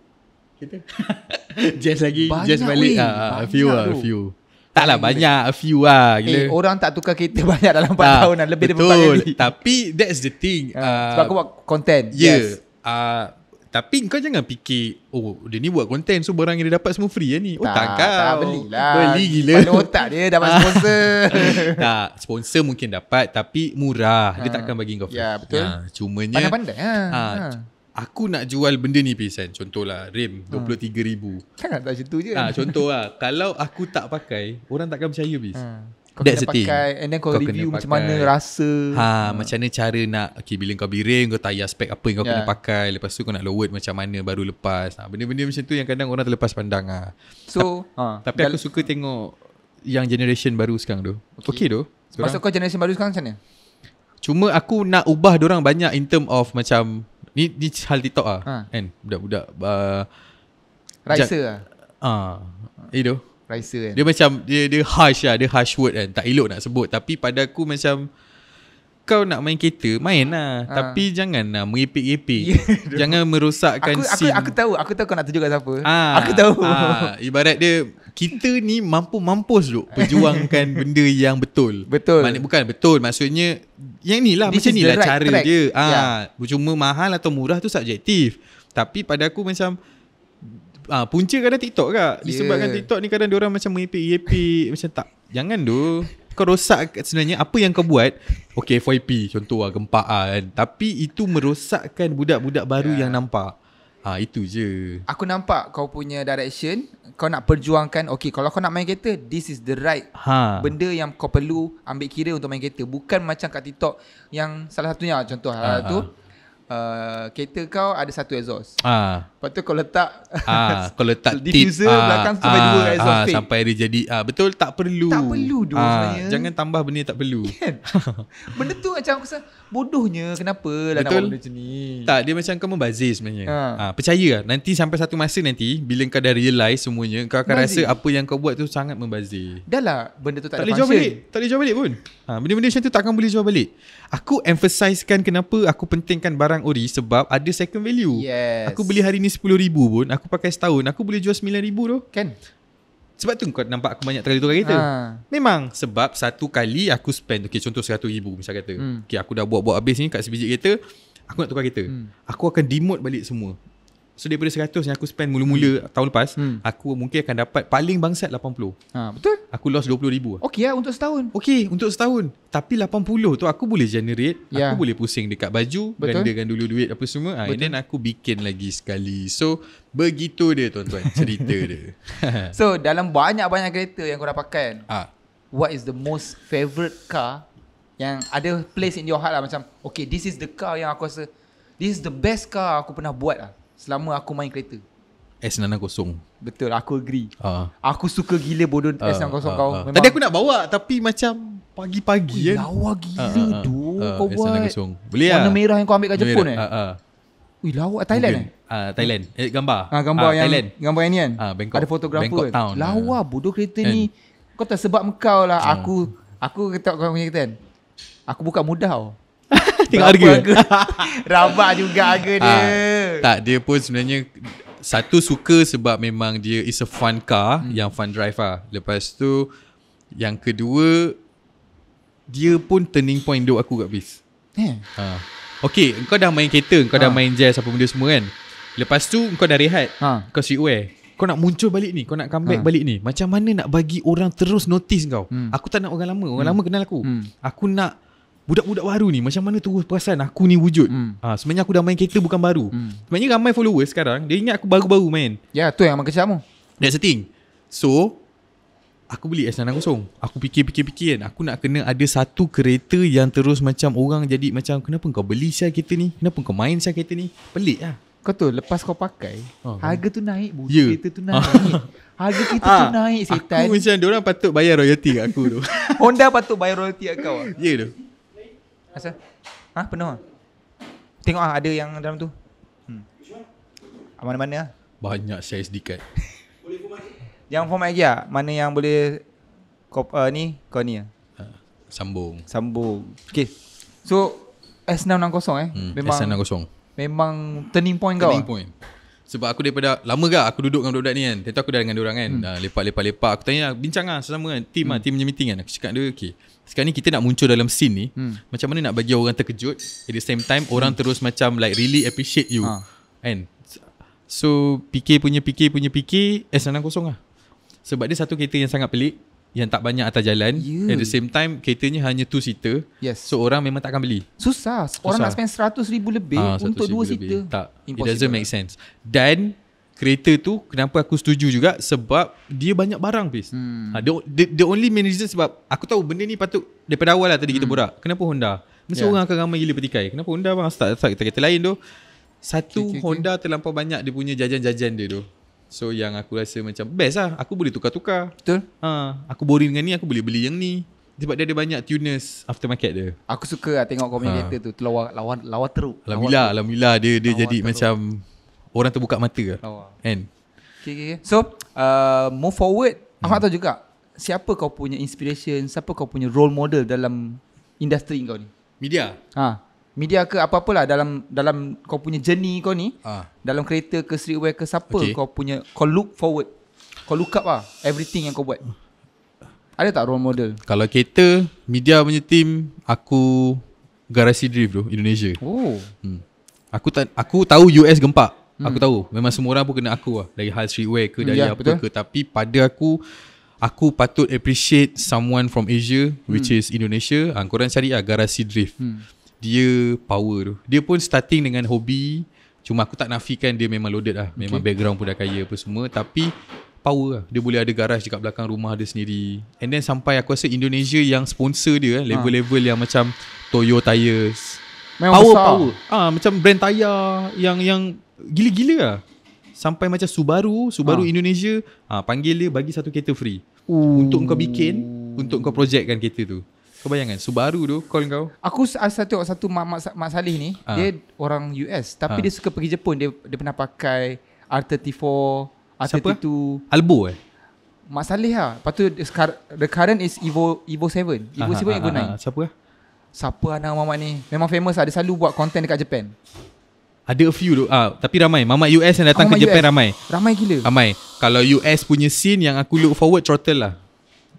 Kereta. Jazz lagi Jazz balik uh, A ah, ah, ah, few lah A few tak lah banyak A few lah eh, gila. Eh, Orang tak tukar kereta banyak dalam 4 tak, tahun Lebih betul. daripada 4 kali Tapi that's the thing uh, Sebab aku buat content yeah. Yes uh, Tapi kau jangan fikir Oh dia ni buat content So barang yang dia dapat semua free ya, ni Oh tak, tak kau Tak belilah Beli gila Mana otak dia dapat sponsor Tak sponsor mungkin dapat Tapi murah Dia takkan bagi kau free Ya betul ha, Cumanya Pandai-pandai ha, ha. Aku nak jual benda ni pisan Contohlah rim RM23,000 hmm. Jangan tak lah macam tu je nah, Contohlah Kalau aku tak pakai Orang takkan percaya bis hmm. Kau That's kena pakai thing. And then kau, kau review Macam pakai. mana rasa ha, ha, Macam mana cara nak Okay bila kau biring Kau tayar spek apa yang kau yeah. kena ya. pakai Lepas tu kau nak load Macam mana baru lepas ha, Benda-benda macam tu Yang kadang orang terlepas pandang ha. So Ta- ha, Tapi aku suka tengok Yang generation baru sekarang tu Okay, okay tu Maksud kau generation baru sekarang macam mana? Cuma aku nak ubah orang banyak In term of macam ni ni hal TikTok ah. Ha. Kan budak-budak a uh, Raisa ah. Ah. Uh, eh, itu. Raisa kan. Dia macam dia dia harsh lah, dia harsh word kan. Tak elok nak sebut tapi pada aku macam kau nak main kereta Main lah ha. Tapi jangan lah Merepek-repek ya, Jangan merosakkan aku, aku, scene Aku tahu Aku tahu kau nak tuju kat siapa ha. Aku tahu ha. Ibarat dia kita ni mampu mampus tu perjuangkan benda yang betul. Betul. Maknanya bukan betul, maksudnya yang ni lah macam ni lah right cara track. dia. Ah, ha, yeah. cuma mahal atau murah tu subjektif. Tapi pada aku macam ah ha, punca kadang TikTok kak. Yeah. Disebabkan TikTok ni kadang orang macam mengipik-ipik macam tak jangan tu. Kau rosak sebenarnya apa yang kau buat Okay FYP contoh lah gempak lah kan Tapi itu merosakkan budak-budak baru yeah. yang nampak Ha, itu je. Aku nampak kau punya direction. Kau nak perjuangkan. Okay, kalau kau nak main kereta, this is the right ha. benda yang kau perlu ambil kira untuk main kereta. Bukan macam kat TikTok yang salah satunya. Contoh ha, ha. tu. Uh, kereta kau ada satu exhaust. Ha. Lepas tu kau letak ah, kau letak diffuser ah, belakang ah, sampai dua exhaust ah, fan. Sampai dia jadi ah, betul tak perlu. Tak perlu tu ah, sebenarnya. Jangan tambah benda tak perlu. Kan? benda tu macam aku rasa bodohnya kenapa lah nak buat macam ni. Tak dia macam kau membazir sebenarnya. Ah. ah percaya lah nanti sampai satu masa nanti bila kau dah realize semuanya kau akan Bazir. rasa apa yang kau buat tu sangat membazir. Dah lah benda tu tak, tak ada boleh jual balik. Tak boleh jual balik pun. Ha, benda-benda macam tu takkan boleh jual balik. Aku emphasize kan kenapa aku pentingkan barang ori sebab ada second value. Yes. Aku beli hari ni RM10,000 pun Aku pakai setahun Aku boleh jual RM9,000 tu Kan Sebab tu kau nampak aku banyak terlalu tukar kereta ha. Memang Sebab satu kali aku spend Okay contoh RM100,000 misalnya kata hmm. Okay aku dah buat-buat habis ni Kat sebiji kereta Aku nak tukar kereta hmm. Aku akan demote balik semua So daripada 100 yang aku spend mula-mula hmm. tahun lepas hmm. Aku mungkin akan dapat paling bangsat 80 ha, Betul Aku lost 20 ribu. Okey lah untuk setahun Okey untuk setahun Tapi 80 tu aku boleh generate yeah. Aku ya. boleh pusing dekat baju betul. Gandakan dulu duit apa semua ha, And then aku bikin lagi sekali So begitu dia tuan-tuan cerita dia So dalam banyak-banyak kereta yang kau dah pakai ha. What is the most favourite car Yang ada place in your heart lah Macam okay this is the car yang aku rasa This is the best car aku pernah buat lah Selama aku main kereta S60 Betul aku agree uh. Aku suka gila bodoh uh. S60 uh. kau uh. Tadi aku nak bawa Tapi macam Pagi-pagi Ui, kan Lawa gila uh. Uh. tu uh. Kau S90. Ha, buat S60 Boleh lah. Warna merah yang kau ambil kat Jepun merah. eh uh. Uh. Ui lawa Thailand Mungkin. eh uh, Thailand eh, Gambar uh, Gambar uh, yang Thailand. Gambar yang ni kan uh, Bangkok. Ada fotografer Bangkok Town Lawa bodoh kereta And. ni kan. Kau tak sebab kau lah uh. Aku Aku kata kau punya kereta kan Aku buka mudah tau oh. Tengok harga Rabak juga harga ah, dia ha, Tak dia pun sebenarnya Satu suka sebab memang dia is a fun car hmm. Yang fun drive lah Lepas tu Yang kedua Dia pun turning point hidup aku kat bis yeah. ha. Okay kau dah main kereta Kau ha. dah main jazz apa benda semua kan Lepas tu kau dah rehat ha. Kau streetwear kau nak muncul balik ni Kau nak comeback ha. balik ni Macam mana nak bagi orang Terus notice kau hmm. Aku tak nak orang lama Orang hmm. lama kenal aku hmm. Aku nak budak-budak baru ni macam mana terus perasan aku ni wujud. Hmm. Ha, sebenarnya aku dah main kereta bukan baru. Hmm. Sebenarnya ramai followers sekarang, dia ingat aku baru-baru main. Ya, yeah, tu yang makan kamu. That's the thing. So, aku beli S9 kosong. Aku fikir-fikir-fikir kan. Aku nak kena ada satu kereta yang terus macam orang jadi macam, kenapa kau beli siar kereta ni? Kenapa kau main siar kereta ni? Pelik lah. Kau tu lepas kau pakai oh, Harga tu naik Budi yeah. kereta tu naik Harga kereta ha, ah, tu naik setan Aku macam Diorang patut bayar royalty kat aku tu Honda patut bayar royalty kat kau Ya yeah, tu Asal? Ha? Penuh? Tengok lah ada yang dalam tu hmm. Ah, mana-mana lah Banyak saya SD card Yang format lagi lah Mana yang boleh kau, uh, eh, Ni Kau ni lah Sambung Sambung Okay So S660 eh hmm, memang, S660 Memang turning point kau Turning ah? point sebab aku daripada Lama ke aku duduk dengan budak-budak ni kan Tentu aku dah dengan orang kan hmm. Lepak-lepak-lepak hmm. Aku tanya Bincang lah sesama kan Team lah, hmm. lah Team punya meeting kan Aku cakap dia okay. Sekarang ni kita nak muncul dalam scene ni hmm. Macam mana nak bagi orang terkejut At the same time Orang hmm. terus macam Like really appreciate you Kan ha. So PK punya PK punya PK S60 lah Sebab dia satu kereta yang sangat pelik yang tak banyak atas jalan yeah. at the same time keretanya hanya two seater yes. so orang memang tak akan beli susah orang susah. nak spend 100 ribu lebih ha, untuk 2 seater tak Impossible. it doesn't make sense dan kereta tu kenapa aku setuju juga sebab dia banyak barang please hmm. ha, the, the, the only main reason sebab aku tahu benda ni patut daripada awal lah tadi hmm. kita borak kenapa Honda mesti yeah. orang akan ramai gila petikai kenapa Honda bang start, start kereta lain tu satu okay, okay, Honda okay. terlampau banyak dia punya jajan-jajan dia tu So yang aku rasa macam best lah Aku boleh tukar-tukar Betul ha, Aku boring dengan ni Aku boleh beli yang ni Sebab dia ada banyak tuners Aftermarket dia Aku suka lah tengok kau punya ha. kereta tu Lawa, lawa, lawa teruk Alhamdulillah lawa Alhamdulillah dia, dia jadi teruk. macam Orang terbuka mata lah Kan okay, okay, okay, So uh, Move forward hmm. Aku tahu juga Siapa kau punya inspiration Siapa kau punya role model Dalam Industri kau ni Media ha media ke apa-apalah dalam dalam kau punya jeni kau ni ah. dalam kereta ke streetwear ke siapa okay. kau punya kau look forward kau look up lah everything yang kau buat ada tak role model kalau kereta media punya team aku garasi drift tu Indonesia oh hmm. aku tak aku tahu US gempak hmm. aku tahu memang semua orang pun kena aku lah dari hal streetwear ke dari ya, apa ke tapi pada aku Aku patut appreciate someone from Asia Which hmm. is Indonesia ha, Korang cari lah Garasi Drift hmm dia power tu. Dia pun starting dengan hobi. Cuma aku tak nafikan dia memang loaded lah. Memang okay. background pun dah kaya apa semua. Tapi power lah. Dia boleh ada garaj dekat belakang rumah dia sendiri. And then sampai aku rasa Indonesia yang sponsor dia. Eh, ha. Level-level ha. yang macam Toyo Tires. Memang power, power. Ah, macam brand tayar yang yang gila-gila lah. Sampai macam Subaru. Subaru ha. Indonesia. Ah, panggil dia bagi satu kereta free. Ooh. Untuk kau bikin. Untuk kau projectkan kereta tu. Kau bayangkan Subaru tu call kau. Aku asal tengok satu mak mak, mak Salih ni, ha. dia orang US tapi ha. dia suka pergi Jepun. Dia dia pernah pakai R34, R32. Siapa? Albo eh. Mak Salih lah. Lepas tu the current is Evo Evo 7. Evo ha, 7 yang Evo 9. Ha, Siapa? Siapa anak lah mamak ni? Memang famous lah. Dia selalu buat content dekat Japan. Ada a few tu. Ah, tapi ramai. Mamak US yang datang mamat ke US. Japan ramai. Ramai gila. Ramai. Kalau US punya scene yang aku look forward throttle lah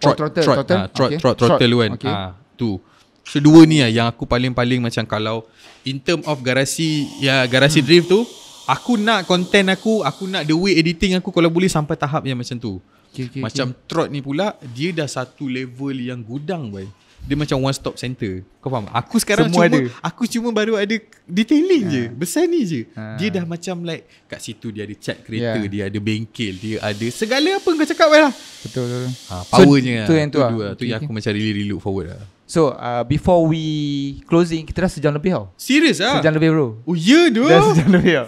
trot, trot, trot, trot, trot, trot, trot, trot, trot, So dua ni lah yang aku paling-paling macam kalau In term of garasi ya garasi hmm. drift tu Aku nak content aku Aku nak the way editing aku Kalau boleh sampai tahap yang macam tu okay, okay, Macam okay. trot ni pula Dia dah satu level yang gudang boy dia macam one stop center. Kau faham? Aku sekarang Semua cuma ada. aku cuma baru ada detailing ha. je. Ah. Besar ni je. Ha. Dia dah macam like kat situ dia ada cat kereta, yeah. dia ada bengkel, dia ada segala apa kau cakap lah. Betul betul. Ha powernya. So, lah. tu yang tu, tu lah. lah. tu yang aku macam really, look forward lah. So uh, before we closing kita dah sejam lebih tau. Serius ah? Sejam lebih bro. Oh ya yeah, doh. Dah sejam lebih ah.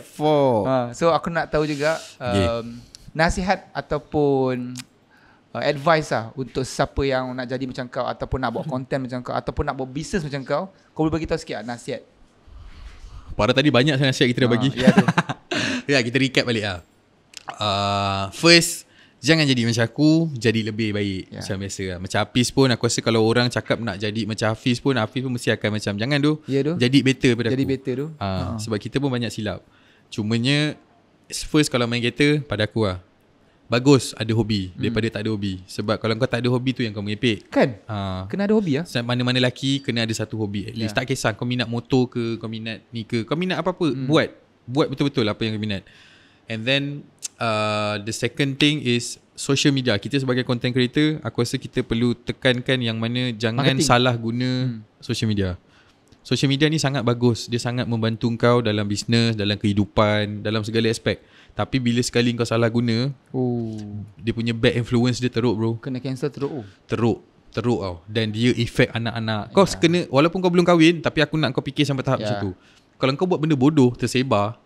Ha. so aku nak tahu juga um, yeah. nasihat ataupun uh, advice lah untuk siapa yang nak jadi macam kau ataupun nak buat hmm. content macam kau ataupun nak buat business macam kau kau boleh bagi tahu sikit lah, nasihat pada tadi banyak saya nasihat kita dah uh, bagi ya, tu. Ya, kita recap balik lah uh, first Jangan jadi macam aku Jadi lebih baik yeah. Macam biasa lah. Macam Hafiz pun Aku rasa kalau orang cakap Nak jadi macam Hafiz pun Hafiz pun mesti akan macam Jangan tu yeah, Jadi better daripada jadi aku Jadi better tu uh, uh. Sebab kita pun banyak silap Cumanya First kalau main kereta Pada aku lah Bagus ada hobi hmm. daripada tak ada hobi. Sebab kalau kau tak ada hobi tu yang kau mengepek. Kan? Ha. Kena ada hobi lah. Ya? Mana-mana lelaki kena ada satu hobi. At least yeah. tak kisah kau minat motor ke, kau minat ni ke. Kau minat apa-apa, hmm. buat. Buat betul-betul apa yang kau minat. And then, uh, the second thing is social media. Kita sebagai content creator, aku rasa kita perlu tekankan yang mana jangan Marketing. salah guna hmm. social media. Social media ni sangat bagus. Dia sangat membantu kau dalam bisnes, dalam kehidupan, dalam segala aspek. Tapi bila sekali kau salah guna Ooh. Dia punya bad influence dia teruk bro Kena cancel teruk oh. Teruk Teruk tau Dan dia effect anak-anak Kau yeah. kena Walaupun kau belum kahwin Tapi aku nak kau fikir sampai tahap yeah. macam tu Kalau kau buat benda bodoh Tersebar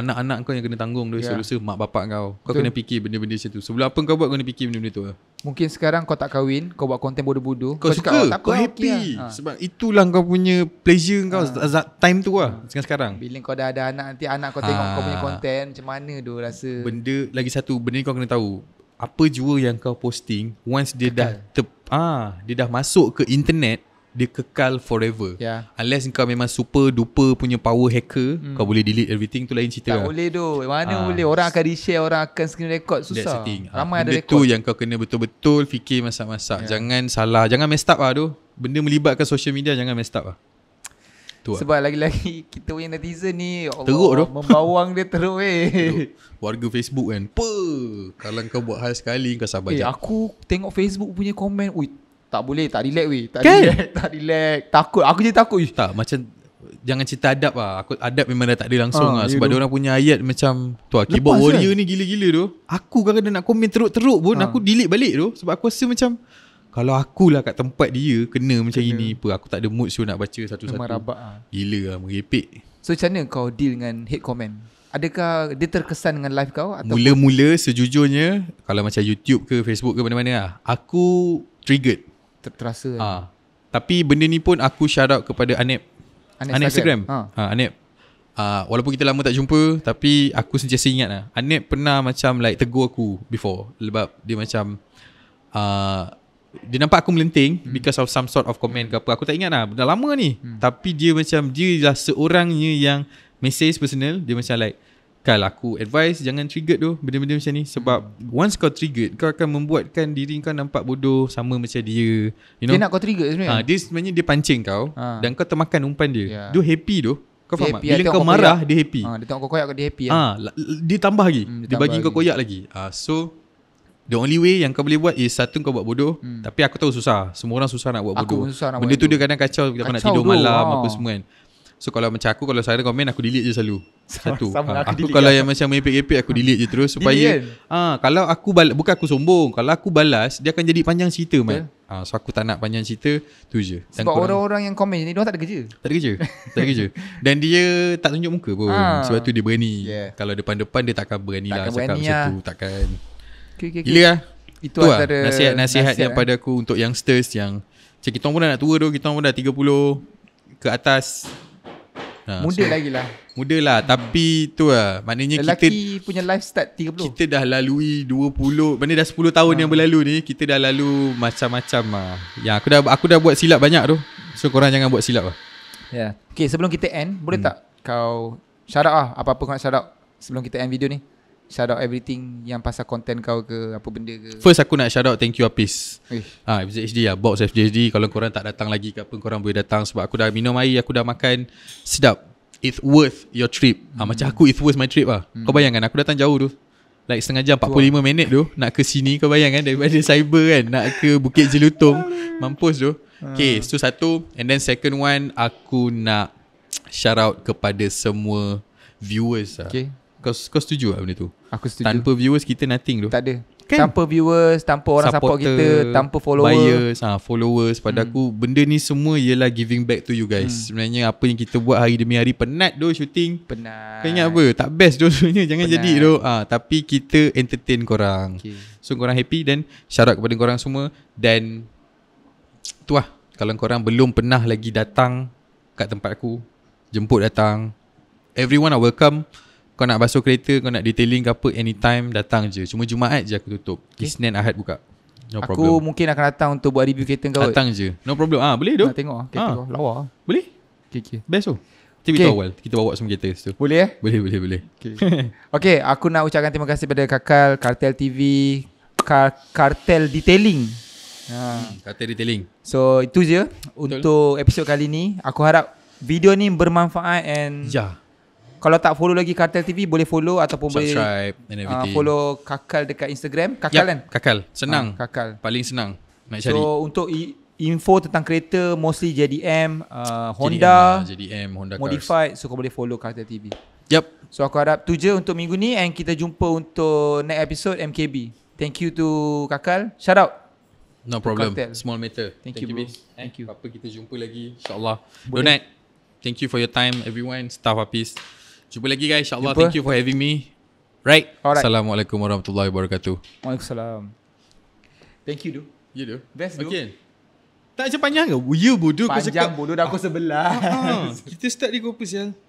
anak-anak kau yang kena tanggung dosa-dosa yeah. dosa mak bapak kau. Kau Betul. kena fikir benda-benda macam tu. Sebelum apa kau buat kau kena fikir benda-benda tu. Mungkin sekarang kau tak kahwin, kau buat konten bodoh-bodoh, kau, kau suka, cakap, oh, tak kau apa, happy. Okay lah. ha. Sebab itulah kau punya pleasure kau ha. time tu lah ha. sekarang. Bila kau dah ada anak nanti anak kau tengok ha. kau punya konten macam mana tu rasa. Benda lagi satu, benda ni kau kena tahu. Apa jua yang kau posting once dia Kekal. dah ah ha, dia dah masuk ke internet dia kekal forever. Yeah. Unless kau memang super duper punya power hacker, mm. kau boleh delete everything tu lain cerita. Tak lah. boleh doh. Mana ha. boleh orang akan reshare, orang akan screen record susah. Ah, Ramai ha. ada record. Itu yang kau kena betul-betul fikir masak-masak. Yeah. Jangan salah, jangan messed up lah doh. Benda melibatkan social media jangan messed up lah. Tu lah. Sebab lah. lagi-lagi kita punya netizen ni Allah teruk doh. Membawang dia teruk weh. Warga Facebook kan. Puh. Kalau kau buat hal sekali kau sabar eh, je. Aku tengok Facebook punya komen. Ui, tak boleh tak relax weh tak kan? relax tak relax takut aku je takut Ish. tak macam jangan cerita adab lah aku adab memang dah tak ada langsung ha, lah ya sebab orang punya ayat macam tu ah keyboard Lepas warrior kan? ni gila-gila tu aku kadang-kadang nak komen teruk-teruk pun ha. aku delete balik tu sebab aku rasa macam kalau aku lah kat tempat dia kena macam kena. ini apa aku tak ada mood sure nak baca satu-satu memang rabak ah gila lah merepek so macam mana kau deal dengan hate comment Adakah dia terkesan dengan live kau? Mula-mula sejujurnya Kalau macam YouTube ke Facebook ke mana-mana lah Aku triggered ter- terasa ha. Tapi benda ni pun aku shout out kepada Anep Anep, Anep Instagram ha. Ha, Anep ha, ah, Walaupun kita lama tak jumpa Tapi aku sentiasa ingat lah Anep pernah macam like tegur aku before Sebab dia macam uh, Dia nampak aku melenting hmm. Because of some sort of comment ke apa Aku tak ingat lah Dah lama ni hmm. Tapi dia macam Dia lah seorangnya yang Message personal Dia macam like kalau aku advice Jangan trigger tu Benda-benda macam ni Sebab hmm. Once kau trigger Kau akan membuatkan Diri kau nampak bodoh Sama macam dia you know? Dia nak kau trigger sebenarnya ha, Dia sebenarnya dia pancing kau ha. Dan kau termakan umpan dia yeah. Dia happy tu Kau dia faham happy tak Bila kau marah koyak. Dia happy ha, Dia tengok kau koyak Dia happy ha. Ha. Dia tambah lagi hmm, Dia, dia tambah bagi kau koyak lagi ha, So The only way yang kau boleh buat Is satu kau buat bodoh hmm. Tapi aku tahu susah Semua orang susah nak buat bodoh Aku susah nak Benda buat tu dia kadang kacau Kacau, kacau nak tidur malam ha. semua kan. So kalau macam aku Kalau saya komen Aku delete je selalu satu sama ha, aku, kalau kan. yang macam mepek-mepek aku ah. delete je terus supaya kan? ah ha, kalau aku balas bukan aku sombong kalau aku balas dia akan jadi panjang cerita okay. ha, ah, so aku tak nak panjang cerita tu je dan sebab orang-orang yang komen ni dia tak ada kerja tak ada kerja tak ada kerja dan dia tak tunjuk muka pun ha. sebab tu dia berani yeah. kalau depan-depan dia takkan berani lah takkan lah cakap lah. macam tu lah. takkan okay, okay, gila okay. Lah. itu lah nasihat-nasihat nasihat yang eh. pada aku untuk youngsters yang macam kita pun dah nak tua tu kita pun dah 30 ke atas Ha, muda so, lagi lah Muda lah Tapi hmm. tu lah Maknanya Lelaki kita Lelaki punya life start 30 Kita dah lalui 20 Mana dah 10 tahun hmm. yang berlalu ni Kita dah lalu Macam-macam lah Ya aku dah Aku dah buat silap banyak tu So korang jangan buat silap lah Ya yeah. Okay sebelum kita end Boleh hmm. tak Kau syarat lah Apa-apa kau nak shout Sebelum kita end video ni shout out everything yang pasal content kau ke apa benda ke First aku nak shout out thank you Apis Ah, ha, FZHD lah, box FZHD Kalau korang tak datang lagi ke apa korang boleh datang Sebab aku dah minum air, aku dah makan Sedap It's worth your trip ah, hmm. Macam aku it's worth my trip lah hmm. Kau bayangkan aku datang jauh tu Like setengah jam 45 Tua. minit tu Nak ke sini kau bayangkan Daripada cyber kan Nak ke Bukit Jelutong Mampus tu hmm. Okay ah. so satu And then second one Aku nak Shout out kepada semua Viewers lah Okay kau, kau setuju lah benda tu Aku setuju Tanpa viewers kita nothing tu Tak ada kan? Tanpa viewers Tanpa orang supporter, support kita Tanpa followers Buyers ha, Followers Pada hmm. aku Benda ni semua Ialah giving back to you guys hmm. Sebenarnya apa yang kita buat Hari demi hari Penat doh shooting Penat Kau ingat apa Tak best doh sebenarnya Jangan penat. jadi doh ha, Tapi kita entertain korang okay. So korang happy Dan syarat kepada korang semua Dan Tu lah Kalau korang belum pernah lagi datang Kat tempat aku Jemput datang Everyone are welcome kau nak basuh kereta Kau nak detailing ke apa Anytime datang je Cuma Jumaat je aku tutup okay. Isnin Ahad buka No problem. Aku mungkin akan datang untuk buat review kereta kau. Datang je. No problem. Ah, ha, boleh doh. Nak tengok ah kereta ha. kau. Lawa. Boleh? Okey okey. Best tu. Oh. Kita awal. Kita bawa semua kereta situ. Boleh eh? Boleh boleh boleh. Okey. okay, aku nak ucapkan terima kasih kepada Kakal Kartel TV Kar- Kartel Detailing. Ha. Hmm, Kartel Detailing. So, itu je untuk episod kali ni. Aku harap video ni bermanfaat and Yeah. Kalau tak follow lagi Kartel TV Boleh follow Ataupun Subscribe boleh Subscribe uh, Follow Kakal dekat Instagram Kakal yep, kan? Kakal ah, Senang uh, Kakal Paling senang Nak cari So untuk info tentang kereta Mostly JDM uh, Honda lah, JDM, JDM Honda Modified So kau boleh follow Kartel TV Yep So aku harap tu je untuk minggu ni And kita jumpa untuk Next episode MKB Thank you to Kakal Shout out No problem Small matter Thank, Thank you bro eh, Thank you Apa kita jumpa lagi InsyaAllah Donat Thank you for your time everyone Staff Apis Jumpa lagi guys. InsyaAllah. Thank you for having me. Right. Alright. Assalamualaikum warahmatullahi wabarakatuh. Waalaikumsalam. Thank you, do. You, ya, do. Best, do. Okay. Tak macam panjang ke? You, ya, bodoh. Panjang, bodoh. Dah aku sebelah. Ah, ah. Kita start di kopi, Sial. Ya?